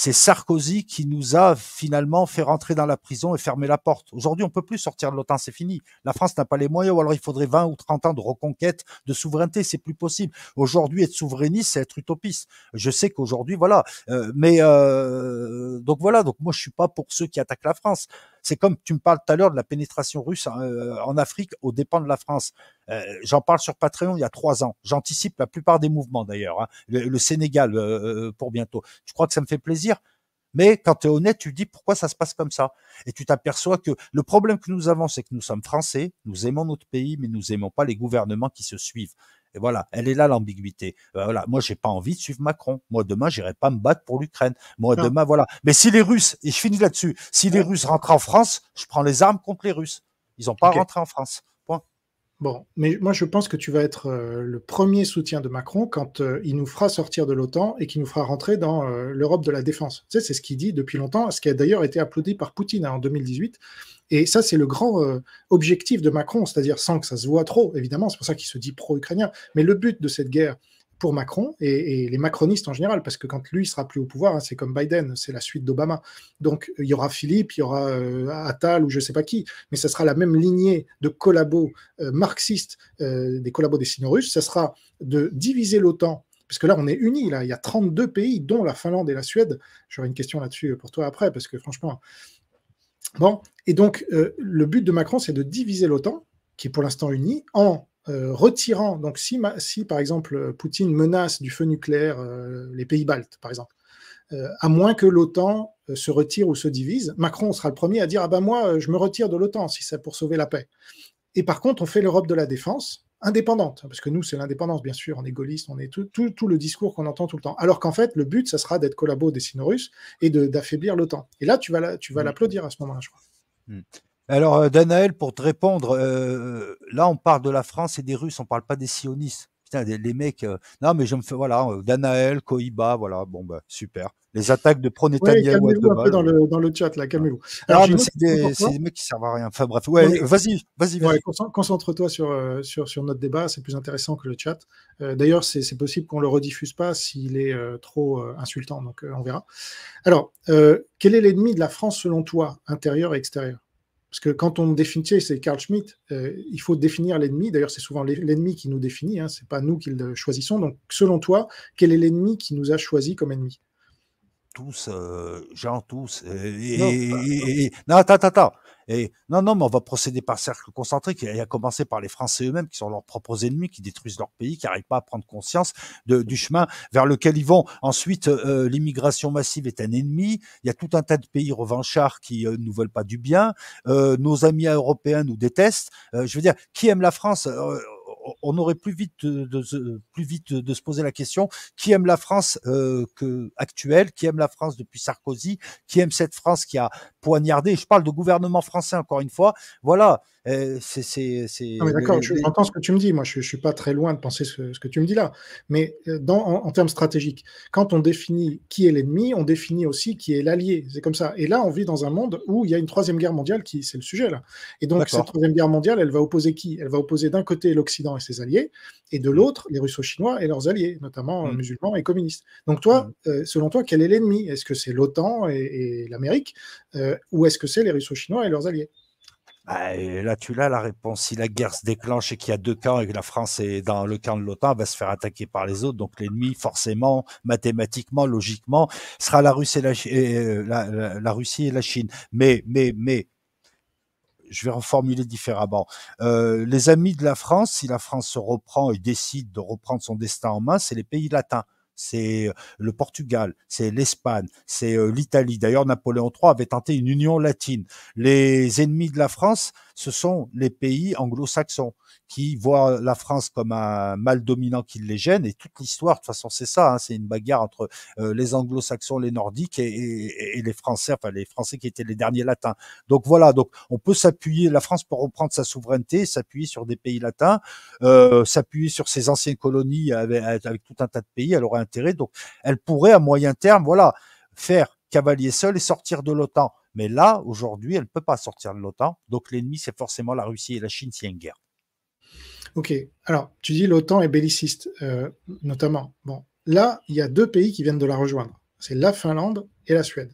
c'est Sarkozy qui nous a finalement fait rentrer dans la prison et fermer la porte. Aujourd'hui, on peut plus sortir de l'OTAN, c'est fini. La France n'a pas les moyens, ou alors il faudrait 20 ou 30 ans de reconquête, de souveraineté, c'est plus possible. Aujourd'hui, être souverainiste, c'est être utopiste. Je sais qu'aujourd'hui, voilà. Euh, mais euh, donc voilà, donc moi je suis pas pour ceux qui attaquent la France. C'est comme tu me parles tout à l'heure de la pénétration russe hein, euh, en, Afrique aux dépens de la France. Euh, j'en parle sur Patreon il y a trois ans. J'anticipe la plupart des mouvements d'ailleurs. Hein. Le, Sénégal euh, pour bientôt. Tu crois que ça me fait plaisir. Mais quand tu es honnête, tu dis pourquoi ça se passe comme ça. Et tu t'aperçois que le problème que nous avons, c'est que nous sommes français, nous aimons notre pays, mais nous aimons pas les gouvernements qui se suivent. Et voilà, elle est là l'ambiguïté. Moi, euh, voilà, moi j'ai pas envie de suivre Macron. Moi demain j'irai pas me battre pour l'Ukraine. Moi demain voilà. Mais si les Russes, et je finis là-dessus, si les Russes rentrent en France, je prends les armes contre les Russes. Ils n'ont pas rentré en France. Bon, mais moi je pense que tu vas être euh, le premier soutien de Macron quand euh, il nous fera sortir de l'OTAN et qu'il nous fera rentrer dans l'Europe de la défense. Tu sais, c'est ce qu'il dit depuis longtemps, ce qui a d'ailleurs été applaudi par Poutine hein, en 2018. Et ça, c'est le grand euh, objectif de Macron, c'est-à-dire sans que ça se voit trop, évidemment, c'est pour ça qu'il se dit pro-ukrainien. Mais le but de cette guerre pour Macron et, les macronistes en général, parce que quand lui sera plus au pouvoir, hein, c'est comme Biden, c'est la suite d'Obama. Donc euh, il y aura Philippe, il y aura euh, Attal ou je ne sais pas qui, mais ça sera la même lignée de collabos marxistes, des collabos des signaux russes, ça sera de diviser l'OTAN parce que là, on est unis, là. il y a 32 pays, dont la Finlande et la Suède. J'aurai une question là-dessus pour toi après, parce que franchement, bon, et donc, euh, le but de Macron, c'est de diviser l'OTAN, qui est pour l'instant unie, en euh, retirant. Donc, si, par exemple Poutine menace du feu nucléaire euh, les pays baltes, par exemple, à moins que l'OTAN se retire ou se divise, Macron sera le premier à dire ah ben moi, je me retire de l'OTAN si c'est pour sauver la paix. Et par contre, on fait l'Europe de la défense indépendante, parce que nous, c'est l'indépendance, bien sûr, on est gaulliste, on est tout, le discours qu'on entend tout le temps. Alors qu'en fait, le but, ça sera d'être collabo des russes et d'affaiblir l'OTAN. Et là, tu vas l'applaudir à ce moment-là, je crois. Mm. Alors, euh, Danaël, pour te répondre, euh, là, on parle de la France et des Russes, on ne parle pas des sionistes. Putain, les, mecs, euh, non, mais je me fais, voilà, Danaël, Koiba, voilà, bon, bah, super les attaques de pro ouais, dans le, dans le chat, là, calmez-vous. Ah, c'est des, mecs qui servent à rien. Enfin, bref, vas-y, vas-y. concentre-toi euh, sur, sur, notre débat, c'est plus intéressant que le chat. Euh, d'ailleurs, c'est possible qu'on le rediffuse pas s'il est euh, trop insultant, donc on verra. Alors, quel est l'ennemi de la France selon toi, intérieur et extérieur parce que quand on définit, c'est Carl Schmitt, il faut définir l'ennemi. D'ailleurs, c'est souvent l'ennemi qui nous définit, hein, c'est ce pas nous qui le choisissons. Donc, selon toi, quel est l'ennemi qui nous a choisi comme ennemi tous, euh, gens, tous. Euh, et, non, non, attends, attends. Et, non, non, mais on va procéder par cercle concentrique, et a commencer par les Français eux-mêmes, qui sont leurs propres ennemis, qui détruisent leur pays, qui n'arrivent pas à prendre conscience de, du chemin vers lequel ils vont. Ensuite, euh, l'immigration massive est un ennemi. Il y a tout un tas de pays revanchards qui ne nous veulent pas du bien. nos amis européens nous détestent. je veux dire, qui aime la France on aurait plus vite de, plus vite de se poser la question qui aime la France euh, que, actuelle, qui aime la France depuis Sarkozy, qui aime cette France qui a poignardé. Je parle de gouvernement français encore une fois. Voilà c'est, d'accord, j'entends ce que tu me dis. Moi, je, ne suis pas très loin de penser ce, que tu me dis là. Mais en, termes stratégiques, quand on définit qui est l'ennemi, on définit aussi qui est l'allié. C'est comme ça. Et là, on vit dans un monde où il y a une troisième guerre mondiale qui, c'est le sujet là. Et donc, cette troisième guerre mondiale, elle va opposer qui Elle va opposer d'un côté l'Occident et ses alliés, et de mmh. l'autre les Russo-Chinois et leurs alliés, notamment mmh. musulmans et communistes. Donc, toi, mmh. selon toi, quel est l'ennemi Est-ce que c'est l'OTAN et, l'Amérique, ou est-ce que c'est les Russo-Chinois et leurs alliés bah, là, tu l'as la réponse. Si la guerre se déclenche et qu'il y a deux camps et que la France est dans le camp de l'OTAN, elle va se faire attaquer par les autres. Donc l'ennemi, forcément, mathématiquement, logiquement, sera la, Russie et la, euh, Russie et la Chine. Mais, mais, mais, je vais reformuler différemment. Euh, les amis de la France, si la France se reprend et décide de reprendre son destin en main, c'est les pays latins c'est euh, le Portugal, c'est l'Espagne, c'est euh, l'Italie. D'ailleurs, Napoléon III avait tenté une union latine. Les ennemis de la France ce sont les pays anglo-saxons qui voient la France comme un mal dominant qui les gêne. Et toute l'histoire, de toute façon, c'est ça. Hein, c'est une bagarre entre euh, les anglo-saxons, les nordiques et, les Français, enfin les Français qui étaient les derniers latins. Donc voilà, donc on peut s'appuyer, la France peut reprendre sa souveraineté, s'appuyer sur des pays latins, euh, s'appuyer sur ses anciennes colonies avec, avec tout un tas de pays. Elle aurait intérêt. Donc elle pourrait, à moyen terme, voilà, faire cavalier seul et sortir de l'OTAN. Mais là, aujourd'hui, elle ne peut pas sortir de l'OTAN. Donc l'ennemi, c'est forcément la Russie et la Chine s'il y une guerre. Ok. Alors, tu dis l'OTAN est belliciste, euh, notamment. Bon, là, il y a deux pays qui viennent de la rejoindre. C'est la Finlande et la Suède.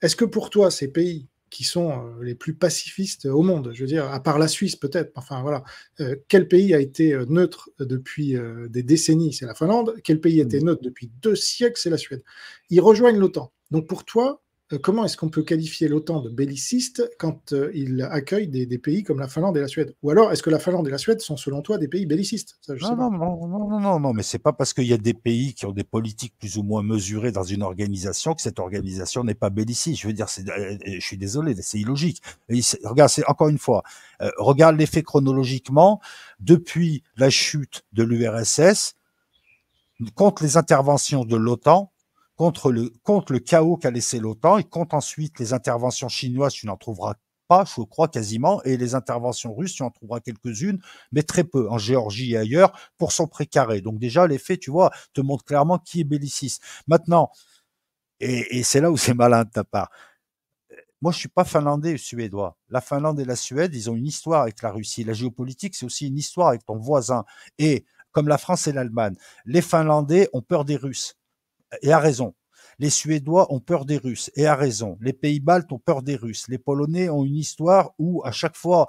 Est-ce que pour toi, ces pays qui sont euh, les plus pacifistes au monde, je veux dire, à part la Suisse peut-être. Enfin voilà, euh, quel pays a été neutre depuis des décennies C'est la Finlande. Quel pays a été mmh. neutre depuis deux siècles C'est la Suède. Ils rejoignent l'OTAN. Donc pour toi, euh, comment est-ce qu'on peut qualifier l'OTAN de belliciste quand euh, il accueille des, pays comme la Finlande et la Suède Ou alors, est-ce que la Finlande et la Suède sont, selon toi, des pays bellicistes non, non, non, non, non, non, mais c'est pas parce qu'il y a des pays qui ont des politiques plus ou moins mesurées dans une organisation que cette organisation n'est pas belliciste. Je veux dire, euh, je suis désolé, c'est illogique. regarde, c'est encore une fois, regarde l'effet chronologiquement depuis la chute de l'URSS contre les interventions de l'OTAN contre le, contre le chaos qu'a laissé l'OTAN et compte ensuite les interventions chinoises, tu n'en trouveras pas, je crois, quasiment, et les interventions russes, tu en trouveras quelques-unes, mais très peu, en Géorgie et ailleurs, pour son précaré. Donc déjà, les faits, tu vois, te montrent clairement qui est belliciste. Maintenant, et, et c'est là où c'est malin de ta part, moi, je suis pas finlandais ou suédois. La Finlande et la Suède, ils ont une histoire avec la Russie. La géopolitique, c'est aussi une histoire avec ton voisin. Et comme la France et l'Allemagne, les Finlandais ont peur des Russes et à raison. Les Suédois ont peur des Russes, et à raison. Les Pays-Baltes ont peur des Russes. Les Polonais ont une histoire où, à chaque fois,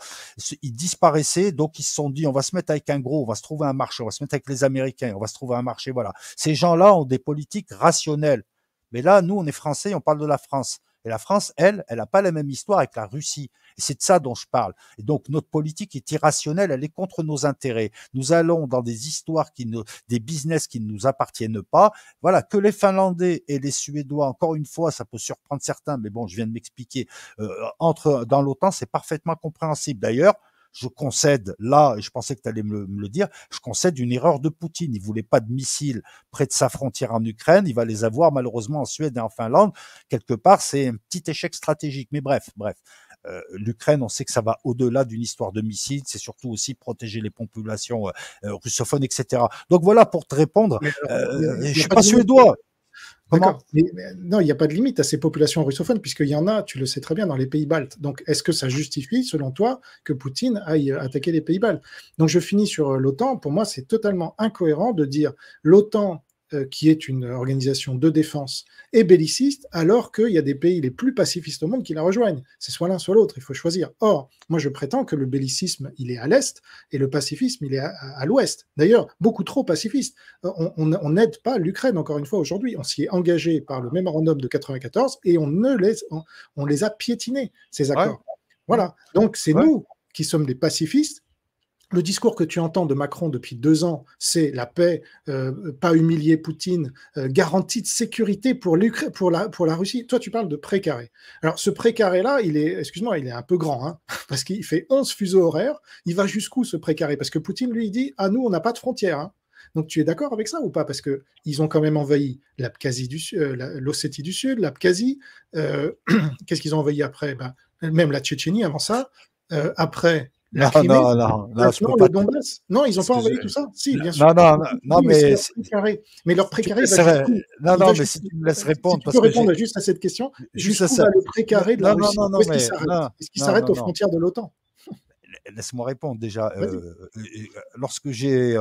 ils disparaissaient, donc ils se sont dit, on va se mettre avec un gros, on va se trouver un marché, on va se mettre avec les Américains, on va se trouver un marché, voilà. Ces gens-là ont des politiques rationnelles. Mais là, nous, on est français, on parle de la France. Et la France, elle, elle n'a pas la même histoire avec la Russie. Et c'est de ça dont je parle. Et donc notre politique est irrationnelle, elle est contre nos intérêts. Nous allons dans des histoires qui ne, des business qui ne nous appartiennent pas. Voilà que les Finlandais et les Suédois, encore une fois, ça peut surprendre certains, mais bon, je viens de m'expliquer. Euh, entre dans l'OTAN, c'est parfaitement compréhensible. D'ailleurs, je concède là, et je pensais que tu allais me, le dire, je concède une erreur de Poutine. Il voulait pas de missiles près de sa frontière en Ukraine. Il va les avoir malheureusement en Suède et en Finlande. Quelque part, c'est un petit échec stratégique. Mais bref, bref. Euh, L'Ukraine, on sait que ça va au-delà d'une histoire de missiles, c'est surtout aussi protéger les populations euh, euh, russophones, etc. Donc voilà pour te répondre. euh, je suis pas suédois, euh, non, il n'y a pas de limite à ces populations russophones, puisqu'il y en a, tu le sais très bien, dans les pays baltes. Donc, est-ce que ça justifie, selon toi, que Poutine aille euh, attaquer les pays baltes Donc, je finis sur euh, l'OTAN. Pour moi, c'est totalement incohérent de dire l'OTAN euh, qui est une organisation de défense et belliciste, alors qu'il y a des pays les plus pacifistes au monde qui la rejoignent. C'est soit l'un, soit l'autre, il faut choisir. Or, moi je prétends que le bellicisme, il est à l'Est, et le pacifisme, il est à, l'Ouest. D'ailleurs, beaucoup trop pacifiste. Euh, on n'aide pas l'Ukraine, encore une fois, aujourd'hui. On s'y est engagé par le mémorandum de 1994, et on, ne les, on, les a piétinés, ces accords. Voilà. Donc c'est nous qui sommes des pacifistes le discours que tu entends de Macron depuis deux ans, c'est la paix, euh, pas humilier Poutine, euh, garantie de sécurité pour, la, Russie. Toi, tu parles de précaré. Alors, ce précaré-là, il est, excuse-moi, il est un peu grand, hein, parce qu'il fait 11 fuseaux horaires. Il va jusqu'où ce précaré Parce que Poutine, lui, il dit Ah, nous, on n'a pas de frontières. Hein. Donc, tu es d'accord avec ça ou pas Parce qu'ils ont quand même envahi l'Abkhazie du, euh, l'Ossétie du Sud, l'Abkhazie. Qu'est-ce qu'ils ont envahi après ben, Même la Tchétchénie avant ça. après, ah, non, non, non, non, Non, ils n'ont pas envahi tout ça. Si, bien sûr. Non, non, non, mais. leur précaré. Non, non, mais si tu me laisses répondre. Tu peux répondre juste à cette question. Juste à ça. Le précaré de la Russie. Est-ce qu'il s'arrête aux frontières de l'OTAN Laisse-moi répondre déjà. Euh, euh, euh, lorsque j'ai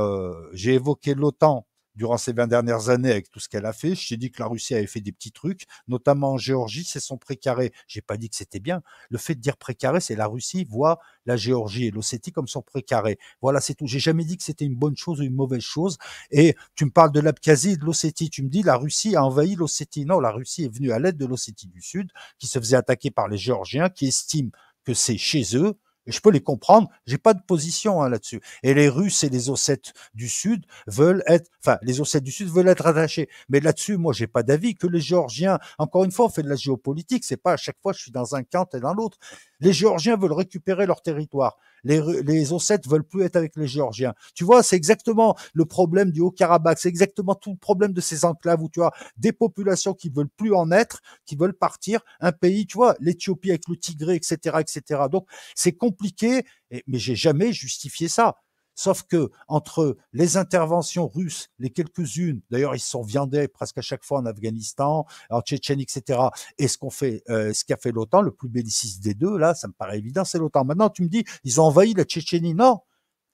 évoqué l'OTAN durant ces 20 dernières années avec tout ce qu'elle a fait. Je t'ai dit que la Russie avait fait des petits trucs, notamment en Géorgie, c'est son précaré. J'ai pas dit que c'était bien. Le fait de dire précaré, c'est la Russie voit la Géorgie et l'Ossétie comme son précaré. Voilà, c'est tout. J'ai jamais dit que c'était une bonne chose ou une mauvaise chose. Et tu me parles de l'Abkhazie et de l'Ossétie. Tu me dis la Russie a envahi l'Ossétie. Non, la Russie est venue à l'aide de l'Ossétie du Sud, qui se faisait attaquer par les Géorgiens, qui estiment que c'est chez eux, et je peux les comprendre, j'ai pas de position hein, là-dessus. Et les Russes et les Ossètes du Sud veulent être, enfin, les Ossètes du Sud veulent être attachés. Mais là-dessus, moi, j'ai pas d'avis. Que les Géorgiens, encore une fois, on fait de la géopolitique, c'est pas à chaque fois je suis dans un camp et dans l'autre. Les Géorgiens veulent récupérer leur territoire. Les, les Ossètes veulent plus être avec les Géorgiens. Tu vois, c'est exactement le problème du Haut-Karabakh. C'est exactement tout le problème de ces enclaves où tu as des populations qui veulent plus en être, qui veulent partir. Un pays, tu vois, l'Éthiopie avec le Tigré, etc., etc. Donc, c'est compliqué compliqué, et, mais j'ai jamais justifié ça. Sauf que entre les interventions russes, les quelques-unes, d'ailleurs ils se sont viandés presque à chaque fois en Afghanistan, en Tchétchénie, etc. Et ce qu'on fait, euh, ce qu'a fait l'OTAN, le plus belliciste des deux, là, ça me paraît évident, c'est l'OTAN. Maintenant, tu me dis, ils ont envahi la Tchétchénie Non,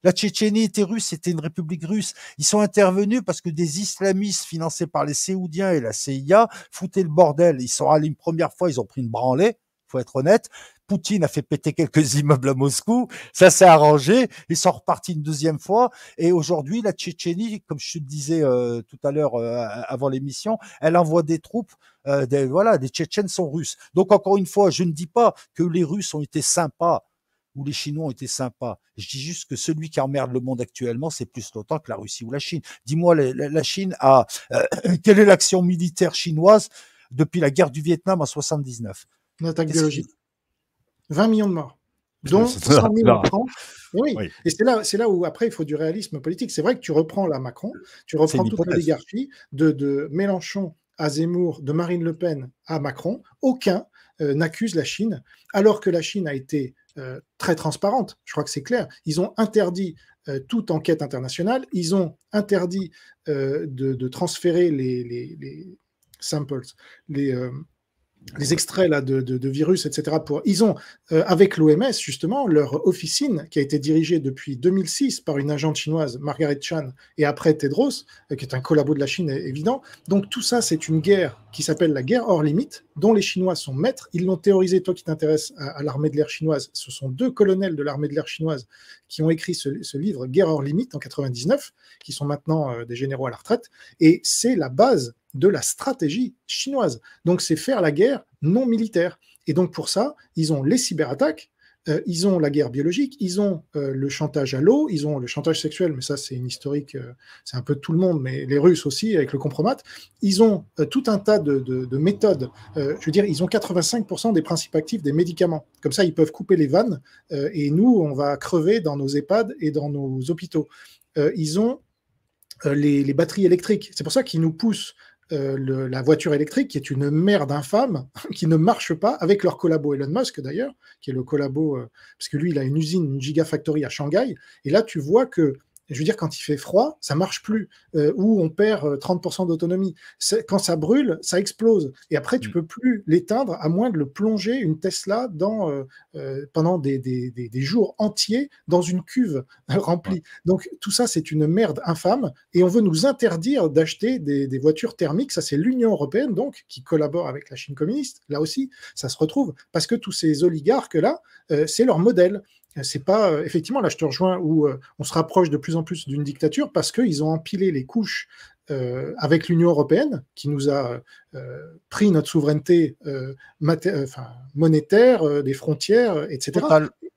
la Tchétchénie était russe, c'était une république russe. Ils sont intervenus parce que des islamistes financés par les Séoudiens et la CIA foutaient le bordel. Ils sont allés une première fois, ils ont pris une branlée faut être honnête. Poutine a fait péter quelques immeubles à Moscou, ça s'est arrangé, ils sont repartis une deuxième fois, et aujourd'hui la Tchétchénie, comme je te disais euh, tout à l'heure euh, avant l'émission, elle envoie des troupes, euh, des, voilà, les Tchétchènes sont russes. Donc encore une fois, je ne dis pas que les Russes ont été sympas ou les Chinois ont été sympas. Je dis juste que celui qui emmerde le monde actuellement, c'est plus l'OTAN que la Russie ou la Chine. Dis-moi, la, Chine a quelle est l'action militaire chinoise depuis la guerre du Vietnam en 79 une attaque biologique. 20 millions de morts dont 100 000 francs. Oui. et c'est là, c'est là où après il faut du réalisme politique. C'est vrai que tu reprends la Macron, tu reprends toute l'oligarchie de, Mélenchon à Zemmour, de Marine Le Pen à Macron. Aucun euh, n'accuse la Chine, alors que la Chine a été euh, très transparente. Je crois que c'est clair. Ils ont interdit euh, toute enquête internationale. Ils ont interdit de, transférer les, les samples, les les extraits là, de, virus, etc. Pour, ils ont, euh, avec l'OMS, justement, leur officine qui a été dirigée depuis 2006 par une agente chinoise, Margaret Chan, et après Tedros, euh, qui est un collabo de la Chine évident. Donc tout ça, c'est une guerre qui s'appelle la guerre hors limite, dont les Chinois sont maîtres. Ils l'ont théorisé, toi qui t'intéresses à, l'armée de l'air chinoise, ce sont deux colonels de l'armée de l'air chinoise qui ont écrit ce, livre, Guerre hors limite, en 99, qui sont maintenant euh, des généraux à la retraite. Et c'est la base de la stratégie chinoise. Donc c'est faire la guerre non militaire. Et donc pour ça, ils ont les cyberattaques, euh, ils ont la guerre biologique, ils ont euh, le chantage à l'eau, ils ont le chantage sexuel, mais ça c'est une historique, euh, c'est un peu tout le monde, mais les Russes aussi avec le compromat, ils ont tout un tas de, méthodes. je veux dire, ils ont 85% des principes actifs des médicaments. Comme ça, ils peuvent couper les vannes et nous, on va crever dans nos EHPAD et dans nos hôpitaux. ils ont les, batteries électriques. C'est pour ça qu'ils nous poussent euh, la voiture électrique, qui est une merde infâme, qui ne marche pas, avec leur collabo Elon Musk d'ailleurs, qui est le collabo, euh, parce que lui, il a une usine, une gigafactory à Shanghai, et là, tu vois que je veux dire, quand il fait froid, ça marche plus, euh, ou on perd 30% euh, d'autonomie. Quand ça brûle, ça explose. Et après, tu mm. peux plus l'éteindre à moins de le plonger une Tesla dans, euh, pendant des, des, jours entiers dans une cuve remplie. Donc tout ça, c'est une merde infâme. Et on veut nous interdire d'acheter des, voitures thermiques. Ça, c'est l'Union européenne, donc, qui collabore avec la Chine communiste. Là aussi, ça se retrouve parce que tous ces oligarques-là, c'est leur modèle. C'est pas euh, effectivement là, je te rejoins où euh, on se rapproche de plus en plus d'une dictature parce qu'ils ont empilé les couches euh, avec l'Union européenne qui nous a pris notre souveraineté monétaire, des frontières, etc.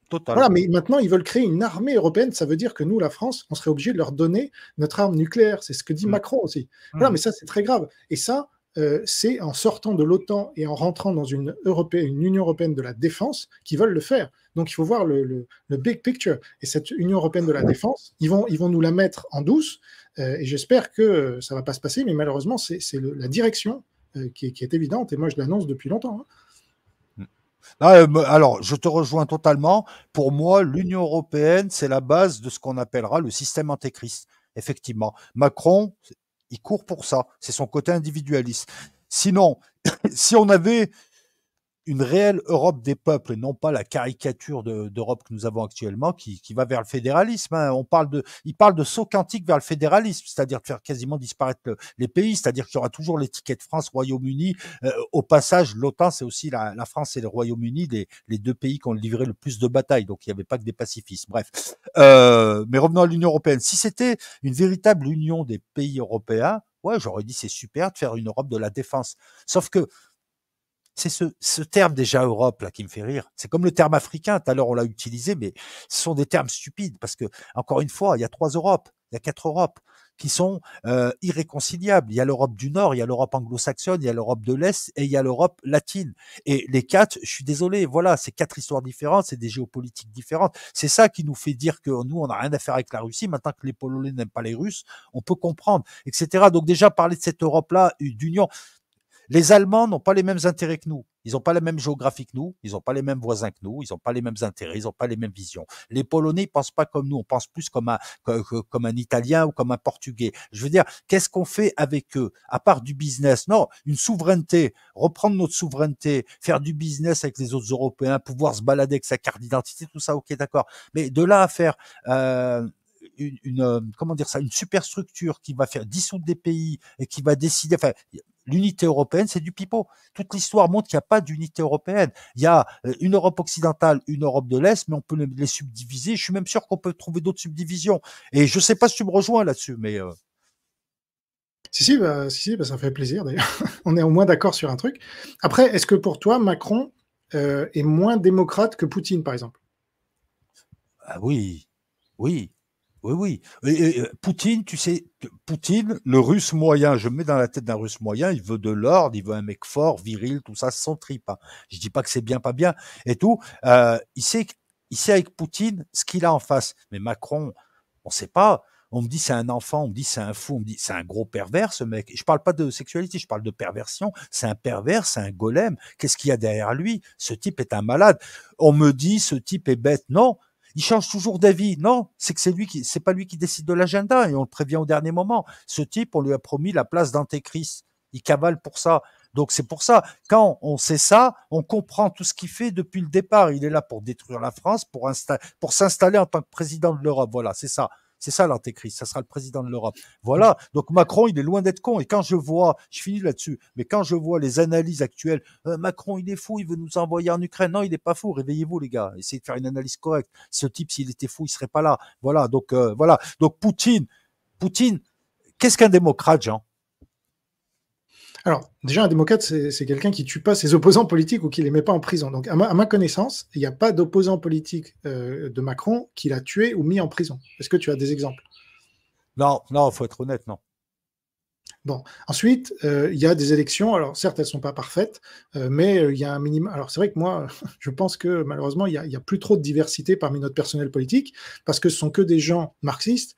Total. Voilà, mais maintenant ils veulent créer une armée européenne. Ça veut dire que nous, la France, on serait obligé de leur donner notre arme nucléaire. C'est ce que dit mm. Macron aussi. Voilà, mm. mais ça c'est très grave. Et ça, euh, c'est en sortant de l'OTAN et en rentrant dans une, Union européenne de la défense qu'ils veulent le faire. Donc il faut voir le, big picture. Et cette Union européenne de la défense, ils vont, ils vont nous la mettre en douce. Euh, et j'espère que ça ne va pas se passer, mais malheureusement, c'est la direction euh, qui, est, évidente. Et moi, je l'annonce depuis longtemps. Hein. Mm. Alors, je te rejoins totalement. Pour moi, l'Union européenne, c'est la base de ce qu'on appellera le système antéchrist effectivement. Macron il court pour ça. C'est son côté individualiste. Sinon, si on avait une réelle Europe des peuples et non pas la caricature d'Europe que nous avons actuellement qui, qui, va vers le fédéralisme. Hein. On parle de, il parle de saut quantique vers le fédéralisme, c'est-à-dire de faire quasiment disparaître les pays, c'est-à-dire qu'il y aura toujours l'étiquette France, Royaume-Uni. Euh, au passage, l'OTAN, c'est aussi la, la, France et le Royaume-Uni, les, les, deux pays qui ont livré le plus de batailles, donc il n'y avait pas que des pacifistes. Bref. Euh, mais revenons à l'Union européenne. Si c'était une véritable union des pays européens, ouais, j'aurais dit c'est super de faire une Europe de la défense. Sauf que c'est ce, ce, terme déjà Europe là qui me fait rire. C'est comme le terme africain. Tout à l'heure on l'a utilisé, mais ce sont des termes stupides parce que encore une fois, il y a trois Europes, il y a quatre Europes qui sont euh, irréconciliables. Il y a l'Europe du Nord, il y a l'Europe anglo-saxonne, il y a l'Europe de l'Est et il y a l'Europe latine. Et les quatre, je suis désolé, voilà, c'est quatre histoires différentes, c'est des géopolitiques différentes. C'est ça qui nous fait dire que nous, on n'a rien à faire avec la Russie. Maintenant que les Polonais n'aiment pas les Russes, on peut comprendre, etc. Donc déjà, parler de cette Europe-là, euh, d'union, les Allemands n'ont pas les mêmes intérêts que nous. Ils n'ont pas la même géographie que nous, ils n'ont pas les mêmes voisins que nous, ils n'ont pas les mêmes intérêts, ils n'ont pas les mêmes visions. Les Polonais ne pensent pas comme nous, on pense plus comme un, comme un Italien ou comme un Portugais. Je veux dire, qu'est-ce qu'on fait avec eux, à part du business Non, une souveraineté, reprendre notre souveraineté, faire du business avec les autres Européens, pouvoir se balader avec sa carte d'identité, tout ça, ok, d'accord. Mais de là à faire... Euh, une, euh, comment dire ça, une superstructure qui va faire dissoudre des pays et qui va décider. Enfin, l'unité européenne, c'est du pipeau. Toute l'histoire montre qu'il n'y a pas d'unité européenne. Il y a euh, une Europe occidentale, une Europe de l'Est, mais on peut les subdiviser. Je suis même sûr qu'on peut trouver d'autres subdivisions. Et je ne sais pas si tu me rejoins là-dessus, mais. Euh si, si, bah, si, bah, ça fait plaisir d'ailleurs. on est au moins d'accord sur un truc. Après, est-ce que pour toi, Macron est moins démocrate que Poutine, par exemple ah Oui, oui oui, oui. Poutine, tu sais, Poutine, le russe moyen, je mets dans la tête d'un russe moyen, il veut de l'ordre, il veut un mec fort, viril, tout ça, sans trip. Hein. Je dis pas que c'est bien, pas bien, et tout. Euh, il, sait, il sait avec Poutine ce qu'il a en face. Mais Macron, on ne sait pas. On me dit c'est un enfant, on me dit c'est un fou, on me dit c'est un gros pervers ce mec. Je parle pas de sexualité, je parle de perversion. C'est un pervers, c'est un golem. Qu'est-ce qu'il y a derrière lui Ce type est un malade. On me dit ce type est bête. Non, il change toujours d'avis. Non, c'est que c'est lui qui, c'est pas lui qui décide de l'agenda et on le prévient au dernier moment. Ce type, on lui a promis la place d'antéchrist. Il cavale pour ça. Donc c'est pour ça, quand on sait ça, on comprend tout ce qu'il fait depuis le départ. Il est là pour détruire la France, pour, pour s'installer en tant que président de l'Europe. Voilà, c'est ça. C'est ça l'antéchrist, ça sera le président de l'Europe. Mm. Voilà, donc Macron, il est loin d'être con. Et quand je vois, je finis là-dessus, mais quand je vois les analyses actuelles, euh, Macron, il est fou, il veut nous envoyer en Ukraine. Non, il n'est pas fou, réveillez-vous les gars, essayez de faire une analyse correcte. Ce type, s'il était fou, il serait pas là. Voilà, donc euh, voilà. Donc Poutine, Poutine, qu'est-ce qu'un démocrate, Jean alors, déjà, un démocrate, c'est quelqu'un qui tue pas ses opposants politiques ou qui les met pas en prison. Donc, à ma, connaissance, il n'y a pas d'opposant politique euh, de Macron qui l'a tué ou mis en prison. Est-ce que tu as des exemples Non, non, faut être honnête, non. Bon, ensuite, euh, il y a des élections. Alors, certes, elles ne sont pas parfaites, euh, mais il y a un minimum. Alors, c'est vrai que moi, je pense que malheureusement, il n'y a, plus trop de diversité parmi notre personnel politique, parce que ce sont que des gens marxistes,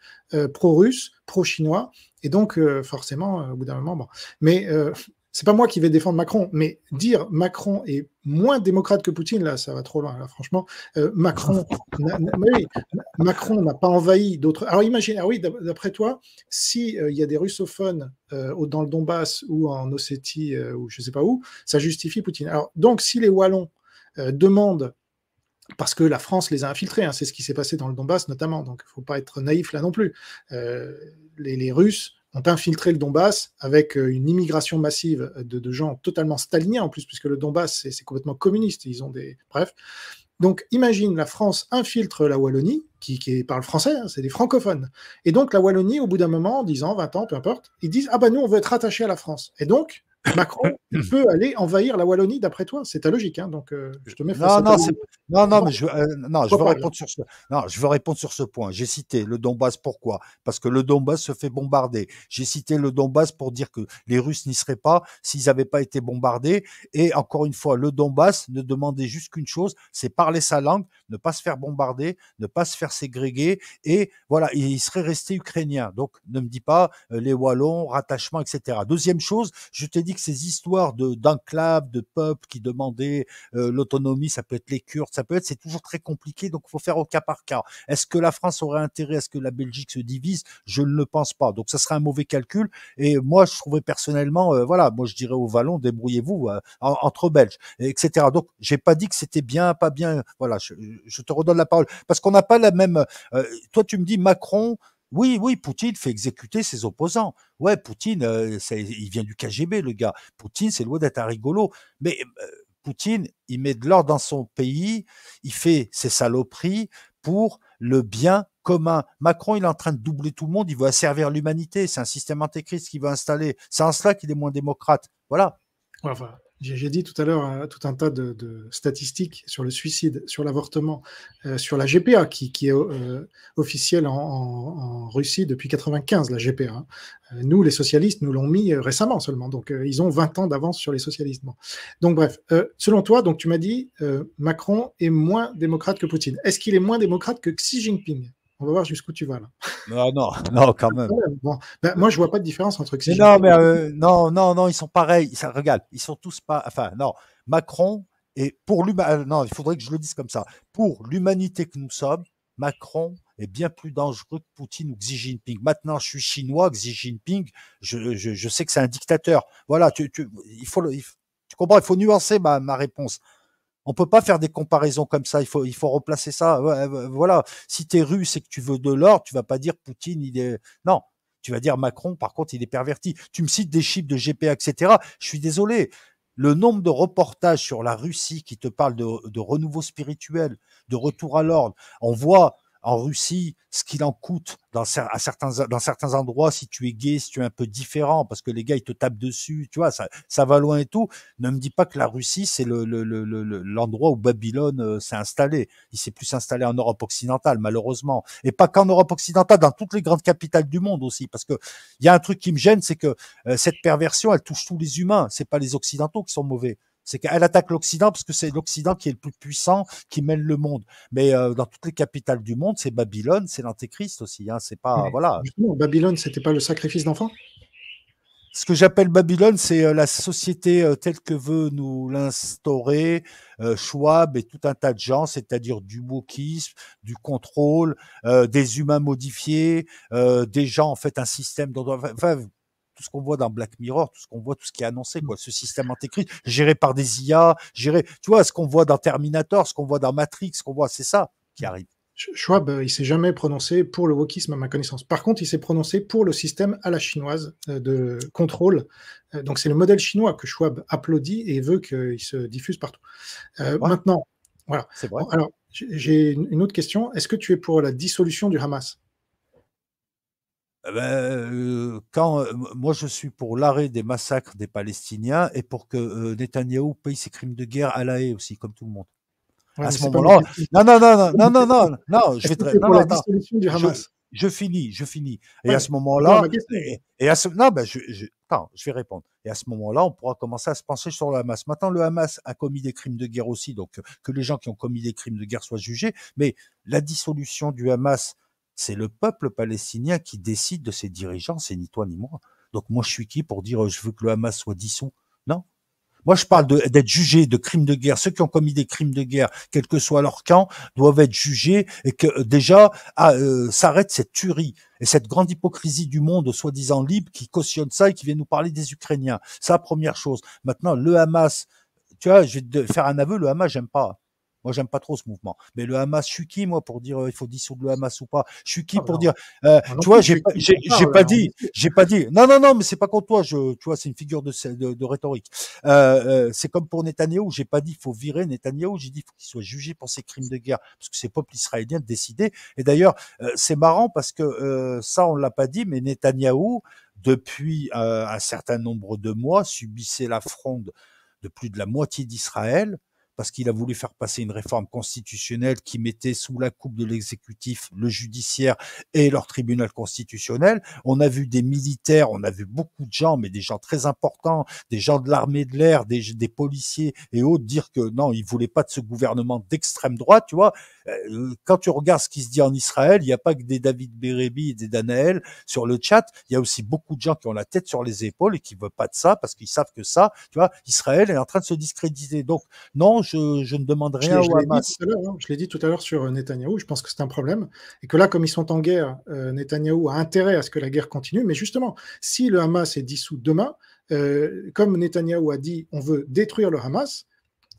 pro-russes, pro-chinois, et donc, euh, forcément, euh, au bout d'un moment, bon. Mais euh, c'est pas moi qui vais défendre Macron, mais dire Macron est moins démocrate que Poutine, là, ça va trop loin, là, franchement. Macron n'a Macron n'a pas envahi d'autres. Alors imagine, ah oui, d'après toi, s'il y a des russophones dans le Donbass ou en Ossétie ou je sais pas où, ça justifie Poutine. Alors donc, si les Wallons demandent parce que la France les a infiltrés. Hein. c'est ce qui s'est passé dans le Donbass notamment. Donc il ne faut pas être naïf là non plus. Euh, les, Russes ont infiltré le Donbass avec euh, une immigration massive de, gens totalement staliniens en plus, puisque le Donbass c'est complètement communiste. Ils ont des bref. Donc imagine la France infiltre la Wallonie, qui, parle français, hein, c'est des francophones. Et donc la Wallonie au bout d'un moment, 10 ans, 20 ans, peu importe, ils disent Ah ben nous, on veut être rattachés à la France. Et donc, Macron peut aller envahir la Wallonie, d'après toi C'est ta logique, hein donc euh, je te mets non, non, non, mais je, veux euh, répondre sur ce... non, je veux répondre sur ce point. J'ai cité le Donbass, pourquoi Parce que le Donbass se fait bombarder. J'ai cité le Donbass pour dire que les Russes n'y seraient pas s'ils n'avaient pas été bombardés. Et encore une fois, le Donbass ne demandait juste qu'une chose, c'est parler sa langue, ne pas se faire bombarder, ne pas se faire ségréguer. Et voilà, il serait resté ukrainien. Donc ne me dis pas euh, les Wallons, rattachement, etc. Deuxième chose, je t'ai dit que ces histoires de d'enclaves, de peuples qui demandaient euh, l'autonomie, ça peut être les Kurdes, ça peut être, c'est toujours très compliqué, donc il faut faire au cas par cas. Est-ce que la France aurait intérêt à ce que la Belgique se divise Je ne le pense pas. Donc ça serait un mauvais calcul. Et moi, je trouvais personnellement, euh, voilà, moi je dirais au Vallon, débrouillez-vous euh, entre Belges, etc. Donc j'ai pas dit que c'était bien, pas bien. Voilà, je, je, te redonne la parole parce qu'on n'a pas la même. toi, tu me dis Macron. Oui, oui, Poutine fait exécuter ses opposants. Ouais, Poutine, euh, il vient du KGB, le gars. Poutine, c'est loin d'être un rigolo. Mais euh, Poutine, il met de l'ordre dans son pays, il fait ses saloperies pour le bien commun. Macron, il est en train de doubler tout le monde, il veut asservir l'humanité. C'est un système antéchrist qu'il veut installer. C'est en cela qu'il est moins démocrate. Voilà. J'ai dit tout à l'heure euh, tout un tas de, statistiques sur le suicide, sur l'avortement, euh, sur la GPA qui, est euh, officielle en, Russie depuis 95, la GPA. Hein. Euh, nous, les socialistes, nous l'ont mis récemment seulement, donc ils ont 20 ans d'avance sur les socialistes. Donc bref, selon toi, donc tu m'as dit Macron est moins démocrate que Poutine. Est-ce qu'il est moins démocrate que Xi Jinping on va voir jusqu'où tu vas là. Non, non, non, quand même. ben, moi, je vois pas de différence entre. Mais non, mais euh, non, non, non, ils sont pareils. Ça, regarde, ils sont tous pas. Enfin, non, Macron est pour l'humanité. Euh, non, il faudrait que je le dise comme ça. Pour l'humanité que nous sommes, Macron est bien plus dangereux que Poutine ou Xi Jinping. Maintenant, je suis chinois, Xi Jinping, je, je, je sais que c'est un dictateur. Voilà, tu, tu, il faut, le, tu comprends, il faut nuancer ma, ma réponse. On peut pas faire des comparaisons comme ça. Il faut, il faut replacer ça. Euh, euh, voilà. Si tu es russe et que tu veux de l'or, tu vas pas dire Poutine, il est. Non. Tu vas dire Macron, par contre, il est perverti. Tu me cites des chiffres de GPA, etc. Je suis désolé. Le nombre de reportages sur la Russie qui te parle de, de renouveau spirituel, de retour à l'ordre, on voit en Russie, ce qu'il en coûte dans, certains, dans certains endroits, si tu es gay, si tu es un peu différent, parce que les gars, ils te tapent dessus, tu vois, ça, ça va loin et tout. Ne me dis pas que la Russie, c'est l'endroit le, où Babylone euh, s'est installé. Il s'est plus installé en Europe occidentale, malheureusement. Et pas qu'en Europe occidentale, dans toutes les grandes capitales du monde aussi, parce que y a un truc qui me gêne, c'est que euh, cette perversion, elle touche tous les humains. C'est pas les occidentaux qui sont mauvais, c'est qu'elle attaque l'Occident parce que c'est l'Occident qui est le plus puissant, qui mène le monde. Mais euh, dans toutes les capitales du monde, c'est Babylone, c'est l'Antéchrist aussi. Hein, c'est pas voilà. Babylone, c'était pas le sacrifice d'enfants ce que j'appelle Babylone, c'est euh, la société euh, telle que veut nous l'instaurer euh, Schwab et tout un tas de gens, c'est-à-dire du wokisme, du contrôle, des humains modifiés, des gens en fait un système dont tout ce qu'on voit dans Black Mirror, tout ce qu'on voit, tout ce qui est annoncé, mm. quoi. Ce système intégré, géré par des IA, géré, tu vois, ce qu'on voit dans Terminator, ce qu'on voit dans Matrix, ce qu'on voit, c'est ça qui mm. arrive. Schwab, euh, il s'est jamais prononcé pour le wokisme à ma connaissance. Par contre, il s'est prononcé pour le système à la chinoise euh, de contrôle. Euh, donc c'est le modèle chinois que Schwab applaudit et veut qu'il se diffuse partout. maintenant, voilà. C'est vrai. Alors, j'ai une autre question. Est-ce que tu es pour la dissolution du Hamas eh ben, euh, quand euh, moi je suis pour l'arrêt des massacres des Palestiniens et pour que Netanyahu Netanyahou paye ses crimes de guerre à la haie aussi, comme tout le monde. à ce moment-là, non, non, non, non, non, non, non, je finis, je finis. et à ce moment-là, et, à ce, non, ben, je, attends, je vais répondre. Et à ce moment-là, on pourra commencer à se penser sur le Hamas. Maintenant, le Hamas a commis des crimes de guerre aussi, donc euh, que les gens qui ont commis des crimes de guerre soient jugés. Mais la dissolution du Hamas c'est le peuple palestinien qui décide de ses dirigeants, c'est ni toi ni moi. Donc moi, je suis qui pour dire euh, je veux que le Hamas soit dissous Non. Moi, je parle d'être jugé de crimes de guerre. Ceux qui ont commis des crimes de guerre, quel que soit leur camp, doivent être jugés et que euh, déjà ah, euh, s'arrête cette tuerie et cette grande hypocrisie du monde soi-disant libre qui cautionne ça et qui vient nous parler des Ukrainiens. Ça, première chose. Maintenant, le Hamas, tu vois, je vais faire un aveu, le Hamas, j'aime pas. Moi, j'aime pas trop ce mouvement. Mais le Hamas, je suis qui, moi, pour dire euh, il faut dissoudre le Hamas ou pas Je suis qui ah, bah pour dire euh, Tu vois, j'ai pas, pas dit, j'ai pas dit. Non, non, non, mais c'est pas contre toi. Je, tu vois, c'est une figure de, de, de rhétorique. Euh, euh, c'est comme pour Netanyahou. J'ai pas dit il faut virer Netanyahou. J'ai dit faut qu'il soit jugé pour ses crimes de guerre, parce que c'est le peuple israélien de décider. Et d'ailleurs, euh, c'est marrant parce que ça, on l'a pas dit, mais Netanyahou, depuis un certain nombre de mois, subissait la fronde de plus de la moitié d'Israël parce qu'il a voulu faire passer une réforme constitutionnelle qui mettait sous la coupe de l'exécutif le judiciaire et leur tribunal constitutionnel. On a vu des militaires, on a vu beaucoup de gens, mais des gens très importants, des gens de l'armée de l'air, des, des, policiers et autres dire que non, ils voulaient pas de ce gouvernement d'extrême droite, tu vois. Euh, quand tu regardes ce qui se dit en Israël, il n'y a pas que des David Berebi et des Danaël sur le chat, il y a aussi beaucoup de gens qui ont la tête sur les épaules et qui veulent pas de ça parce qu'ils savent que ça, tu vois, Israël est en train de se discréditer. Donc non, je, ne demande rien au Hamas. Hein, je l'ai dit tout à l'heure sur euh, Netanyahou, je pense que c'est un problème. Et que là, comme ils sont en guerre, euh, Netanyahou a intérêt à ce que la guerre continue. Mais justement, si le Hamas est dissous demain, euh, comme Netanyahou a dit, on veut détruire le Hamas.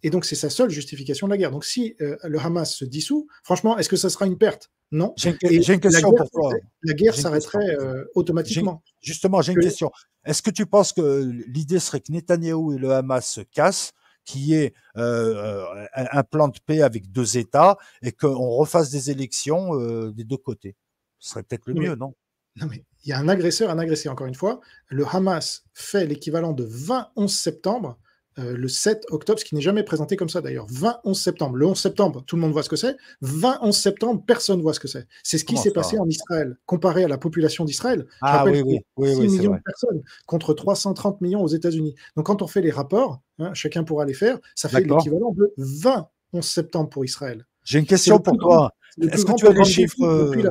Et donc, c'est sa seule justification de la guerre. Donc, si le Hamas se dissout, franchement, est-ce que ça sera une perte Non. J'ai une, question pour toi. Hein. La guerre s'arrêterait automatiquement. Justement, j'ai une question. Est-ce que tu penses que l'idée serait que Netanyahou et le Hamas se cassent qui est euh, euh, un plan de paix avec deux États et qu'on refasse des élections euh, des deux côtés. Ce serait peut-être le mieux, non Non, mais il y a un agresseur, un agressé, encore une fois. Le Hamas fait l'équivalent de 20 11 septembre euh, le 7 octobre, ce qui n'est jamais présenté comme ça d'ailleurs. 20-11 septembre. Le 11 septembre, tout le monde voit ce que c'est. 20-11 septembre, personne ne voit ce que c'est. C'est ce qui s'est passé en Israël, comparé à la population d'Israël. Ah oui, 6 millions de personnes contre 330 millions aux États-Unis. Donc quand on fait les rapports, hein, chacun pourra les faire, ça fait l'équivalent de 20 11 septembre pour Israël. J'ai une question pour toi. Est-ce que tu as des chiffres la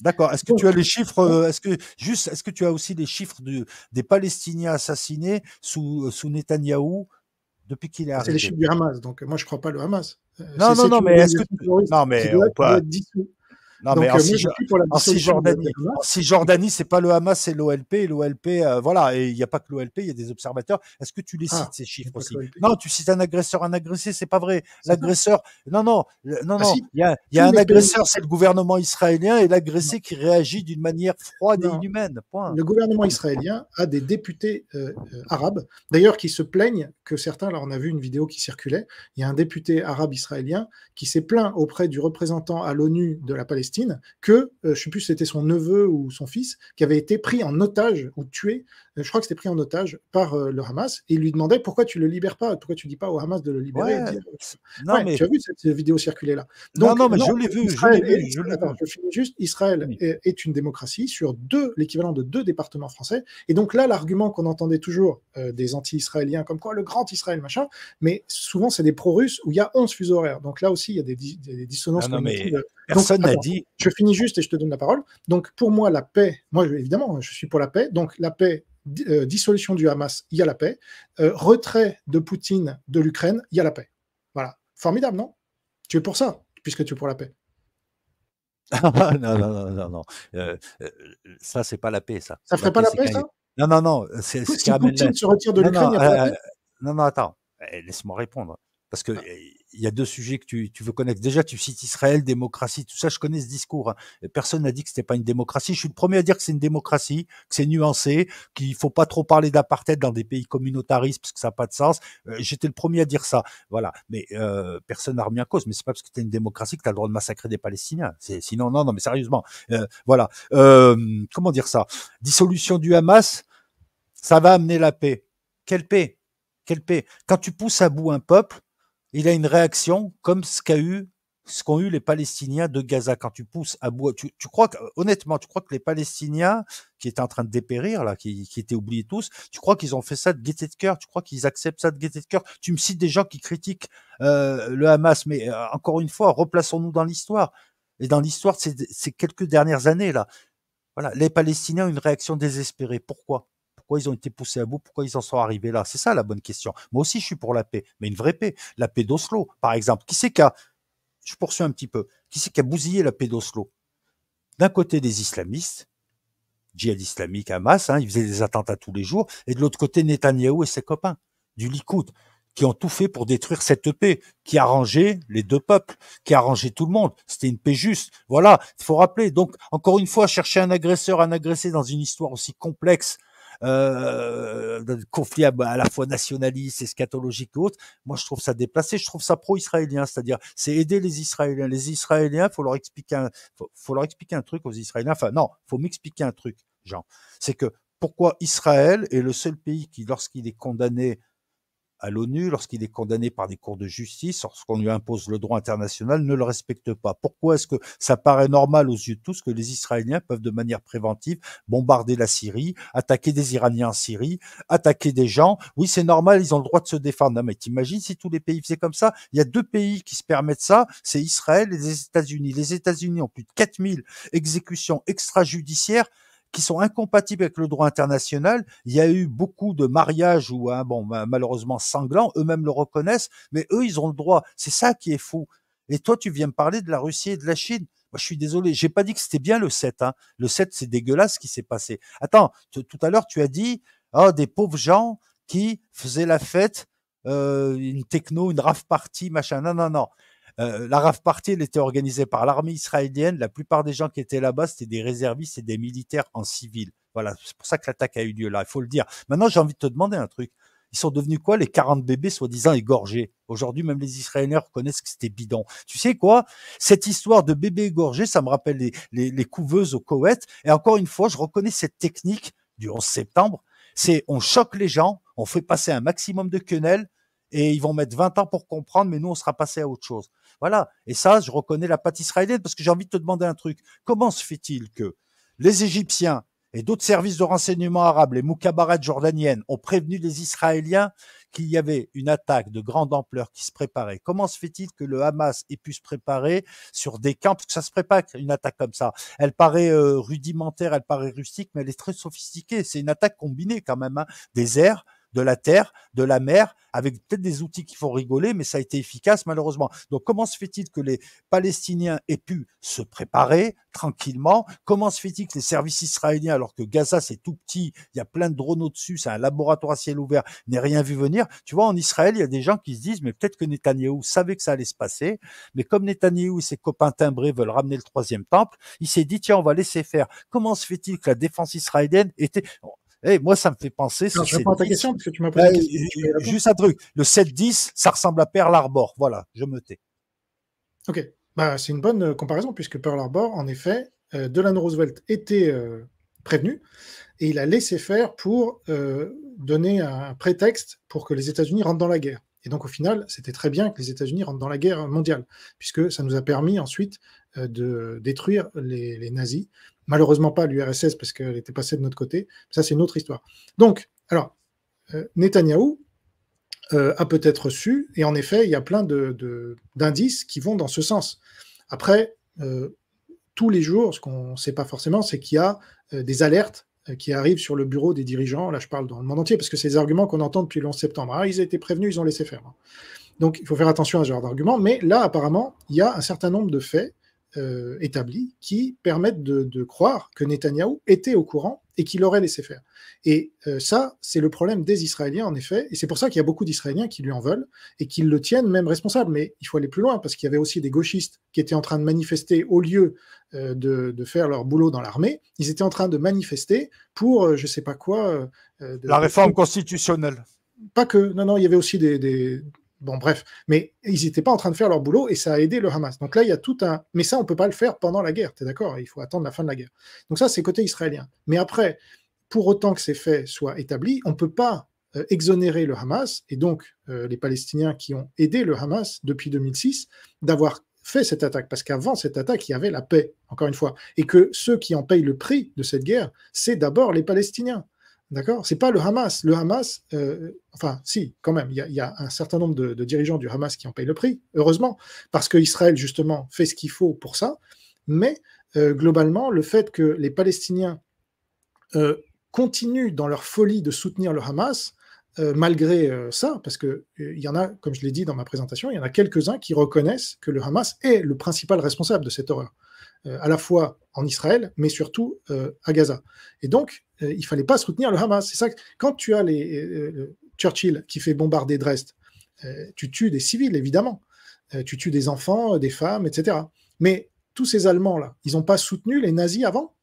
D'accord. Est-ce que tu as les chiffres euh, Est-ce que juste, est-ce que tu as aussi les chiffres des Palestiniens assassinés sous euh, sous Netanyahou depuis qu'il est arrivé ah, C'est les chiffres du Hamas. Donc moi, je crois pas le Hamas. Euh, non, non, non, mais est-ce que tu... non, mais non, Donc, mais euh, en, Cisjordanie, Cisjordanie, c'est pas le Hamas, c'est l'OLP. L'OLP, euh, voilà, et il n'y a pas que l'OLP, il y a des observateurs. Est-ce que tu les ah, cites ces chiffres aussi Non, tu cites un agresseur, un agressé, c'est pas vrai. L'agresseur, non, non, non, ah, non, il y a, un agresseur, c'est le gouvernement israélien, et l'agressé qui réagit d'une manière froide et inhumaine. Le gouvernement israélien a des députés euh, arabes, d'ailleurs, qui se plaignent que certains. Là, on a vu une vidéo qui circulait. Il y a un député arabe israélien qui s'est plaint auprès du représentant à l'ONU de la Palestine que, euh, je ne sais plus si c'était son neveu ou son fils, qui avait été pris en otage ou tué euh, je crois que c'était pris en otage par euh, le Hamas, et il lui demandait pourquoi tu le libères pas, pourquoi tu dis pas au Hamas de le libérer. Euh, non, mais... Tu as vu cette, vidéo circuler là. non, non, mais je l'ai vu. Israël je, vu, je, finis juste. Israël est, une démocratie sur deux, l'équivalent de deux départements français. Et donc là, l'argument qu'on entendait toujours des anti-israéliens, comme quoi le grand Israël, machin, mais souvent c'est des pro-russes où il y a 11 fuseaux horaires. Donc là aussi, il y a des, dissonances. Ah non, mais personne n'a dit. Je finis juste et je te donne la parole. Donc pour moi, la paix, moi évidemment, je suis pour la paix. Donc la paix euh, dissolution du Hamas, il y a la paix. Euh, retrait de Poutine de l'Ukraine, il y a la paix. Voilà. Formidable, non Tu es pour ça, puisque tu es pour la paix. non, non, non, non, non. Euh, ça, c'est pas la paix, ça. Ça ferait pas la paix, ça Non, non, non. si Poutine se retire de l'Ukraine, il n'y a la paix. Non, non, attends. Eh, laisse-moi répondre. Parce que ah. il y a deux sujets que tu, veux connaître. Déjà, tu cites Israël, démocratie, tout ça. Je connais ce discours. Hein. Personne n'a dit que c'était pas une démocratie. Je suis le premier à dire que c'est une démocratie, que c'est nuancé, qu'il faut pas trop parler d'apartheid dans des pays communautaristes parce que ça n'a pas de sens. Euh, j'étais le premier à dire ça. Voilà. Mais euh, personne n'a remis en cause. Mais c'est pas parce que tu es une démocratie que tu as le droit de massacrer des Palestiniens. Sinon, non, non, mais sérieusement. Euh, voilà. comment dire ça Dissolution du Hamas, ça va amener la paix. Quelle paix quelle paix Quand tu pousses à bout un peuple, il a une réaction comme ce qu'a eu ce qu'ont eu les Palestiniens de Gaza. Quand tu pousses à bout, tu, crois que, honnêtement, tu crois que les Palestiniens, qui étaient en train de dépérir, là, qui, étaient oubliés tous, tu crois qu'ils ont fait ça de gaieté de cœur, tu crois qu'ils acceptent ça de gaieté de cœur. Tu me cites des gens qui critiquent euh, le Hamas, mais euh, encore une fois, replaçons-nous dans l'histoire. Et dans l'histoire, c'est ces quelques dernières années, là. Voilà, les Palestiniens ont une réaction désespérée. Pourquoi pourquoi ils ont été poussés à bout, pourquoi ils en sont arrivés là. C'est ça la bonne question. Moi aussi, je suis pour la paix, mais une vraie paix. La paix d'Oslo, par exemple. Qui c'est qui a, je poursuis un petit peu, qui c'est qui a bousillé la paix d'Oslo D'un côté, des islamistes, djihad islamique, Hamas, hein, ils faisaient des attentats tous les jours, et de l'autre côté, Netanyahou et ses copains du Likoud qui ont tout fait pour détruire cette paix qui arrangeait les deux peuples, qui arrangeait tout le monde. C'était une paix juste. Voilà, il faut rappeler. Donc, encore une fois, chercher un agresseur, un agressé dans une histoire aussi complexe euh, à, la fois nationalistes, eschatologiques et autres. Moi, je trouve ça déplacé, je trouve ça pro-israélien, c'est-à-dire c'est aider les Israéliens. Les Israéliens, faut leur expliquer, un, faut, leur expliquer un truc aux Israéliens. Enfin, non, faut m'expliquer un truc, Jean. C'est que pourquoi Israël est le seul pays qui, lorsqu'il est condamné à l'ONU, lorsqu'il est condamné par des cours de justice, lorsqu'on lui impose le droit international, ne le respecte pas. Pourquoi est-ce que ça paraît normal aux yeux de tous que les Israéliens peuvent de manière préventive bombarder la Syrie, attaquer des Iraniens en Syrie, attaquer des gens Oui, c'est normal, ils ont le droit de se défendre. Non, mais t'imagines si tous les pays faisaient comme ça Il y a deux pays qui se permettent ça, c'est Israël et les États-Unis. Les États-Unis ont plus de 4000 exécutions extrajudiciaires qui sont incompatibles avec le droit international. Il y a eu beaucoup de mariages ou hein, bon, malheureusement sanglants, eux-mêmes le reconnaissent, mais eux, ils ont le droit. C'est ça qui est fou. Et toi, tu viens me parler de la Russie et de la Chine. Moi, je suis désolé, j'ai pas dit que c'était bien le 7. Hein. Le 7, c'est dégueulasse ce qui s'est passé. Attends, tout à l'heure, tu as dit oh, des pauvres gens qui faisaient la fête, euh, une techno, une rave party, machin. Non, non, non. Euh, la RAF Party, elle était organisée par l'armée israélienne. La plupart des gens qui étaient là-bas, c'était des réservistes et des militaires en civil. Voilà, c'est pour ça que l'attaque a eu lieu là, il faut le dire. Maintenant, j'ai envie de te demander un truc. Ils sont devenus quoi les 40 bébés soi-disant égorgés Aujourd'hui, même les Israéliens reconnaissent que c'était bidon. Tu sais quoi Cette histoire de bébés égorgés, ça me rappelle les, couveuses au Koweït. Et encore une fois, je reconnais cette technique du 11 septembre. C'est on choque les gens, on fait passer un maximum de quenelles et ils vont mettre 20 ans pour comprendre, mais nous, on sera passé à autre chose. Voilà. Et ça, je reconnais la pâte israélienne parce que j'ai envie de te demander un truc. Comment se fait-il que les Égyptiens et d'autres services de renseignement arabes, les mukhabarat jordaniennes, ont prévenu les Israéliens qu'il y avait une attaque de grande ampleur qui se préparait. Comment se fait-il que le Hamas ait pu se préparer sur des camps Parce que ça se prépare une attaque comme ça. Elle paraît euh, rudimentaire, elle paraît rustique, mais elle est très sophistiquée. C'est une attaque combinée quand même. Hein. Des airs, de la terre, de la mer, avec peut-être des outils qui font rigoler, mais ça a été efficace malheureusement. Donc comment se fait-il que les Palestiniens aient pu se préparer tranquillement Comment se fait-il que les services israéliens, alors que Gaza c'est tout petit, il y a plein de drones au-dessus, c'est un laboratoire à ciel ouvert, n'aient rien vu venir Tu vois, en Israël, il y a des gens qui se disent, mais peut-être que Netanyahou savait que ça allait se passer, mais comme Netanyahou et ses copains timbrés veulent ramener le troisième temple, il s'est dit, tiens, on va laisser faire. Comment se fait-il que la défense israélienne était... Eh, moi, ça me fait penser. je ta question parce que tu m'as posé. Eh, question, eh, juste un truc. Le 7-10, ça ressemble à Pearl Harbor. Voilà, je me tais. Ok. Bah, c'est une bonne euh, comparaison puisque Pearl Harbor, en effet, euh, Delano Roosevelt était euh, prévenu et il a laissé faire pour donner un prétexte pour que les États-Unis rentrent dans la guerre. Et donc au final, c'était très bien que les États-Unis rentrent dans la guerre mondiale, puisque ça nous a permis ensuite euh, de détruire les, nazis. Malheureusement pas l'URSS parce qu'elle était passée de notre côté. Ça, c'est une autre histoire. Donc, alors, euh, Netanyahou euh, a peut-être su, et en effet, il y a plein d'indices de, d'indices qui vont dans ce sens. Après, tous les jours, ce qu'on ne sait pas forcément, c'est qu'il y a des alertes qui arrivent sur le bureau des dirigeants. Là, je parle dans le monde entier, parce que c'est des arguments qu'on entend depuis le 11 septembre. Ah, ils étaient prévenus, ils ont laissé faire. Hein. Donc, il faut faire attention à ce genre d'arguments. Mais là, apparemment, il y a un certain nombre de faits euh, établis qui permettent de, croire que Netanyahou était au courant et qu'il aurait laissé faire. Et euh, ça, c'est le problème des Israéliens, en effet, et c'est pour ça qu'il y a beaucoup d'Israéliens qui lui en veulent et qui le tiennent même responsable. Mais il faut aller plus loin, parce qu'il y avait aussi des gauchistes qui étaient en train de manifester au lieu euh, de, faire leur boulot dans l'armée, ils étaient en train de manifester pour, je sais pas quoi... La réforme constitutionnelle. Pas que, non, non, il y avait aussi des Bon, bref, mais ils n'étaient pas en train de faire leur boulot et ça a aidé le Hamas. Donc là, il y a tout un. Mais ça, on ne peut pas le faire pendant la guerre, tu es d'accord Il faut attendre la fin de la guerre. Donc ça, c'est côté israélien. Mais après, pour autant que ces faits soient établis, on ne peut pas euh, exonérer le Hamas et donc euh, les Palestiniens qui ont aidé le Hamas depuis 2006 d'avoir fait cette attaque. Parce qu'avant cette attaque, il y avait la paix, encore une fois. Et que ceux qui en payent le prix de cette guerre, c'est d'abord les Palestiniens. D'accord C'est pas le Hamas. Le Hamas, euh, enfin, si, quand même, il y, a un certain nombre de, dirigeants du Hamas qui en payent le prix, heureusement, parce qu'Israël, justement, fait ce qu'il faut pour ça. Mais euh, globalement, le fait que les Palestiniens euh, continuent dans leur folie de soutenir le Hamas, malgré ça, parce qu'il il y en a, comme je l'ai dit dans ma présentation, il y en a quelques-uns qui reconnaissent que le Hamas est le principal responsable de cette horreur, à la fois en Israël, mais surtout euh, à Gaza. Et donc, il euh, il fallait pas soutenir le Hamas. C'est ça. quand tu as les, euh, Churchill qui fait bombarder Dresde, tu tues des civils évidemment, tu tues des enfants, des femmes, etc. Mais tous ces Allemands là, ils n'ont pas soutenu les nazis avant.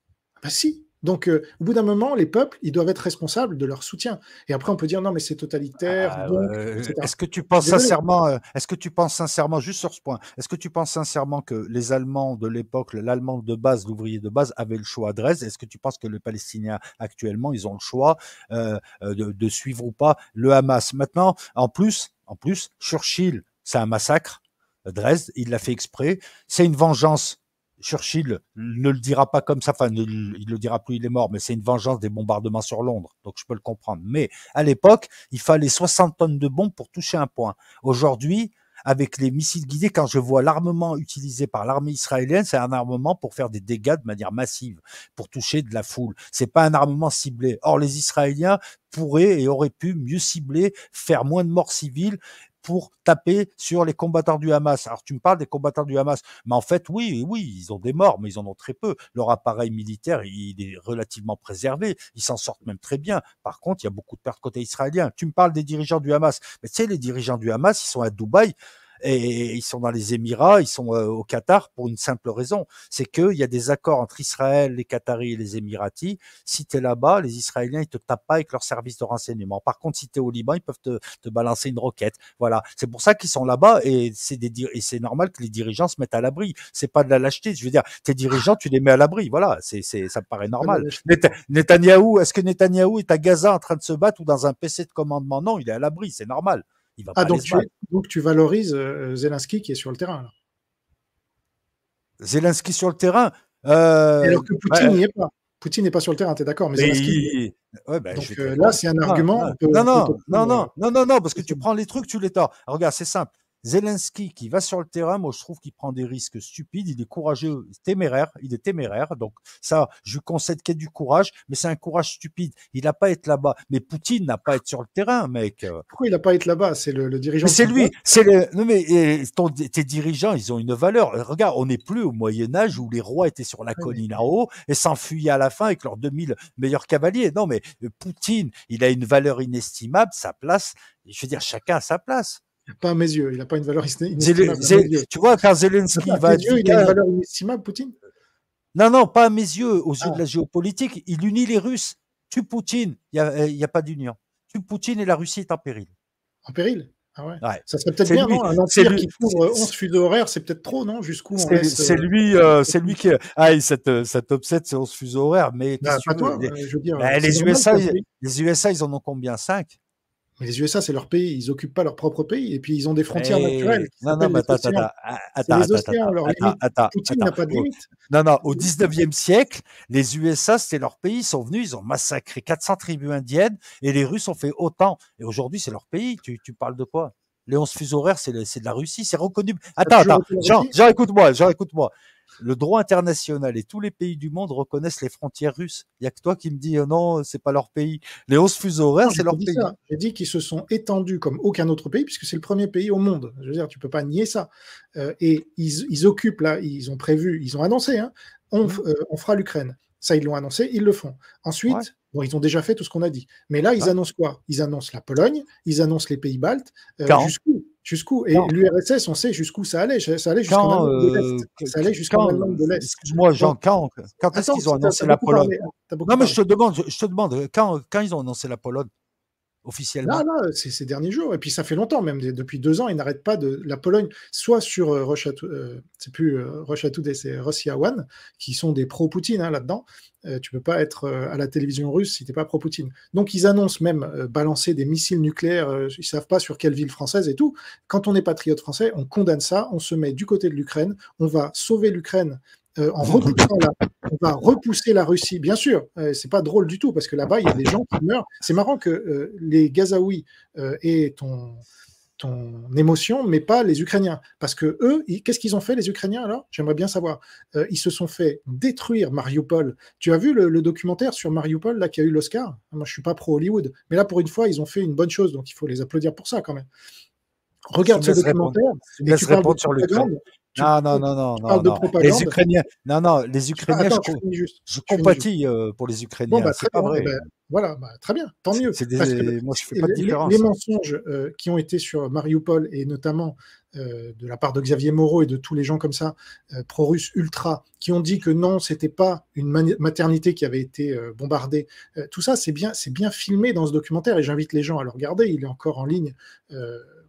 Ben si, donc, euh, au bout d'un moment, les peuples, ils doivent être responsables de leur soutien. Et après, on peut dire non, mais c'est totalitaire. Ah, euh, est-ce que tu penses sincèrement, euh, est-ce que tu penses sincèrement, juste sur ce point, est-ce que tu penses sincèrement que les Allemands de l'époque, l'Allemand de base, l'ouvrier de base, avait le choix à Dresde Est-ce que tu penses que les Palestiniens actuellement, ils ont le choix de, suivre ou pas le Hamas Maintenant, en plus, en plus, Churchill, c'est un massacre. Dresde, il l'a fait exprès. C'est une vengeance Churchill mmh. ne le dira pas comme ça, enfin, il, le dira plus, il est mort, mais c'est une vengeance des bombardements sur Londres, donc je peux le comprendre. Mais à l'époque, il fallait 60 tonnes de bombes pour toucher un point. Aujourd'hui, avec les missiles guidés, quand je vois l'armement utilisé par l'armée israélienne, c'est un armement pour faire des dégâts de manière massive, pour toucher de la foule. C'est pas un armement ciblé. Or, les Israéliens pourraient et auraient pu mieux cibler, faire moins de morts civiles pour taper sur les combattants du Hamas. Alors tu me parles des combattants du Hamas, mais en fait oui, oui, ils ont des morts, mais ils en ont très peu. Leur appareil militaire, il est relativement préservé, ils s'en sortent même très bien. Par contre, il y a beaucoup de pertes côté israélien. Tu me parles des dirigeants du Hamas, mais tu sais, les dirigeants du Hamas, ils sont à Dubaï et ils sont dans les Émirats, ils sont euh, au Qatar pour une simple raison, c'est qu'il y a des accords entre Israël, les Qataris et les Émiratis. Si tu es là-bas, les Israéliens, ils te tapent pas avec leurs services de renseignement. Par contre, si tu es au Liban, ils peuvent te, balancer une roquette. Voilà, c'est pour ça qu'ils sont là-bas et c'est et c'est normal que les dirigeants se mettent à l'abri. C'est pas de la lâcheté, je veux dire, tes dirigeants, tu les mets à l'abri. Voilà, c'est ça me paraît normal. Netanyahou, est-ce que Netanyahou est à Gaza en train de se battre ou dans un PC de commandement Non, il est à l'abri, c'est normal ah, donc, tu, valorises euh, Zelensky qui est sur le terrain. Zelensky sur le terrain euh, Alors que Poutine n'y est pas. Poutine n'est pas sur le terrain, tu es d'accord Mais, Zelensky... Ben, donc, euh, là, c'est un ah, argument. Ah. non, non, non, non, non, non, parce que tu prends les trucs, tu les tords. regarde, c'est simple. Zelensky qui va sur le terrain, moi je trouve qu'il prend des risques stupides, il est courageux, téméraire, il est téméraire. Donc ça, je concède qu'il y a du courage, mais c'est un courage stupide. Il n'a pas été être là-bas. Mais Poutine n'a pas été être sur le terrain, mec. Pourquoi il n'a pas été être là-bas C'est le, le, dirigeant. C'est lui. C'est le. Non mais tes dirigeants, ils ont une valeur. Regarde, on n'est plus au Moyen Âge où les rois étaient sur la colline en haut et s'enfuyaient à la fin avec leurs 2000 meilleurs cavaliers. Non mais euh, Poutine, il a une valeur inestimable. Sa place, je veux dire, chacun a sa place. Pas à mes yeux, il n'a pas une valeur inestimable. Tu vois, quand Zelensky va à il a une valeur inestimable, Poutine Non, non, pas à mes yeux, aux yeux de la ah. géopolitique. Il unit les Russes. Tu Poutine, il n'y a, a pas d'union. Tu Poutine et la Russie est en péril. En péril ah ouais. Ça serait peut-être bien, lui. non Un empire qui couvre 11 fuseaux horaires, c'est peut-être trop, non Jusqu'où on reste... Euh, lui, euh, c'est lui qui. Ah, cette, cette obsède, c'est 11 fuseaux horaires, mais. Bah, pas toi, euh, Je veux dire, bah, les, USA, les USA, ils en ont combien 5 les USA, c'est leur pays, ils occupent pas leur propre pays, et puis ils ont des frontières eh naturelles. Non, non, mais attends, attends, ah, attends, les océans, attends, attends, n'a pas de limite. Non, non, au 19e siècle, les USA, c'est leur pays, ils sont venus, ils ont massacré 400 tribus indiennes, et les Russes ont fait autant. Et aujourd'hui, c'est leur pays, tu, parles de quoi Léonce Fusoraire, c'est de la Russie, c'est reconnu. Attends, attends, Jean écoute-moi, Jean, écoute-moi le droit international et tous les pays du monde reconnaissent les frontières russes. Il n'y a que toi qui me dis non, euh, non, c'est pas leur pays. Les hausses fuseaux horaires, c'est leur pays. J'ai dit qu'ils se sont étendus comme aucun autre pays puisque c'est le premier pays au monde. Je veux dire, tu peux pas nier ça. Euh, et ils, occupent là, ils ont prévu, ils ont annoncé, hein. mmh. euh, on, fera l'Ukraine. Ça, ils l'ont annoncé, ils le font. Ensuite, bon, ils ont déjà fait tout ce qu'on a dit. Mais là, ils annoncent quoi Ils annoncent la Pologne, ils annoncent les pays baltes. jusqu'où Jusqu'où Et l'URSS, on sait jusqu'où ça allait. Ça allait jusqu'en Allemagne de l'Est. Euh, ça allait de l'Est. Excuse-moi, Jean, quand, quand est-ce qu'ils ont annoncé la Pologne hein, Non, mais je te demande, je te demande quand, quand ils ont annoncé la Pologne officiellement. Là, non, c'est ces derniers jours. Et puis ça fait longtemps, même depuis deux ans, ils n'arrêtent pas de la Pologne, soit sur euh, Russia, euh, c'est plus euh, Russia Today, c'est Russia One, qui sont des pro-Poutine hein, là-dedans. Euh, tu peux pas être à la télévision russe si tu n'es pas pro-Poutine. Donc ils annoncent même balancer des missiles nucléaires. ils savent pas sur quelle ville française et tout. Quand on est patriote français, on condamne ça, on se met du côté de l'Ukraine, on va sauver l'Ukraine euh, en repoussant la, on va repousser la Russie, bien sûr. Euh, c'est pas drôle du tout parce que là-bas il y a des gens qui meurent. C'est marrant que euh, les Gazaouis aient ton ton émotion, mais pas les Ukrainiens, parce que eux, qu'est-ce qu'ils ont fait les Ukrainiens alors J'aimerais bien savoir. ils se sont fait détruire Mariupol. Tu as vu le, documentaire sur Mariupol là qui a eu l'Oscar Moi, je suis pas pro Hollywood, mais là pour une fois, ils ont fait une bonne chose, donc il faut les applaudir pour ça quand même. Regarde ce documentaire. Et tu sur non, non, non, non, non, Les Ukrainiens, non, non, les ah, Ukrainiens, je, compatis euh, pour les Ukrainiens. Bah, c'est pas vrai. Eh ben, voilà, bah, très bien, tant mieux. Les, mensonges euh, qui ont été sur Mariupol et notamment euh, de la part de Xavier Moreau et de tous les gens comme ça, pro-russes ultra, qui ont dit que non, c'était pas une maternité qui avait été bombardée. tout ça, c'est bien, c'est bien filmé dans ce documentaire et j'invite les gens à le regarder. Il est encore en ligne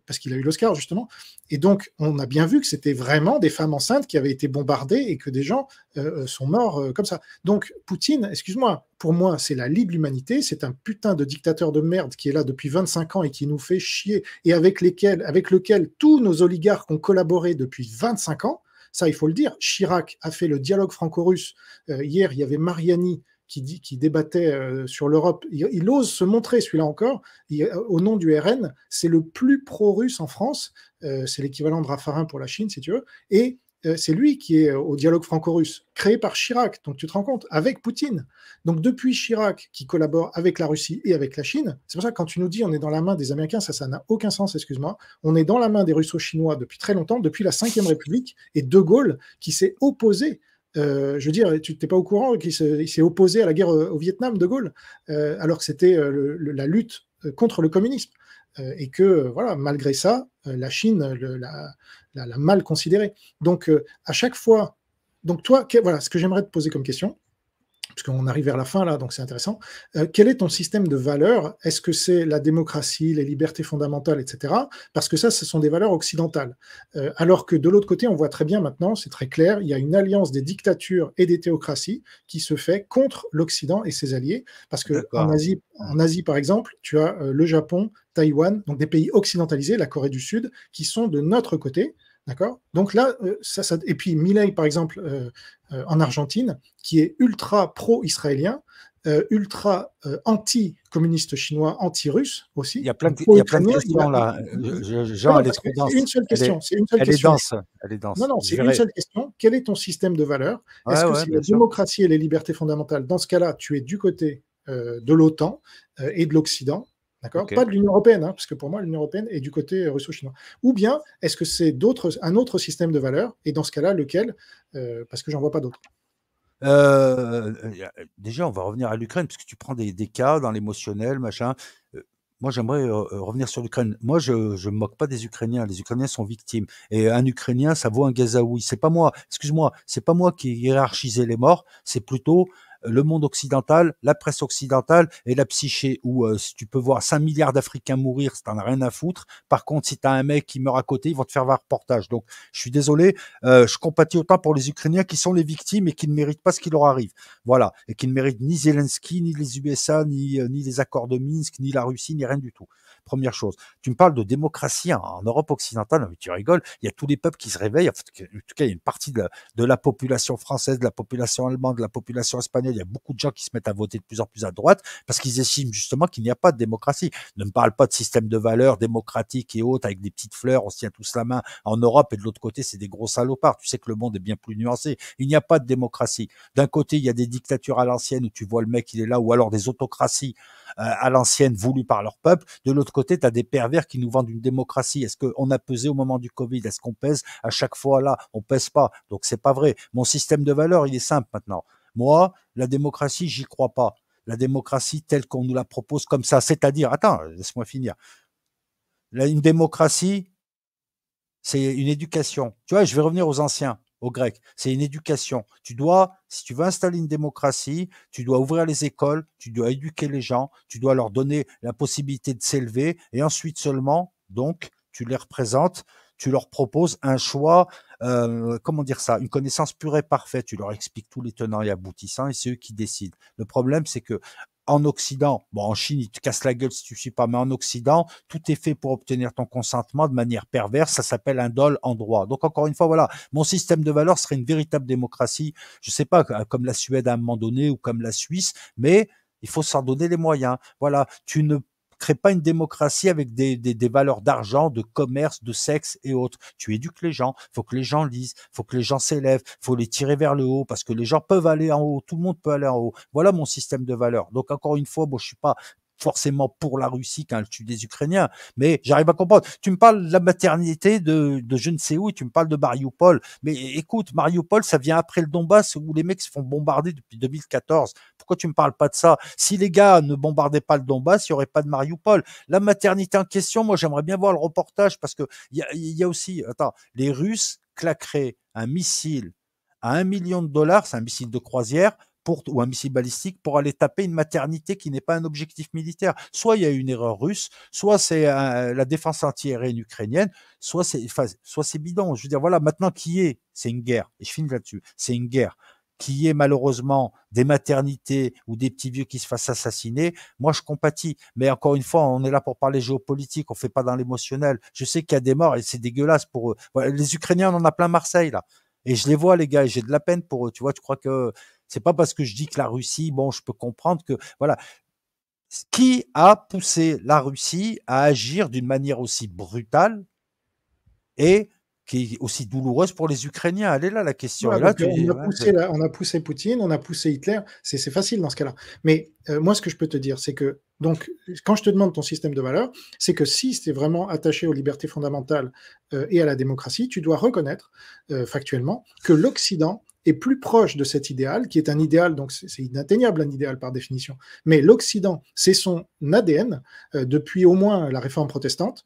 parce qu'il a eu l'Oscar justement. Et donc, on a bien vu que c'était vraiment des femmes enceintes qui avaient été bombardées et que des gens euh, euh, sont morts euh, comme ça. Donc, Poutine, excuse-moi, pour moi, c'est la libre-humanité, C'est un putain de dictateur de merde qui est là depuis 25 ans et qui nous fait chier et avec, lesquels, avec lequel tous nos oligarques ont collaboré depuis 25 ans. Ça, il faut le dire. Chirac a fait le dialogue franco-russe. hier, il y avait Mariani qui, débattait euh, sur l'Europe, il, ose se montrer, celui-là encore, euh, au nom du RN. C'est le plus pro-russe en France. Euh, c'est l'équivalent de Raffarin pour la Chine, si tu veux. Et c'est lui qui est au dialogue franco-russe, créé par Chirac, donc tu te rends compte, avec Poutine. Donc depuis Chirac, qui collabore avec la Russie et avec la Chine, c'est pour ça que quand tu nous dis on est dans la main des Américains, ça, ça n'a aucun sens, excuse-moi. On est dans la main des Russo-Chinois depuis très longtemps, depuis la Ve République, et De Gaulle, qui s'est opposé euh, je veux dire, tu t'es pas au courant qu'il s'est opposé à la guerre au Vietnam de Gaulle, euh, alors que c'était euh, la lutte contre le communisme. et que, voilà, malgré ça, la Chine l'a, mal considéré Donc, à chaque fois, donc toi, voilà, ce que j'aimerais te poser comme question, qu'on arrive vers la fin là, donc c'est intéressant. Euh, quel est ton système de valeurs Est-ce que c'est la démocratie, les libertés fondamentales, etc. Parce que ça, ce sont des valeurs occidentales. Euh, alors que de l'autre côté, on voit très bien maintenant, c'est très clair, il y a une alliance des dictatures et des théocraties qui se fait contre l'Occident et ses alliés. Parce qu'en Asie, en Asie, par exemple, tu as euh, le Japon, Taïwan, donc des pays occidentalisés, la Corée du Sud, qui sont de notre côté, D'accord Donc là, euh, ça, et puis Milley, par exemple, euh, euh, en Argentine, qui est ultra pro-israélien, ultra anti-communiste chinois, anti-russe aussi. Il y a plein de, il y a plein de questions là. Jean, elle est dense. C'est une seule question. Elle est, une seule dense. Elle est dense. Non, non, c'est une seule question. Quel est ton système de valeurs Est-ce que si la démocratie et les libertés fondamentales Dans ce cas-là, tu es du côté de l'OTAN et de l'Occident pas de l'Union européenne, hein, parce que pour moi, l'Union européenne est du côté russo-chinois. Ou bien, est-ce que c'est un autre système de valeurs Et dans ce cas-là, lequel euh, Parce que j'en vois pas d'autres. Euh, déjà, on va revenir à l'Ukraine, parce que tu prends des, cas dans l'émotionnel, machin. Euh, moi, j'aimerais revenir sur l'Ukraine. Moi, je ne me moque pas des Ukrainiens. Les Ukrainiens sont victimes. Et un Ukrainien, ça vaut un Gazaoui. C'est pas moi. Excuse-moi. C'est pas moi qui hiérarchisais les morts. C'est plutôt le monde occidental, la presse occidentale et la psyché où euh, si tu peux voir 5 milliards d'Africains mourir, t'en as rien à foutre. Par contre, si t'as un mec qui meurt à côté, ils vont te faire un reportage. Donc, je suis désolé, euh, je compatis autant pour les Ukrainiens qui sont les victimes et qui ne méritent pas ce qui leur arrive. Voilà, et qui ne méritent ni Zelensky, ni les USA, ni, euh, ni les accords de Minsk, ni la Russie, ni rien du tout. Première chose. Tu me parles de démocratie en, Europe occidentale, mais tu rigoles, il y a tous les peuples qui se réveillent. En tout cas, il y a une partie de la, population française, de la population allemande, de la population espagnole. Il y a beaucoup de gens qui se mettent à voter de plus en plus à droite parce qu'ils estiment justement qu'il n'y a pas de démocratie. Ne me parle pas de système de valeurs démocratiques et autres avec des petites fleurs, on se tient tous la main en Europe et de l'autre côté, c'est des gros salopards. Tu sais que le monde est bien plus nuancé. Il n'y a pas de démocratie. D'un côté, il y a des dictatures à l'ancienne où tu vois le mec, il est là, ou alors des autocraties euh, à l'ancienne voulues par leur peuple. De l'autre côté, tu as des pervers qui nous vendent une démocratie. Est-ce qu'on a pesé au moment du Covid Est-ce qu'on pèse à chaque fois là On pèse pas. Donc c'est pas vrai. Mon système de valeurs, il est simple maintenant. Moi, la démocratie, j'y crois pas. La démocratie telle qu'on nous la propose comme ça, c'est-à-dire, attends, laisse-moi finir. une démocratie, c'est une éducation. Tu vois, je vais revenir aux anciens. Au grec, C'est une éducation. Tu dois, si tu veux installer une démocratie, tu dois ouvrir les écoles, tu dois éduquer les gens, tu dois leur donner la possibilité de s'élever, et ensuite seulement, donc, tu les représentes, tu leur proposes un choix, euh, comment dire ça, une connaissance pure et parfaite. Tu leur expliques tous les tenants et aboutissants, et c'est eux qui décident. Le problème, c'est que en Occident, bon, en Chine, ils te cassent la gueule si tu suis pas, mais en Occident, tout est fait pour obtenir ton consentement de manière perverse. Ça s'appelle un dol en droit. Donc, encore une fois, voilà, mon système de valeurs serait une véritable démocratie. Je sais pas, euh, comme la Suède à un moment donné ou comme la Suisse, mais il faut s'en donner les moyens. Voilà, tu ne crée pas une démocratie avec des, valeurs d'argent, de commerce, de sexe et autres. Tu éduques les gens. Faut que les gens lisent. Faut que les gens s'élèvent. Faut les tirer vers le haut parce que les gens peuvent aller en haut. Tout le monde peut aller en haut. Voilà mon système de valeurs. Donc encore une fois, bon, je suis pas forcément pour la Russie quand tu tue des Ukrainiens, mais j'arrive à comprendre. Tu me parles de la maternité de, je ne sais où, tu me parles de Mariupol, mais écoute, Mariupol, ça vient après le Donbass où les mecs se font bombarder depuis 2014. Pourquoi tu me parles pas de ça Si les gars ne bombardaient pas le Donbass, il y aurait pas de Mariupol. La maternité en question, moi j'aimerais bien voir le reportage parce que il y a, y a aussi, attends, les Russes claqueraient un missile à un million de dollars, c'est un missile de croisière, pour, ou un missile balistique pour aller taper une maternité qui n'est pas un objectif militaire. Soit il y a une erreur russe, soit c'est euh, la défense antiaérienne ukrainienne, soit c'est enfin, soit c'est bidon. Je veux dire voilà, maintenant qui est, c'est une guerre et je finis là-dessus. C'est une guerre qui est malheureusement des maternités ou des petits vieux qui se fassent assassiner, moi je compatis. Mais encore une fois, on est là pour parler géopolitique, on fait pas dans l'émotionnel. Je sais qu'il y a des morts et c'est dégueulasse pour eux. Les Ukrainiens, on en a plein Marseille là. Et je les vois, les gars, j'ai de la peine pour eux. Tu vois, tu crois que c'est pas parce que je dis que la Russie, bon, je peux comprendre que, voilà. Qui a poussé la Russie à agir d'une manière aussi brutale et qui est aussi douloureuse pour les Ukrainiens. Elle est là la question. on, a poussé, Poutine, on a poussé Hitler. C'est facile dans ce cas-là. Mais euh, moi, ce que je peux te dire, c'est que donc, quand je te demande ton système de valeurs, c'est que si tu es vraiment attaché aux libertés fondamentales euh, et à la démocratie, tu dois reconnaître euh, factuellement que l'Occident est plus proche de cet idéal, qui est un idéal, donc c'est inatteignable un idéal par définition, mais l'Occident, c'est son ADN depuis au moins la réforme protestante,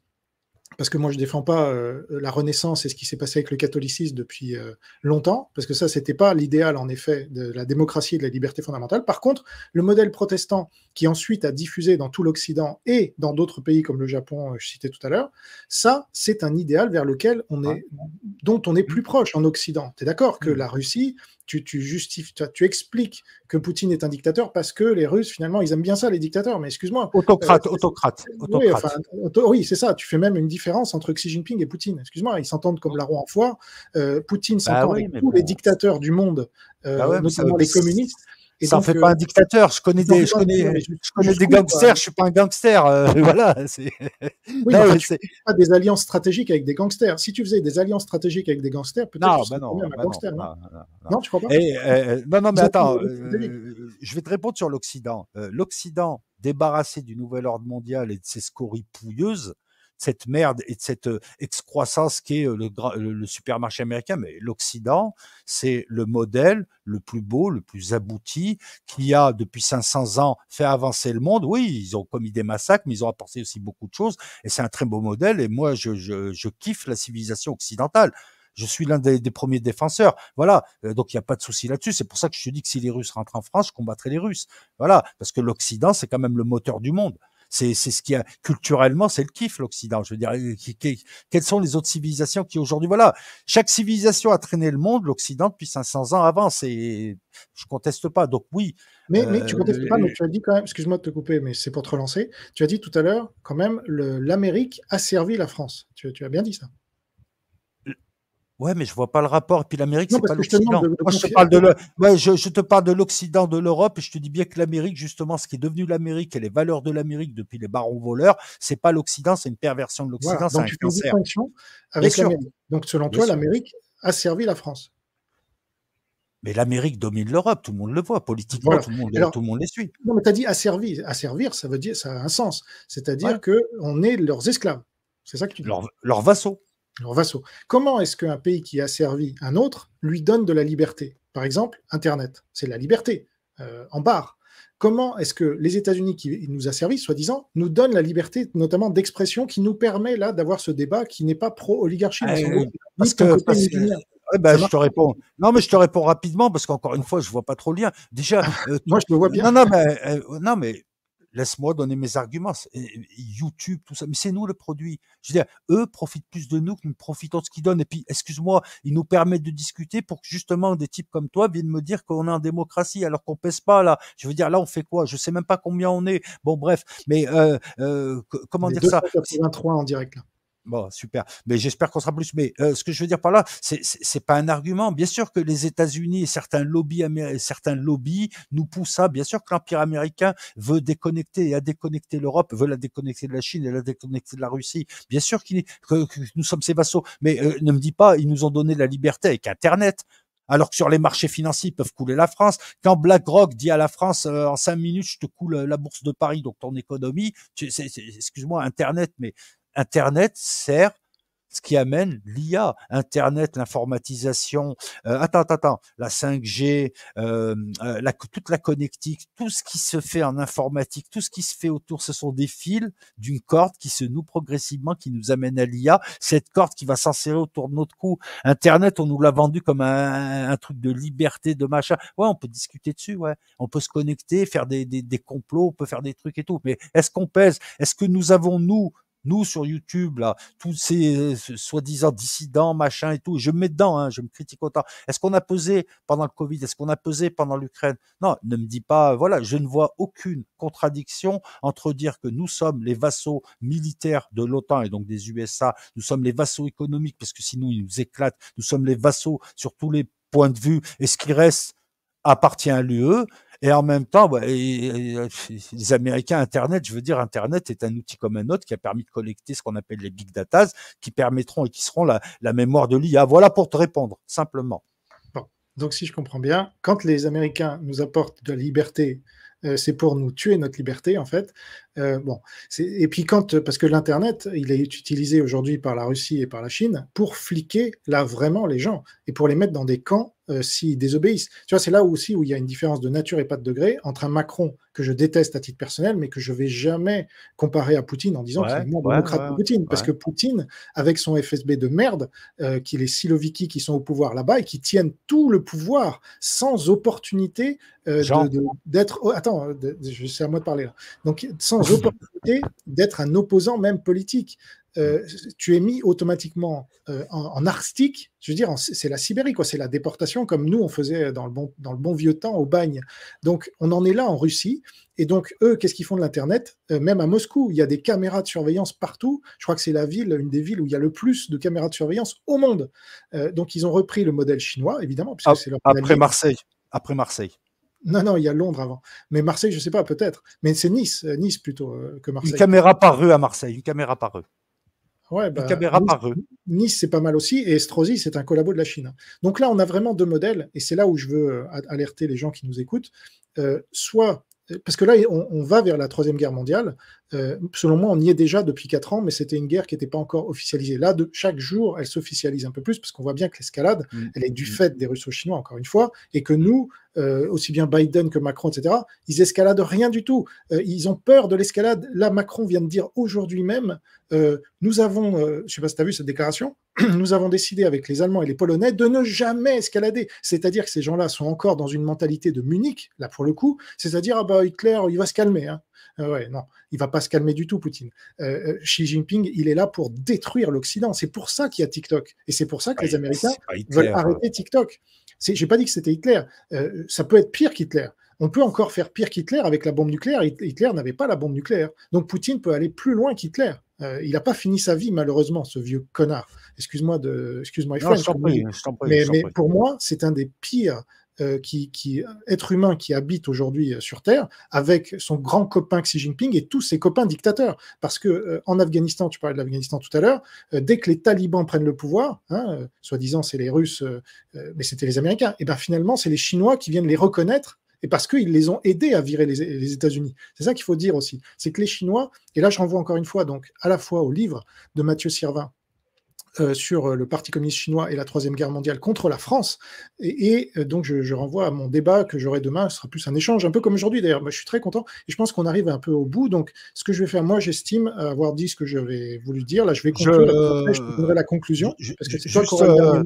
parce que moi je défends pas euh, la Renaissance et ce qui s'est passé avec le catholicisme depuis euh, longtemps, parce que ça c'était pas l'idéal en effet de la démocratie et de la liberté fondamentale. Par contre, le modèle protestant qui ensuite a diffusé dans tout l'Occident et dans d'autres pays comme le Japon, euh, je citais tout à l'heure, ça c'est un idéal vers lequel on est, dont on est plus mmh. proche en Occident. Tu d'accord que mmh. la Russie tu, expliques que Poutine est un dictateur parce que les Russes, finalement, ils aiment bien ça, les dictateurs, mais excuse-moi. Euh, autocrate, autocrate, oui, c'est ça. Tu fais même une différence entre Xi Jinping et Poutine. Excuse-moi, ils s'entendent comme la roue en foire. Euh, Poutine bah s'entend avec tous les dictateurs du monde, euh, bah notamment les communistes. Et ça ne fait euh, pas un dictateur. Je connais des, je euh, je, ne gangsters. Euh, je suis pas un gangster. voilà. Oui, pas des alliances stratégiques avec des gangsters. Si tu faisais des alliances stratégiques avec des gangsters, peut-être. Non, bah bah bah non, non, non, crois pas Non, non, mais attends. je vais te répondre sur l'Occident. L'Occident débarrassé du nouvel ordre mondial et de ses scories pouilleuses cette merde et de cette excroissance euh, qu'est euh, le, le, supermarché américain. Mais l'Occident, c'est le modèle le plus beau, le plus abouti, qui a depuis 500 ans fait avancer le monde. Oui, ils ont commis des massacres, mais ils ont apporté aussi beaucoup de choses. Et c'est un très beau modèle. Et moi, je, kiffe la civilisation occidentale. Je suis l'un des, des, premiers défenseurs. Voilà. Euh, donc, il n'y a pas de souci là-dessus. C'est pour ça que je te dis que si les Russes rentrent en France, je combattrai les Russes. Voilà. Parce que l'Occident, c'est quand même le moteur du monde. C'est ce qui a culturellement, c'est le kiff l'Occident. Je veux dire, euh, quelles sont les autres civilisations qui aujourd'hui, voilà, chaque civilisation a traîné le monde, l'Occident depuis 500 ans avant. C'est, je conteste pas. Donc oui. Mais, mais euh, tu contestes pas, mais euh, tu as dit quand même. Excuse-moi de te couper, mais c'est pour te relancer. Tu as dit tout à l'heure quand même l'Amérique a servi la France. tu as bien dit ça. Ouais, mais je vois pas le rapport. Et puis l'Amérique, c'est pas l'Occident. Moi, je te parle de, je, te parle de l'Occident, de l'Europe, et je te dis bien que l'Amérique, justement, ce qui est devenu l'Amérique et les valeurs de l'Amérique depuis les barons voleurs, c'est pas l'Occident, c'est une perversion de l'Occident, c'est un cancer. Avec donc, selon toi, l'Amérique a servi la France. Mais l'Amérique domine l'Europe, tout le monde le voit politiquement, tout, le monde, tout, le monde, les suit. Non, mais tu as dit asservi, Asservir, ça veut dire, ça a un sens. C'est-à-dire qu'on est leurs esclaves. C'est ça que tu dis. Leurs vassaux. Alors Vassaux, comment est-ce qu'un pays qui a servi un autre lui donne de la liberté Par exemple, Internet, c'est la liberté, euh, en barre. Comment est-ce que les États-Unis qui nous a servi, soi-disant, nous donnent la liberté, notamment d'expression, qui nous permet là d'avoir ce débat qui n'est pas pro-oligarchie ah, Parce que, bah, je te réponds. Non, mais je te réponds rapidement parce qu'encore une fois, je vois pas trop le lien. Déjà, euh, moi, je te vois bien. Non, mais, non, mais euh, laisse-moi donner mes arguments. Euh, YouTube, tout ça, mais c'est nous le produit. Je veux dire, eux profitent plus de nous que nous profitons de ce qu'ils donnent. Et puis, excuse-moi, ils nous permettent de discuter pour que justement des types comme toi viennent me dire qu'on est en démocratie alors qu'on pèse pas là. Je veux dire, là, on fait quoi Je sais même pas combien on est. Bon, bref, mais euh, euh, comment dire ça en direct. Bon, super. Mais j'espère qu'on sera plus. Mais euh, ce que je veux dire par là, c'est c'est pas un argument. Bien sûr que les États-Unis et certains lobbies, certains lobbies nous poussent à. Bien sûr que l'empire américain veut déconnecter et à déconnecter l'Europe, veut la déconnecter de la Chine et la déconnecter de la Russie. Bien sûr qu'il que, nous sommes ses vassaux. Mais euh, ne me dis pas, ils nous ont donné la liberté avec Internet alors que sur les marchés financiers, ils peuvent couler la France. Quand BlackRock dit à la France, euh, en cinq minutes, je te coule la bourse de Paris, donc ton économie, excuse-moi, Internet, mais Internet sert ce qui amène l'IA, Internet, l'informatisation, euh, attends, attends, la 5G, euh, euh, toute la connectique, tout ce qui se fait en informatique, tout ce qui se fait autour, ce sont des fils d'une corde qui se noue progressivement, qui nous amène à l'IA, cette corde qui va s'insérer autour de notre cou. Internet, on nous l'a vendu comme un, truc de liberté, de machin. Ouais, on peut discuter dessus, ouais. On peut se connecter, faire des, des complots, on peut faire des trucs et tout. Mais est-ce qu'on pèse Est-ce que nous avons, nous, nous, sur YouTube, là, tous ces soi-disant dissidents, machin et tout, je me mets dedans, hein, je me critique autant. Est-ce qu'on a pesé pendant le Covid Est-ce qu'on a pesé pendant l'Ukraine Non, ne me dis pas, voilà, je ne vois aucune contradiction entre dire que nous sommes les vassaux militaires de l'OTAN et donc des USA, nous sommes les vassaux économiques, parce que sinon ils nous éclatent, nous sommes les vassaux sur tous les points de vue, et ce qui reste appartient à l'UE, et en même temps, bah, euh, les Américains, Internet, je veux dire, Internet est un outil comme un autre qui a permis de collecter ce qu'on appelle les big data, qui permettront et qui seront la, mémoire de l'IA. Voilà pour te répondre, simplement. Donc, si je comprends bien, quand les Américains nous apportent de la liberté, euh, c'est pour nous tuer notre liberté, en fait. Euh, bon, et puis quand, parce que l'Internet, il est utilisé aujourd'hui par la Russie et par la Chine pour fliquer là vraiment les gens et pour les mettre dans des camps euh, s'ils désobéissent. Tu vois, c'est là aussi où il y a une différence de nature et pas de degré entre un Macron que je déteste à titre personnel, mais que je vais jamais comparer à Poutine en disant qu'il est moins démocrate de que Poutine, parce que Poutine, avec son FSB de merde, euh, qui qu'il est Siloviki qui sont au pouvoir là-bas et qui tiennent tout le pouvoir sans opportunité d'être. Oh, attends, c'est à moi de parler là. Donc sans l'opportunité d'être un opposant même politique. Euh, tu es mis automatiquement euh, en, en, je veux dire, c'est la Sibérie, quoi, c'est la déportation comme nous on faisait dans le bon, dans le bon vieux temps au bagne. Donc on en est là en Russie, et donc eux, qu'est-ce qu'ils font de l'internet euh, Même à Moscou, il y a des caméras de surveillance partout. Je crois que c'est la ville, une des villes où il y a le plus de caméras de surveillance au monde. donc ils ont repris le modèle chinois, évidemment, après Marseille. Après Marseille. Non, non, il y a Londres avant. Mais Marseille, je ne sais pas, peut-être. Mais c'est Nice, euh, Nice plutôt euh, que Marseille. Une caméra par rue à Marseille, une caméra par rue. une bah, caméra nice, par rue. Nice, c'est pas mal aussi. Et Estrosi, c'est un collabo de la Chine. Donc là, on a vraiment deux modèles. Et c'est là où je veux euh, alerter les gens qui nous écoutent. soit parce que là, on, va vers la Troisième Guerre mondiale. Euh, selon moi, on y est déjà depuis quatre ans, mais c'était une guerre qui n'était pas encore officialisée. Là, de, chaque jour, elle s'officialise un peu plus, parce qu'on voit bien que l'escalade, mm. elle est du mm. fait des Russo-Chinois, encore une fois, et que nous, euh, aussi bien Biden que Macron, etc., ils escaladent rien du tout. Euh, ils ont peur de l'escalade. Là, Macron vient de dire aujourd'hui même, nous avons, je ne sais pas si tu as vu cette déclaration, nous avons décidé avec les Allemands et les Polonais de ne jamais escalader. C'est-à-dire que ces gens-là sont encore dans une mentalité de Munich, là pour le coup, c'est-à-dire ah bah Hitler, il va se calmer. Hein. Ah ouais, non, il va pas se calmer du tout, Poutine. Euh, euh, Xi Jinping, il est là pour détruire l'Occident. C'est pour ça qu'il y a TikTok. Et c'est pour ça que ah, les Américains veulent hein. arrêter TikTok. J'ai pas dit que c'était Hitler. Euh, ça peut être pire qu'Hitler on peut encore faire pire qu'Hitler avec la bombe nucléaire. Hitler n'avait pas la bombe nucléaire. Donc Poutine peut aller plus loin qu'Hitler. Euh, il n'a pas fini sa vie, malheureusement, ce vieux connard. Excuse-moi de. Excuse-moi, mais, pour moi, c'est un des pires. êtres euh, qui, qui, être qui aujourd'hui euh, sur Terre avec son grand copain Xi Jinping et tous ses copains dictateurs. Parce que en Afghanistan, tu parlais de l'Afghanistan tout à l'heure, dès que les talibans prennent le pouvoir, hein, soi-disant c'est les Russes, mais c'était les Américains, et bien finalement c'est les Chinois qui viennent les reconnaître et parce qu'ils les ont aidés à virer les, États-Unis. C'est ça qu'il faut dire aussi. C'est que les Chinois, et là je renvoie encore une fois donc à la fois au livre de Mathieu Sirvin euh, sur euh, le Parti communiste chinois et la Troisième Guerre mondiale contre la France. Et, euh, donc, je, renvoie à mon débat que j'aurai demain. Ce sera plus un échange, un peu comme aujourd'hui d'ailleurs. Moi, je suis très content et je pense qu'on arrive un peu au bout. Donc, ce que je vais faire, moi, j'estime avoir dit ce que j'avais voulu dire. Là, je vais conclure. Je, donnerai la conclusion. parce que c'est toi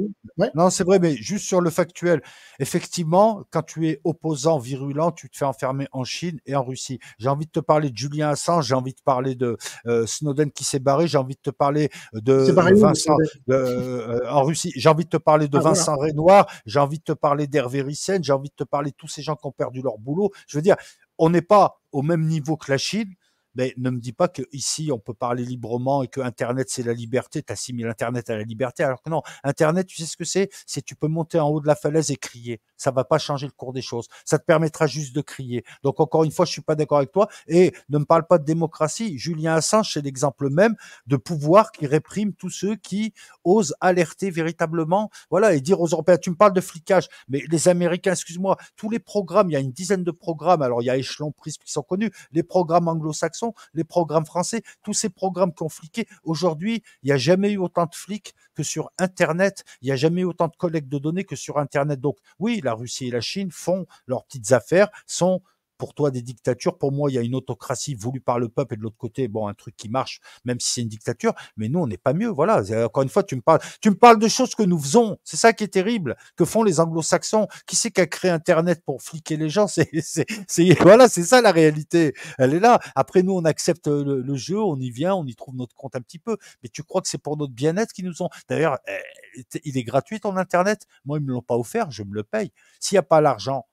Non, c'est vrai, mais juste sur le factuel. Effectivement, quand tu es opposant virulent, tu te fais enfermer en Chine et en Russie. J'ai envie de te parler de Julien Assange, j'ai envie de parler de Snowden qui s'est barré, j'ai envie de te parler de Vincent. Euh, en Russie. J'ai envie de te parler de ah, Vincent Renoir, j'ai envie de te parler d'Hervé Ryssen, j'ai envie de te parler de tous ces gens qui ont perdu leur boulot. Je veux dire, on n'est pas au même niveau que la Chine, mais ben, ne me dis pas que ici on peut parler librement et que Internet, c'est la liberté. tu assimiles Internet à la liberté. Alors que non, Internet, tu sais ce que c'est C'est tu peux monter en haut de la falaise et crier. Ça va pas changer le cours des choses. Ça te permettra juste de crier. Donc, encore une fois, je suis pas d'accord avec toi. Et ne me parle pas de démocratie. Julien Assange, c'est l'exemple même de pouvoir qui réprime tous ceux qui osent alerter véritablement. Voilà, et dire aux Européens, tu me parles de flicage, mais les Américains, excuse-moi, tous les programmes, il y a une dizaine de programmes. Alors, il y a échelon pris, qui sont connus. Les programmes anglo-saxons, les programmes français, tous ces programmes qui Aujourd'hui, il n'y a jamais eu autant de flics que sur Internet. Il n'y a jamais eu autant de collecte de données que sur Internet. Donc oui, la Russie et la Chine font leurs petites affaires, sont pour toi des dictatures. Pour moi, il y a une autocratie voulue par le peuple et de l'autre côté, bon, un truc qui marche, même si c'est une dictature. Mais nous, on n'est pas mieux. Voilà. Encore une fois, tu me parles, tu me parles de choses que nous faisons. C'est ça qui est terrible, que font les anglo-saxons. Qui c'est qui a créé Internet pour fliquer les gens? C'est, voilà, c'est ça la réalité. Elle est là. Après, nous, on accepte le, jeu, on y vient, on y trouve notre compte un petit peu. Mais tu crois que c'est pour notre bien-être qu'ils nous ont. D'ailleurs, eh, il est gratuit ton Internet. Moi, ils me l'ont pas offert, je me le paye. S'il n'y a pas l'argent,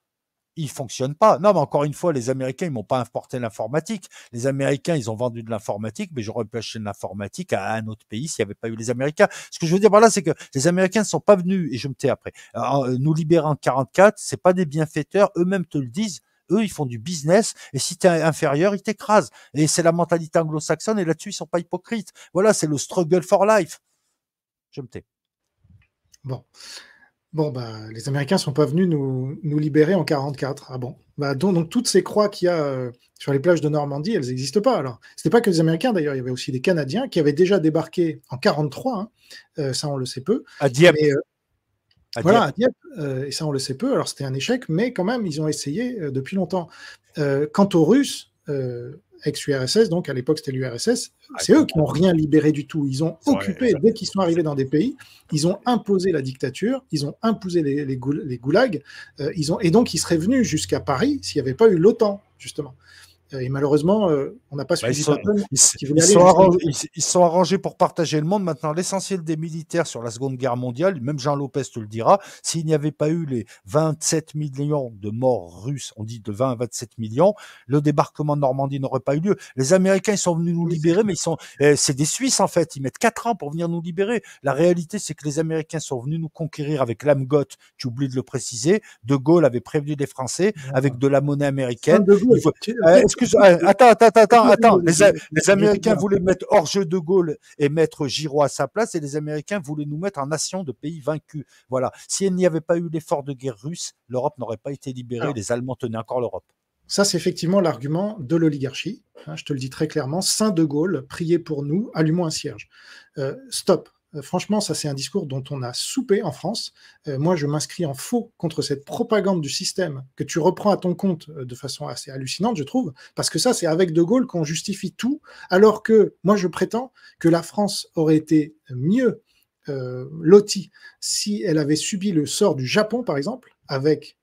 il fonctionne pas. Non, mais encore une fois, les Américains, ils m'ont pas importé l'informatique. Les Américains, ils ont vendu de l'informatique, mais j'aurais pu acheter de l'informatique à un autre pays s'il n'y avait pas eu les Américains. Ce que je veux dire par là, c'est que les Américains ne sont pas venus, et je me tais après, euh, euh, nous libérant en 44, c'est pas des bienfaiteurs, eux-mêmes te le disent eux, ils font du business, et si tu es inférieur, ils t'écrasent. Et c'est la mentalité anglo-saxonne, et là-dessus, ils sont pas hypocrites. Voilà, c'est le struggle for life. Je me tais. Bon. Bon, bah, les Américains sont pas venus nous, libérer en 44. Ah bon bah, donc, toutes ces croix qu'il y a euh, sur les plages de Normandie, elles n'existent pas. Alors, c'était pas que les Américains d'ailleurs, il y avait aussi des Canadiens qui avaient déjà débarqué en 43. Hein. Euh, ça, on le sait peu. À Dieppe. Euh, voilà, à Dieppe, et ça on le sait peu, alors c'était un échec, mais quand même, ils ont essayé depuis longtemps. quant aux Russes, ex-URSS, donc à l'époque c'était l'URSS, ah, c'est eux qui n'ont rien libéré du tout. Ils ont occupé, dès qu'ils sont arrivés dans des pays, ils ont imposé la dictature, ils ont imposé les, les goulags, euh, ils ont, et donc ils seraient venus jusqu'à Paris s'il n'y avait pas eu l'OTAN, justement. Et malheureusement, euh, on n'a pas suivi ils, sont arrangés, pour partager le monde. Maintenant, l'essentiel des militaires sur la Seconde Guerre mondiale, même Jean Lopez te le dira, s'il n'y avait pas eu les 27 millions de morts russes, on dit de 20 à 27 millions, le débarquement de Normandie n'aurait pas eu lieu. Les Américains, ils sont venus nous libérer, mais ils sont, eh, c'est des Suisses en fait. Ils mettent 4 ans pour venir nous libérer. La réalité, c'est que les Américains sont venus nous conquérir avec l'âme Tu oublies de le préciser. De Gaulle avait prévenu les Français avec de la monnaie américaine. Eh, attends, attends, attends, attends. Les, Américains voulaient mettre hors jeu de Gaulle et mettre Giraud à sa place, et les Américains voulaient nous mettre en nation de pays vaincus. Voilà. S'il n'y avait pas eu l'effort de guerre russe, l'Europe n'aurait pas été libérée. les Allemands tenaient encore l'Europe. Ça, c'est effectivement l'argument de l'oligarchie. Hein, je te le dis très clairement. Saint de Gaulle, priez pour nous, allumons un cierge. Euh, stop. Euh, franchement, ça c'est un discours dont on a soupé en France. Euh, moi, je m'inscris en faux contre cette propagande du système que tu reprends à ton compte euh, de façon assez hallucinante, je trouve, parce que ça, c'est avec De Gaulle qu'on justifie tout, alors que moi, je prétends que la France aurait été mieux lotie si elle avait subi le sort du Japon, par exemple, avec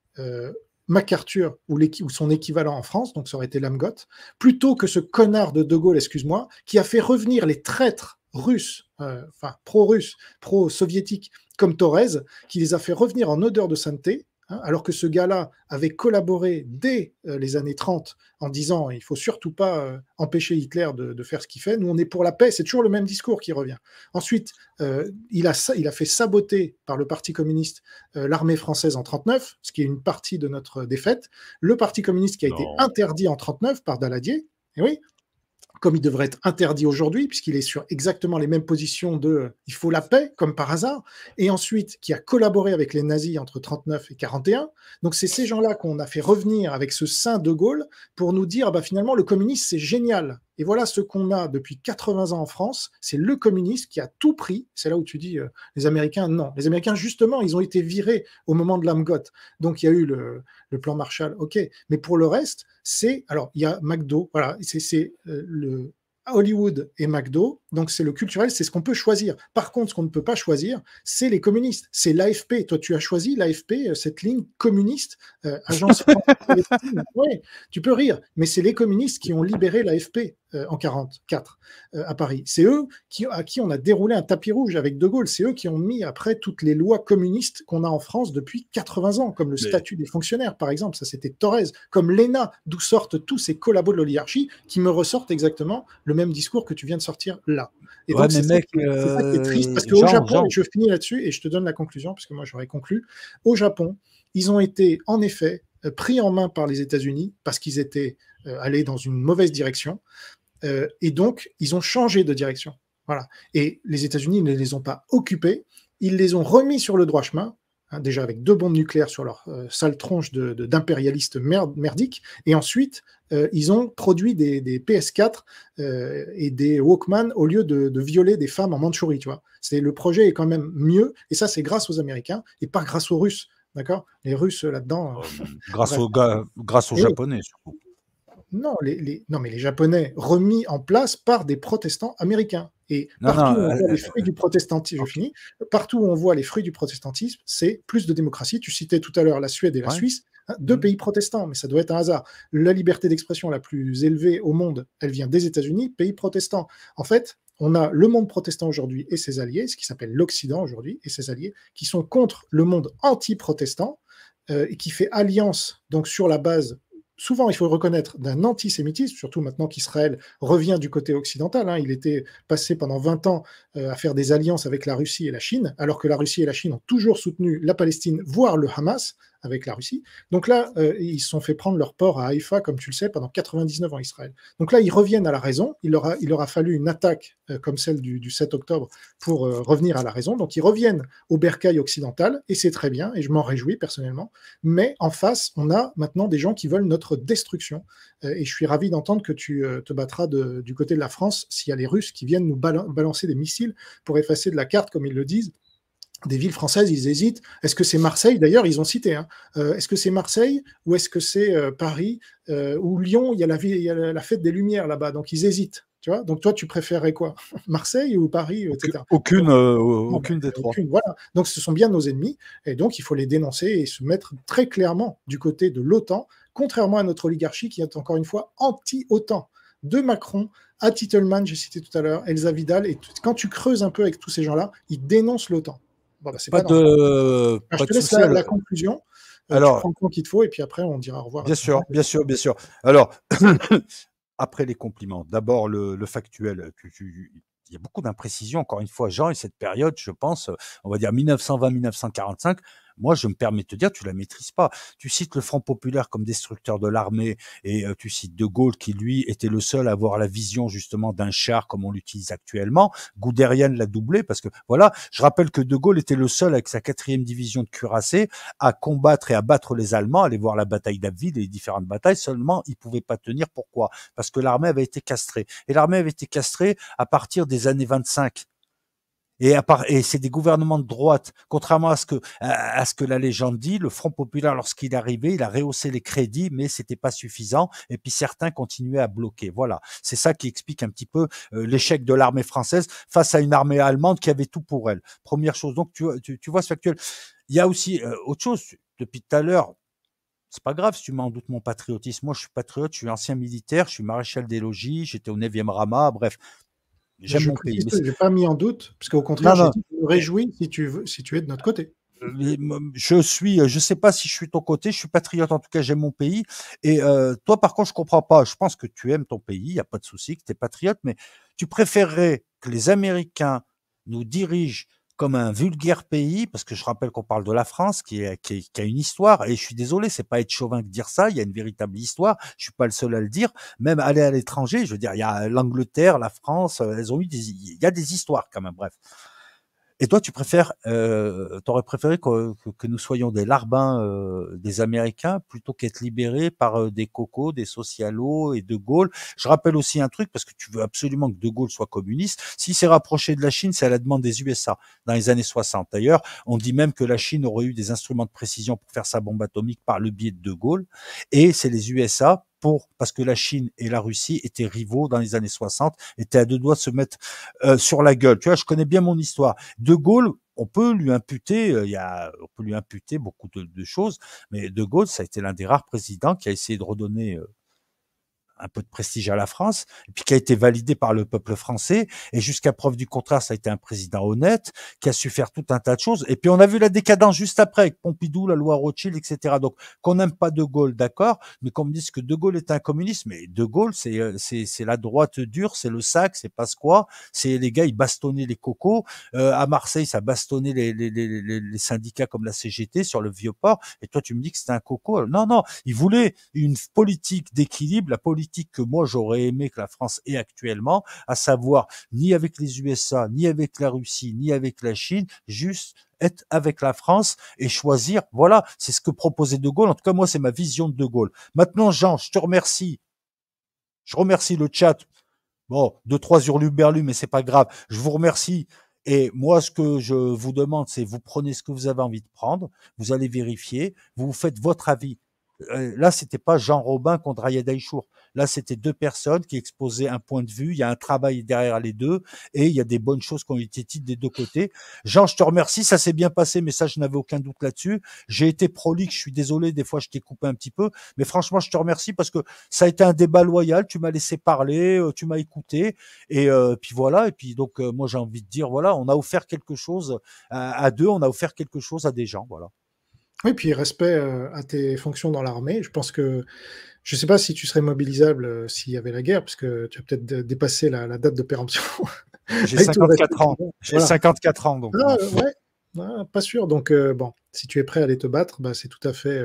MacArthur ou, son équivalent en France, donc ça aurait été Lamgott, plutôt que ce connard de De Gaulle, excuse-moi, qui a fait revenir les traîtres russes euh, enfin pro-russe, pro-soviétique, comme Torres, qui les a fait revenir en odeur de sainteté, hein, alors que ce gars-là avait collaboré dès euh, les années 30 en disant il faut surtout pas euh, empêcher Hitler de, faire ce qu'il fait, nous on est pour la paix, c'est toujours le même discours qui revient. Ensuite, il, a, fait saboter par le Parti communiste l'armée française en 39, ce qui est une partie de notre défaite, le Parti communiste qui a été interdit en 39 par Daladier, et eh oui, comme il devrait être interdit aujourd'hui, puisqu'il est sur exactement les mêmes positions de il faut la paix, comme par hasard, et ensuite qui a collaboré avec les nazis entre 39 et 41. Donc c'est ces gens-là qu'on a fait revenir avec ce saint de Gaulle pour nous dire ah bah, finalement le communisme c'est génial, et voilà ce qu'on a depuis 80 ans en France, c'est le communiste qui a tout pris. C'est là où tu dis euh, les Américains, non. Les Américains, justement, ils ont été virés au moment de l'AMGOT. Donc il y a eu le, plan Marshall, ok. Mais pour le reste, c'est. Alors il y a McDo, voilà, c'est euh, le Hollywood et McDo donc c'est le culturel, c'est ce qu'on peut choisir. Par contre, ce qu'on ne peut pas choisir, c'est les communistes, c'est l'AFP. Toi, tu as choisi l'AFP, euh, cette ligne communiste, euh, agence. tu peux rire, mais c'est les communistes qui ont libéré l'AFP euh, en 44 à Paris. C'est eux qui, à qui on a déroulé un tapis rouge avec De Gaulle. C'est eux qui ont mis après toutes les lois communistes qu'on a en France depuis 80 ans, comme le statut des fonctionnaires, par exemple. Ça, c'était Thorez Comme l'ENA, d'où sortent tous ces collabos de l'oligarchie qui me ressortent exactement le même discours que tu viens de sortir là. Et donc, c'est qui est triste, parce qu'au euh, Japon, je finis là-dessus et je te donne la conclusion, parce que moi j'aurais conclu. Au Japon, ils ont été en effet euh, pris en main par les États-Unis parce qu'ils étaient euh, allés dans une mauvaise direction. et donc, ils ont changé de direction. Voilà. Et les États-Unis ne les ont pas occupés, ils les ont remis sur le droit chemin Hein, déjà avec deux bombes nucléaires sur leur euh, sale tronche d'impérialistes de, merdiques, et ensuite euh, ils ont produit des, PS4 euh, et des Walkman au lieu de, violer des femmes en Mandchourie, tu vois. C'est le projet est quand même mieux, et ça c'est grâce aux Américains et pas grâce aux Russes, d'accord Les Russes là-dedans. grâce, aux grâce Japonais surtout. Non, non, mais les Japonais remis en place par des protestants américains. Et partout, où euh, on voit les euh, fruits du protestantisme, je finis, partout où on voit les fruits du protestantisme, c'est plus de démocratie. Tu citais tout à l'heure la Suède et la Suisse, hein, deux mhm. pays protestants, mais ça doit être un hasard. La liberté d'expression la plus élevée au monde, elle vient des États-Unis, pays protestant. En fait, on a le monde protestant aujourd'hui et ses alliés, ce qui s'appelle l'Occident aujourd'hui et ses alliés, qui sont contre le monde anti-protestant euh, et qui fait alliance donc sur la base souvent, il faut reconnaître, d'un antisémitisme, surtout maintenant qu'Israël revient du côté occidental. Hein. il était passé pendant 20 ans euh, à faire des alliances avec la Russie et la Chine, alors que la Russie et la Chine ont toujours soutenu la Palestine, voire le Hamas, avec la Russie. Donc là, euh, ils se sont fait prendre leur port à Haïfa, comme tu le sais, pendant 99 ans Israël. Donc là, ils reviennent à la raison. Il leur a, il leur fallu une attaque euh, comme celle du, 7 octobre pour euh, revenir à la raison. Donc ils reviennent au bercail occidental, et c'est très bien, et je m'en réjouis personnellement. Mais en face, on a maintenant des gens qui veulent notre destruction. et je suis ravi d'entendre que tu te battras du côté de la France s'il y a les Russes qui viennent nous balancer des missiles pour effacer de la carte, comme ils le disent des villes françaises, ils hésitent. Est-ce que c'est Marseille D'ailleurs, ils ont cité. Hein. Euh, est-ce que c'est Marseille ou est-ce que c'est euh, Paris euh, ou Lyon il y, a la, la, fête des Lumières là-bas, donc ils hésitent. Tu vois Donc toi, tu préférerais quoi Marseille ou Paris, etc. Aucune, aucune des trois. voilà. Donc ce sont bien nos ennemis et donc il faut les dénoncer et se mettre très clairement du côté de l'OTAN, contrairement à notre oligarchie qui est encore une fois anti-OTAN de Macron à Titelman, j'ai cité tout à l'heure, Elsa Vidal. Et quand tu creuses un peu avec tous ces gens-là, ils dénoncent l'OTAN. Bah, bah, pas, de. je te laisse la, conclusion. Euh, Alors, tu prends qu'il te faut et puis après on dira au revoir. Bien sûr, bien sûr, bien sûr. Alors, après les compliments, d'abord le, factuel. il y a beaucoup d'imprécisions, encore une fois, Jean, et cette période, je pense, on va dire 1920-1945, moi, je me permets de te dire, tu la maîtrises pas. Tu cites le Front populaire comme destructeur de l'armée et euh, tu cites De Gaulle qui, lui, était le seul à avoir la vision justement d'un char comme on l'utilise actuellement. Guderian l'a doublé parce que, voilà, je rappelle que De Gaulle était le seul avec sa quatrième division de cuirassés à combattre et à battre les Allemands, aller voir la bataille d'Abbeville et les différentes batailles. Seulement, il pouvait pas tenir. Pourquoi Parce que l'armée avait été castrée. Et l'armée avait été castrée à partir des années 25. Et, et c'est des gouvernements de droite. Contrairement à ce que à ce que la légende dit, le Front populaire, lorsqu'il est arrivé, il a rehaussé les crédits, mais c'était pas suffisant. Et puis certains continuaient à bloquer. Voilà, c'est ça qui explique un petit peu euh, l'échec de l'armée française face à une armée allemande qui avait tout pour elle. Première chose. Donc tu, tu vois ce factuel. Il y a aussi euh, autre chose depuis tout à l'heure c'est pas grave si tu m'en doutes mon patriotisme. Moi, je suis patriote, je suis ancien militaire, je suis maréchal des logis, j'étais au 9e Rama, bref. J'aime mon pays. Je n'ai pas mis en doute, parce qu'au contraire, je me réjouis si tu, veux, si tu es de notre côté euh, je suis, euh, je sais pas si je suis ton côté, je suis patriote en tout cas, j'aime mon pays. Et euh, toi, par contre, je comprends pas. Je pense que tu aimes ton pays, Il y a pas de souci, que tu es patriote, mais tu préférerais que les Américains nous dirigent comme un vulgaire pays, parce que je rappelle qu'on parle de la France qui, qui, a une histoire, et je suis désolé, c'est pas être chauvin de dire ça, il y a une véritable histoire, je suis pas le seul à le dire, même aller à l'étranger, je veux dire, il y a l'Angleterre, la France, euh, elles ont eu des, il y a des histoires quand même, bref. Et toi, tu préfères, euh, t'aurais préféré que, nous soyons des larbins euh, des Américains plutôt qu'être libérés par euh, des cocos, des socialos et De Gaulle. Je rappelle aussi un truc parce que tu veux absolument que De Gaulle soit communiste. S'il s'est rapproché de la Chine, c'est à la demande des USA dans les années 60. D'ailleurs, on dit même que la Chine aurait eu des instruments de précision pour faire sa bombe atomique par le biais de De Gaulle. Et c'est les USA parce que la Chine et la Russie étaient rivaux dans les années 60, étaient à deux doigts de se mettre euh, sur la gueule. Tu vois, je connais bien mon histoire. De Gaulle, on peut lui imputer, euh, il y a, on peut lui imputer beaucoup de, de, choses, mais De Gaulle, ça a été l'un des rares présidents qui a essayé de redonner euh, un peu de prestige à la France, et puis qui a été validé par le peuple français. Et jusqu'à preuve du contraire, ça a été un président honnête qui a su faire tout un tas de choses. Et puis on a vu la décadence juste après avec Pompidou, la loi Rothschild, etc. Donc qu'on n'aime pas De Gaulle, d'accord, mais qu'on me dise que De Gaulle est un communiste, mais De Gaulle, c'est euh, c'est la droite dure, c'est le sac, c'est pas quoi, c'est les gars ils bastonnaient les cocos. Euh, à Marseille, ça bastonnait les, les, les, les, syndicats comme la CGT sur le Vieux-Port. Et toi, tu me dis que c'était un coco. Non, non, il voulait une politique d'équilibre, la politique que moi j'aurais aimé que la France ait actuellement, à savoir ni avec les USA, ni avec la Russie, ni avec la Chine, juste être avec la France et choisir. Voilà, c'est ce que proposait De Gaulle. En tout cas, moi, c'est ma vision de De Gaulle. Maintenant, Jean, je te remercie. Je remercie le chat. Bon, deux, trois hurluberlus, mais c'est pas grave. Je vous remercie. Et moi, ce que je vous demande, c'est vous prenez ce que vous avez envie de prendre, vous allez vérifier, vous faites votre avis. Euh, là, c'était pas Jean Robin contre Ayad Aïchour. Là, c'était deux personnes qui exposaient un point de vue. Il y a un travail derrière les deux et il y a des bonnes choses qui ont été dites des deux côtés. Jean, je te remercie. Ça s'est bien passé, mais ça, je n'avais aucun doute là-dessus. J'ai été prolique. Je suis désolé. Des fois, je t'ai coupé un petit peu, mais franchement, je te remercie parce que ça a été un débat loyal. Tu m'as laissé parler, euh, tu m'as écouté et euh, puis voilà. Et puis donc, moi, j'ai envie de dire, voilà, on a offert quelque chose à deux. On a offert quelque chose à des gens. Voilà. Oui, puis respect euh, à tes fonctions dans l'armée. Je pense que je ne sais pas si tu serais mobilisable euh, s'il y avait la guerre, parce que tu as peut-être dépassé la, date de péremption. J'ai 54 ans. J'ai 54 ans donc. Ah, ah, pas sûr. Donc euh, bon, si tu es prêt à aller te battre, bah, c'est tout à fait.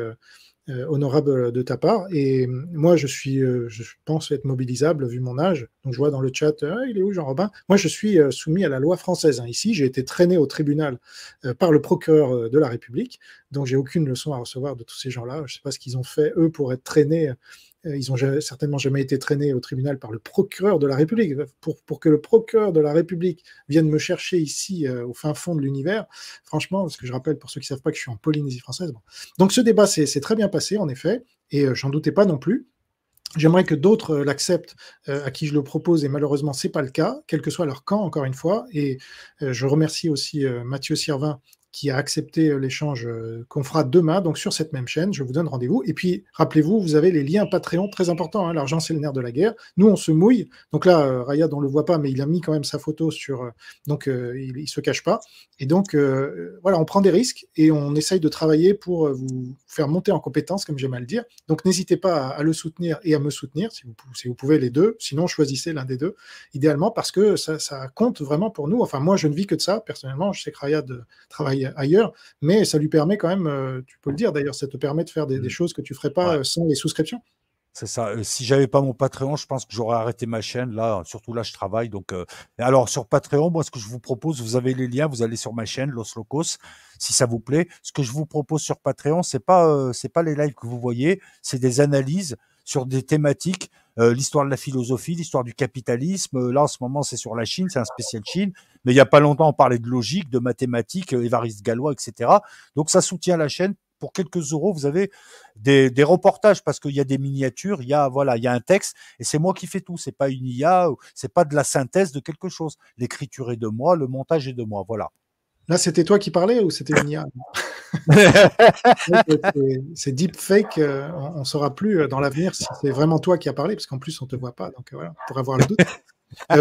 Euh, honorable de ta part. Et euh, moi, je suis, euh, je pense être mobilisable vu mon âge. Donc, je vois dans le chat, ah, il est où Jean-Robin Moi, je suis soumis à la loi française. Hein. Ici, j'ai été traîné au tribunal par le procureur de la République. Donc, j'ai aucune leçon à recevoir de tous ces gens-là. Je sais pas ce qu'ils ont fait, eux, pour être traînés euh, ils n'ont certainement jamais été traînés au tribunal par le procureur de la République. Pour, pour que le procureur de la République vienne me chercher ici, euh, au fin fond de l'univers, franchement, ce que je rappelle, pour ceux qui ne savent pas que je suis en Polynésie française. Donc ce débat s'est très bien passé, en effet, et je euh, j'en doutais pas non plus. J'aimerais que d'autres l'acceptent à qui je le propose, et malheureusement, ce n'est pas le cas, quel que soit leur camp, encore une fois. Et je remercie aussi Mathieu Sirvin qui a accepté euh, l'échange euh, qu'on fera demain, donc sur cette même chaîne. Je vous donne rendez-vous. Et puis, rappelez-vous, vous avez les liens Patreon, très importants, hein, L'argent, c'est le nerf de la guerre. Nous, on se mouille. Donc là, euh, Rayad, on ne le voit pas, mais il a mis quand même sa photo sur. donc, il ne se cache pas. Et donc, voilà, on prend des risques et on essaye de travailler pour vous faire monter en compétence, comme j'aime à le dire. Donc, n'hésitez pas à, le soutenir et à me soutenir, si vous, pouvez les deux. Sinon, choisissez l'un des deux, idéalement, parce que ça, ça compte vraiment pour nous. Enfin, moi, je ne vis que de ça. Personnellement, je sais que Rayad travaille ailleurs, mais ça lui permet quand même, euh, tu peux le dire d'ailleurs, ça te permet de faire des, mm. choses que tu ne ferais pas euh, sans les souscriptions. C'est ça. Euh, si j'avais pas mon Patreon, je pense que j'aurais arrêté ma chaîne. Là, surtout là, je travaille. Donc, alors sur Patreon, moi, ce que je vous propose, vous avez les liens. Vous allez sur ma chaîne Los Locos, si ça vous plaît. Ce que je vous propose sur Patreon, c'est pas, c'est pas les lives que vous voyez, c'est des analyses sur des thématiques euh, l'histoire de la philosophie, l'histoire du capitalisme. Euh, là, en ce moment, c'est sur la Chine, c'est un spécial Chine. Mais il n'y a pas longtemps, on parlait de logique, de mathématiques, euh, Évariste Gallois, etc. Donc, ça soutient la chaîne. Pour quelques euros, vous avez des, reportages parce qu'il y a des miniatures, il y a voilà, il y a un texte et c'est moi qui fais tout. C'est pas une IA, c'est pas de la synthèse de quelque chose. L'écriture est de moi, le montage est de moi. Voilà. Là, c'était toi qui parlais ou c'était une IA c'est deepfake. Euh, on ne saura plus euh, dans l'avenir si c'est vraiment toi qui as parlé, parce qu'en plus, on ne te voit pas. Donc euh, voilà, pour avoir le doute.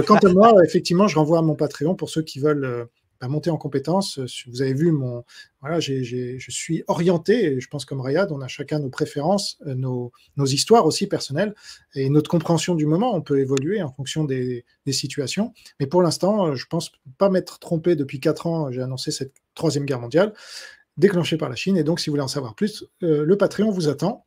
quant à moi, effectivement, je renvoie à mon Patreon pour ceux qui veulent bah, monter en compétences. Vous avez vu, mon, voilà, je suis orienté, je pense comme Rayad, on a chacun nos préférences, nos, nos, histoires aussi personnelles, et notre compréhension du moment, on peut évoluer en fonction des, des situations. Mais pour l'instant, je pense pas m'être trompé depuis 4 ans, j'ai annoncé cette troisième guerre mondiale. Déclenché par la Chine. Et donc, si vous voulez en savoir plus, euh, le Patreon vous attend.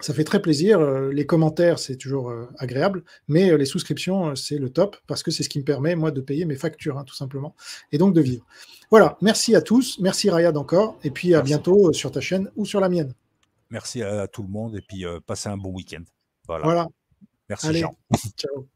Ça fait très plaisir. Euh, les commentaires, c'est toujours euh, agréable, mais les souscriptions, c'est le top parce que c'est ce qui me permet, moi, de payer mes factures, hein, tout simplement, et donc de vivre. Voilà, merci à tous. Merci Rayad encore, et puis à bientôt sur ta chaîne ou sur la mienne. Merci à tout le monde, et puis passez un bon week-end. Voilà. Merci Jean. Ciao.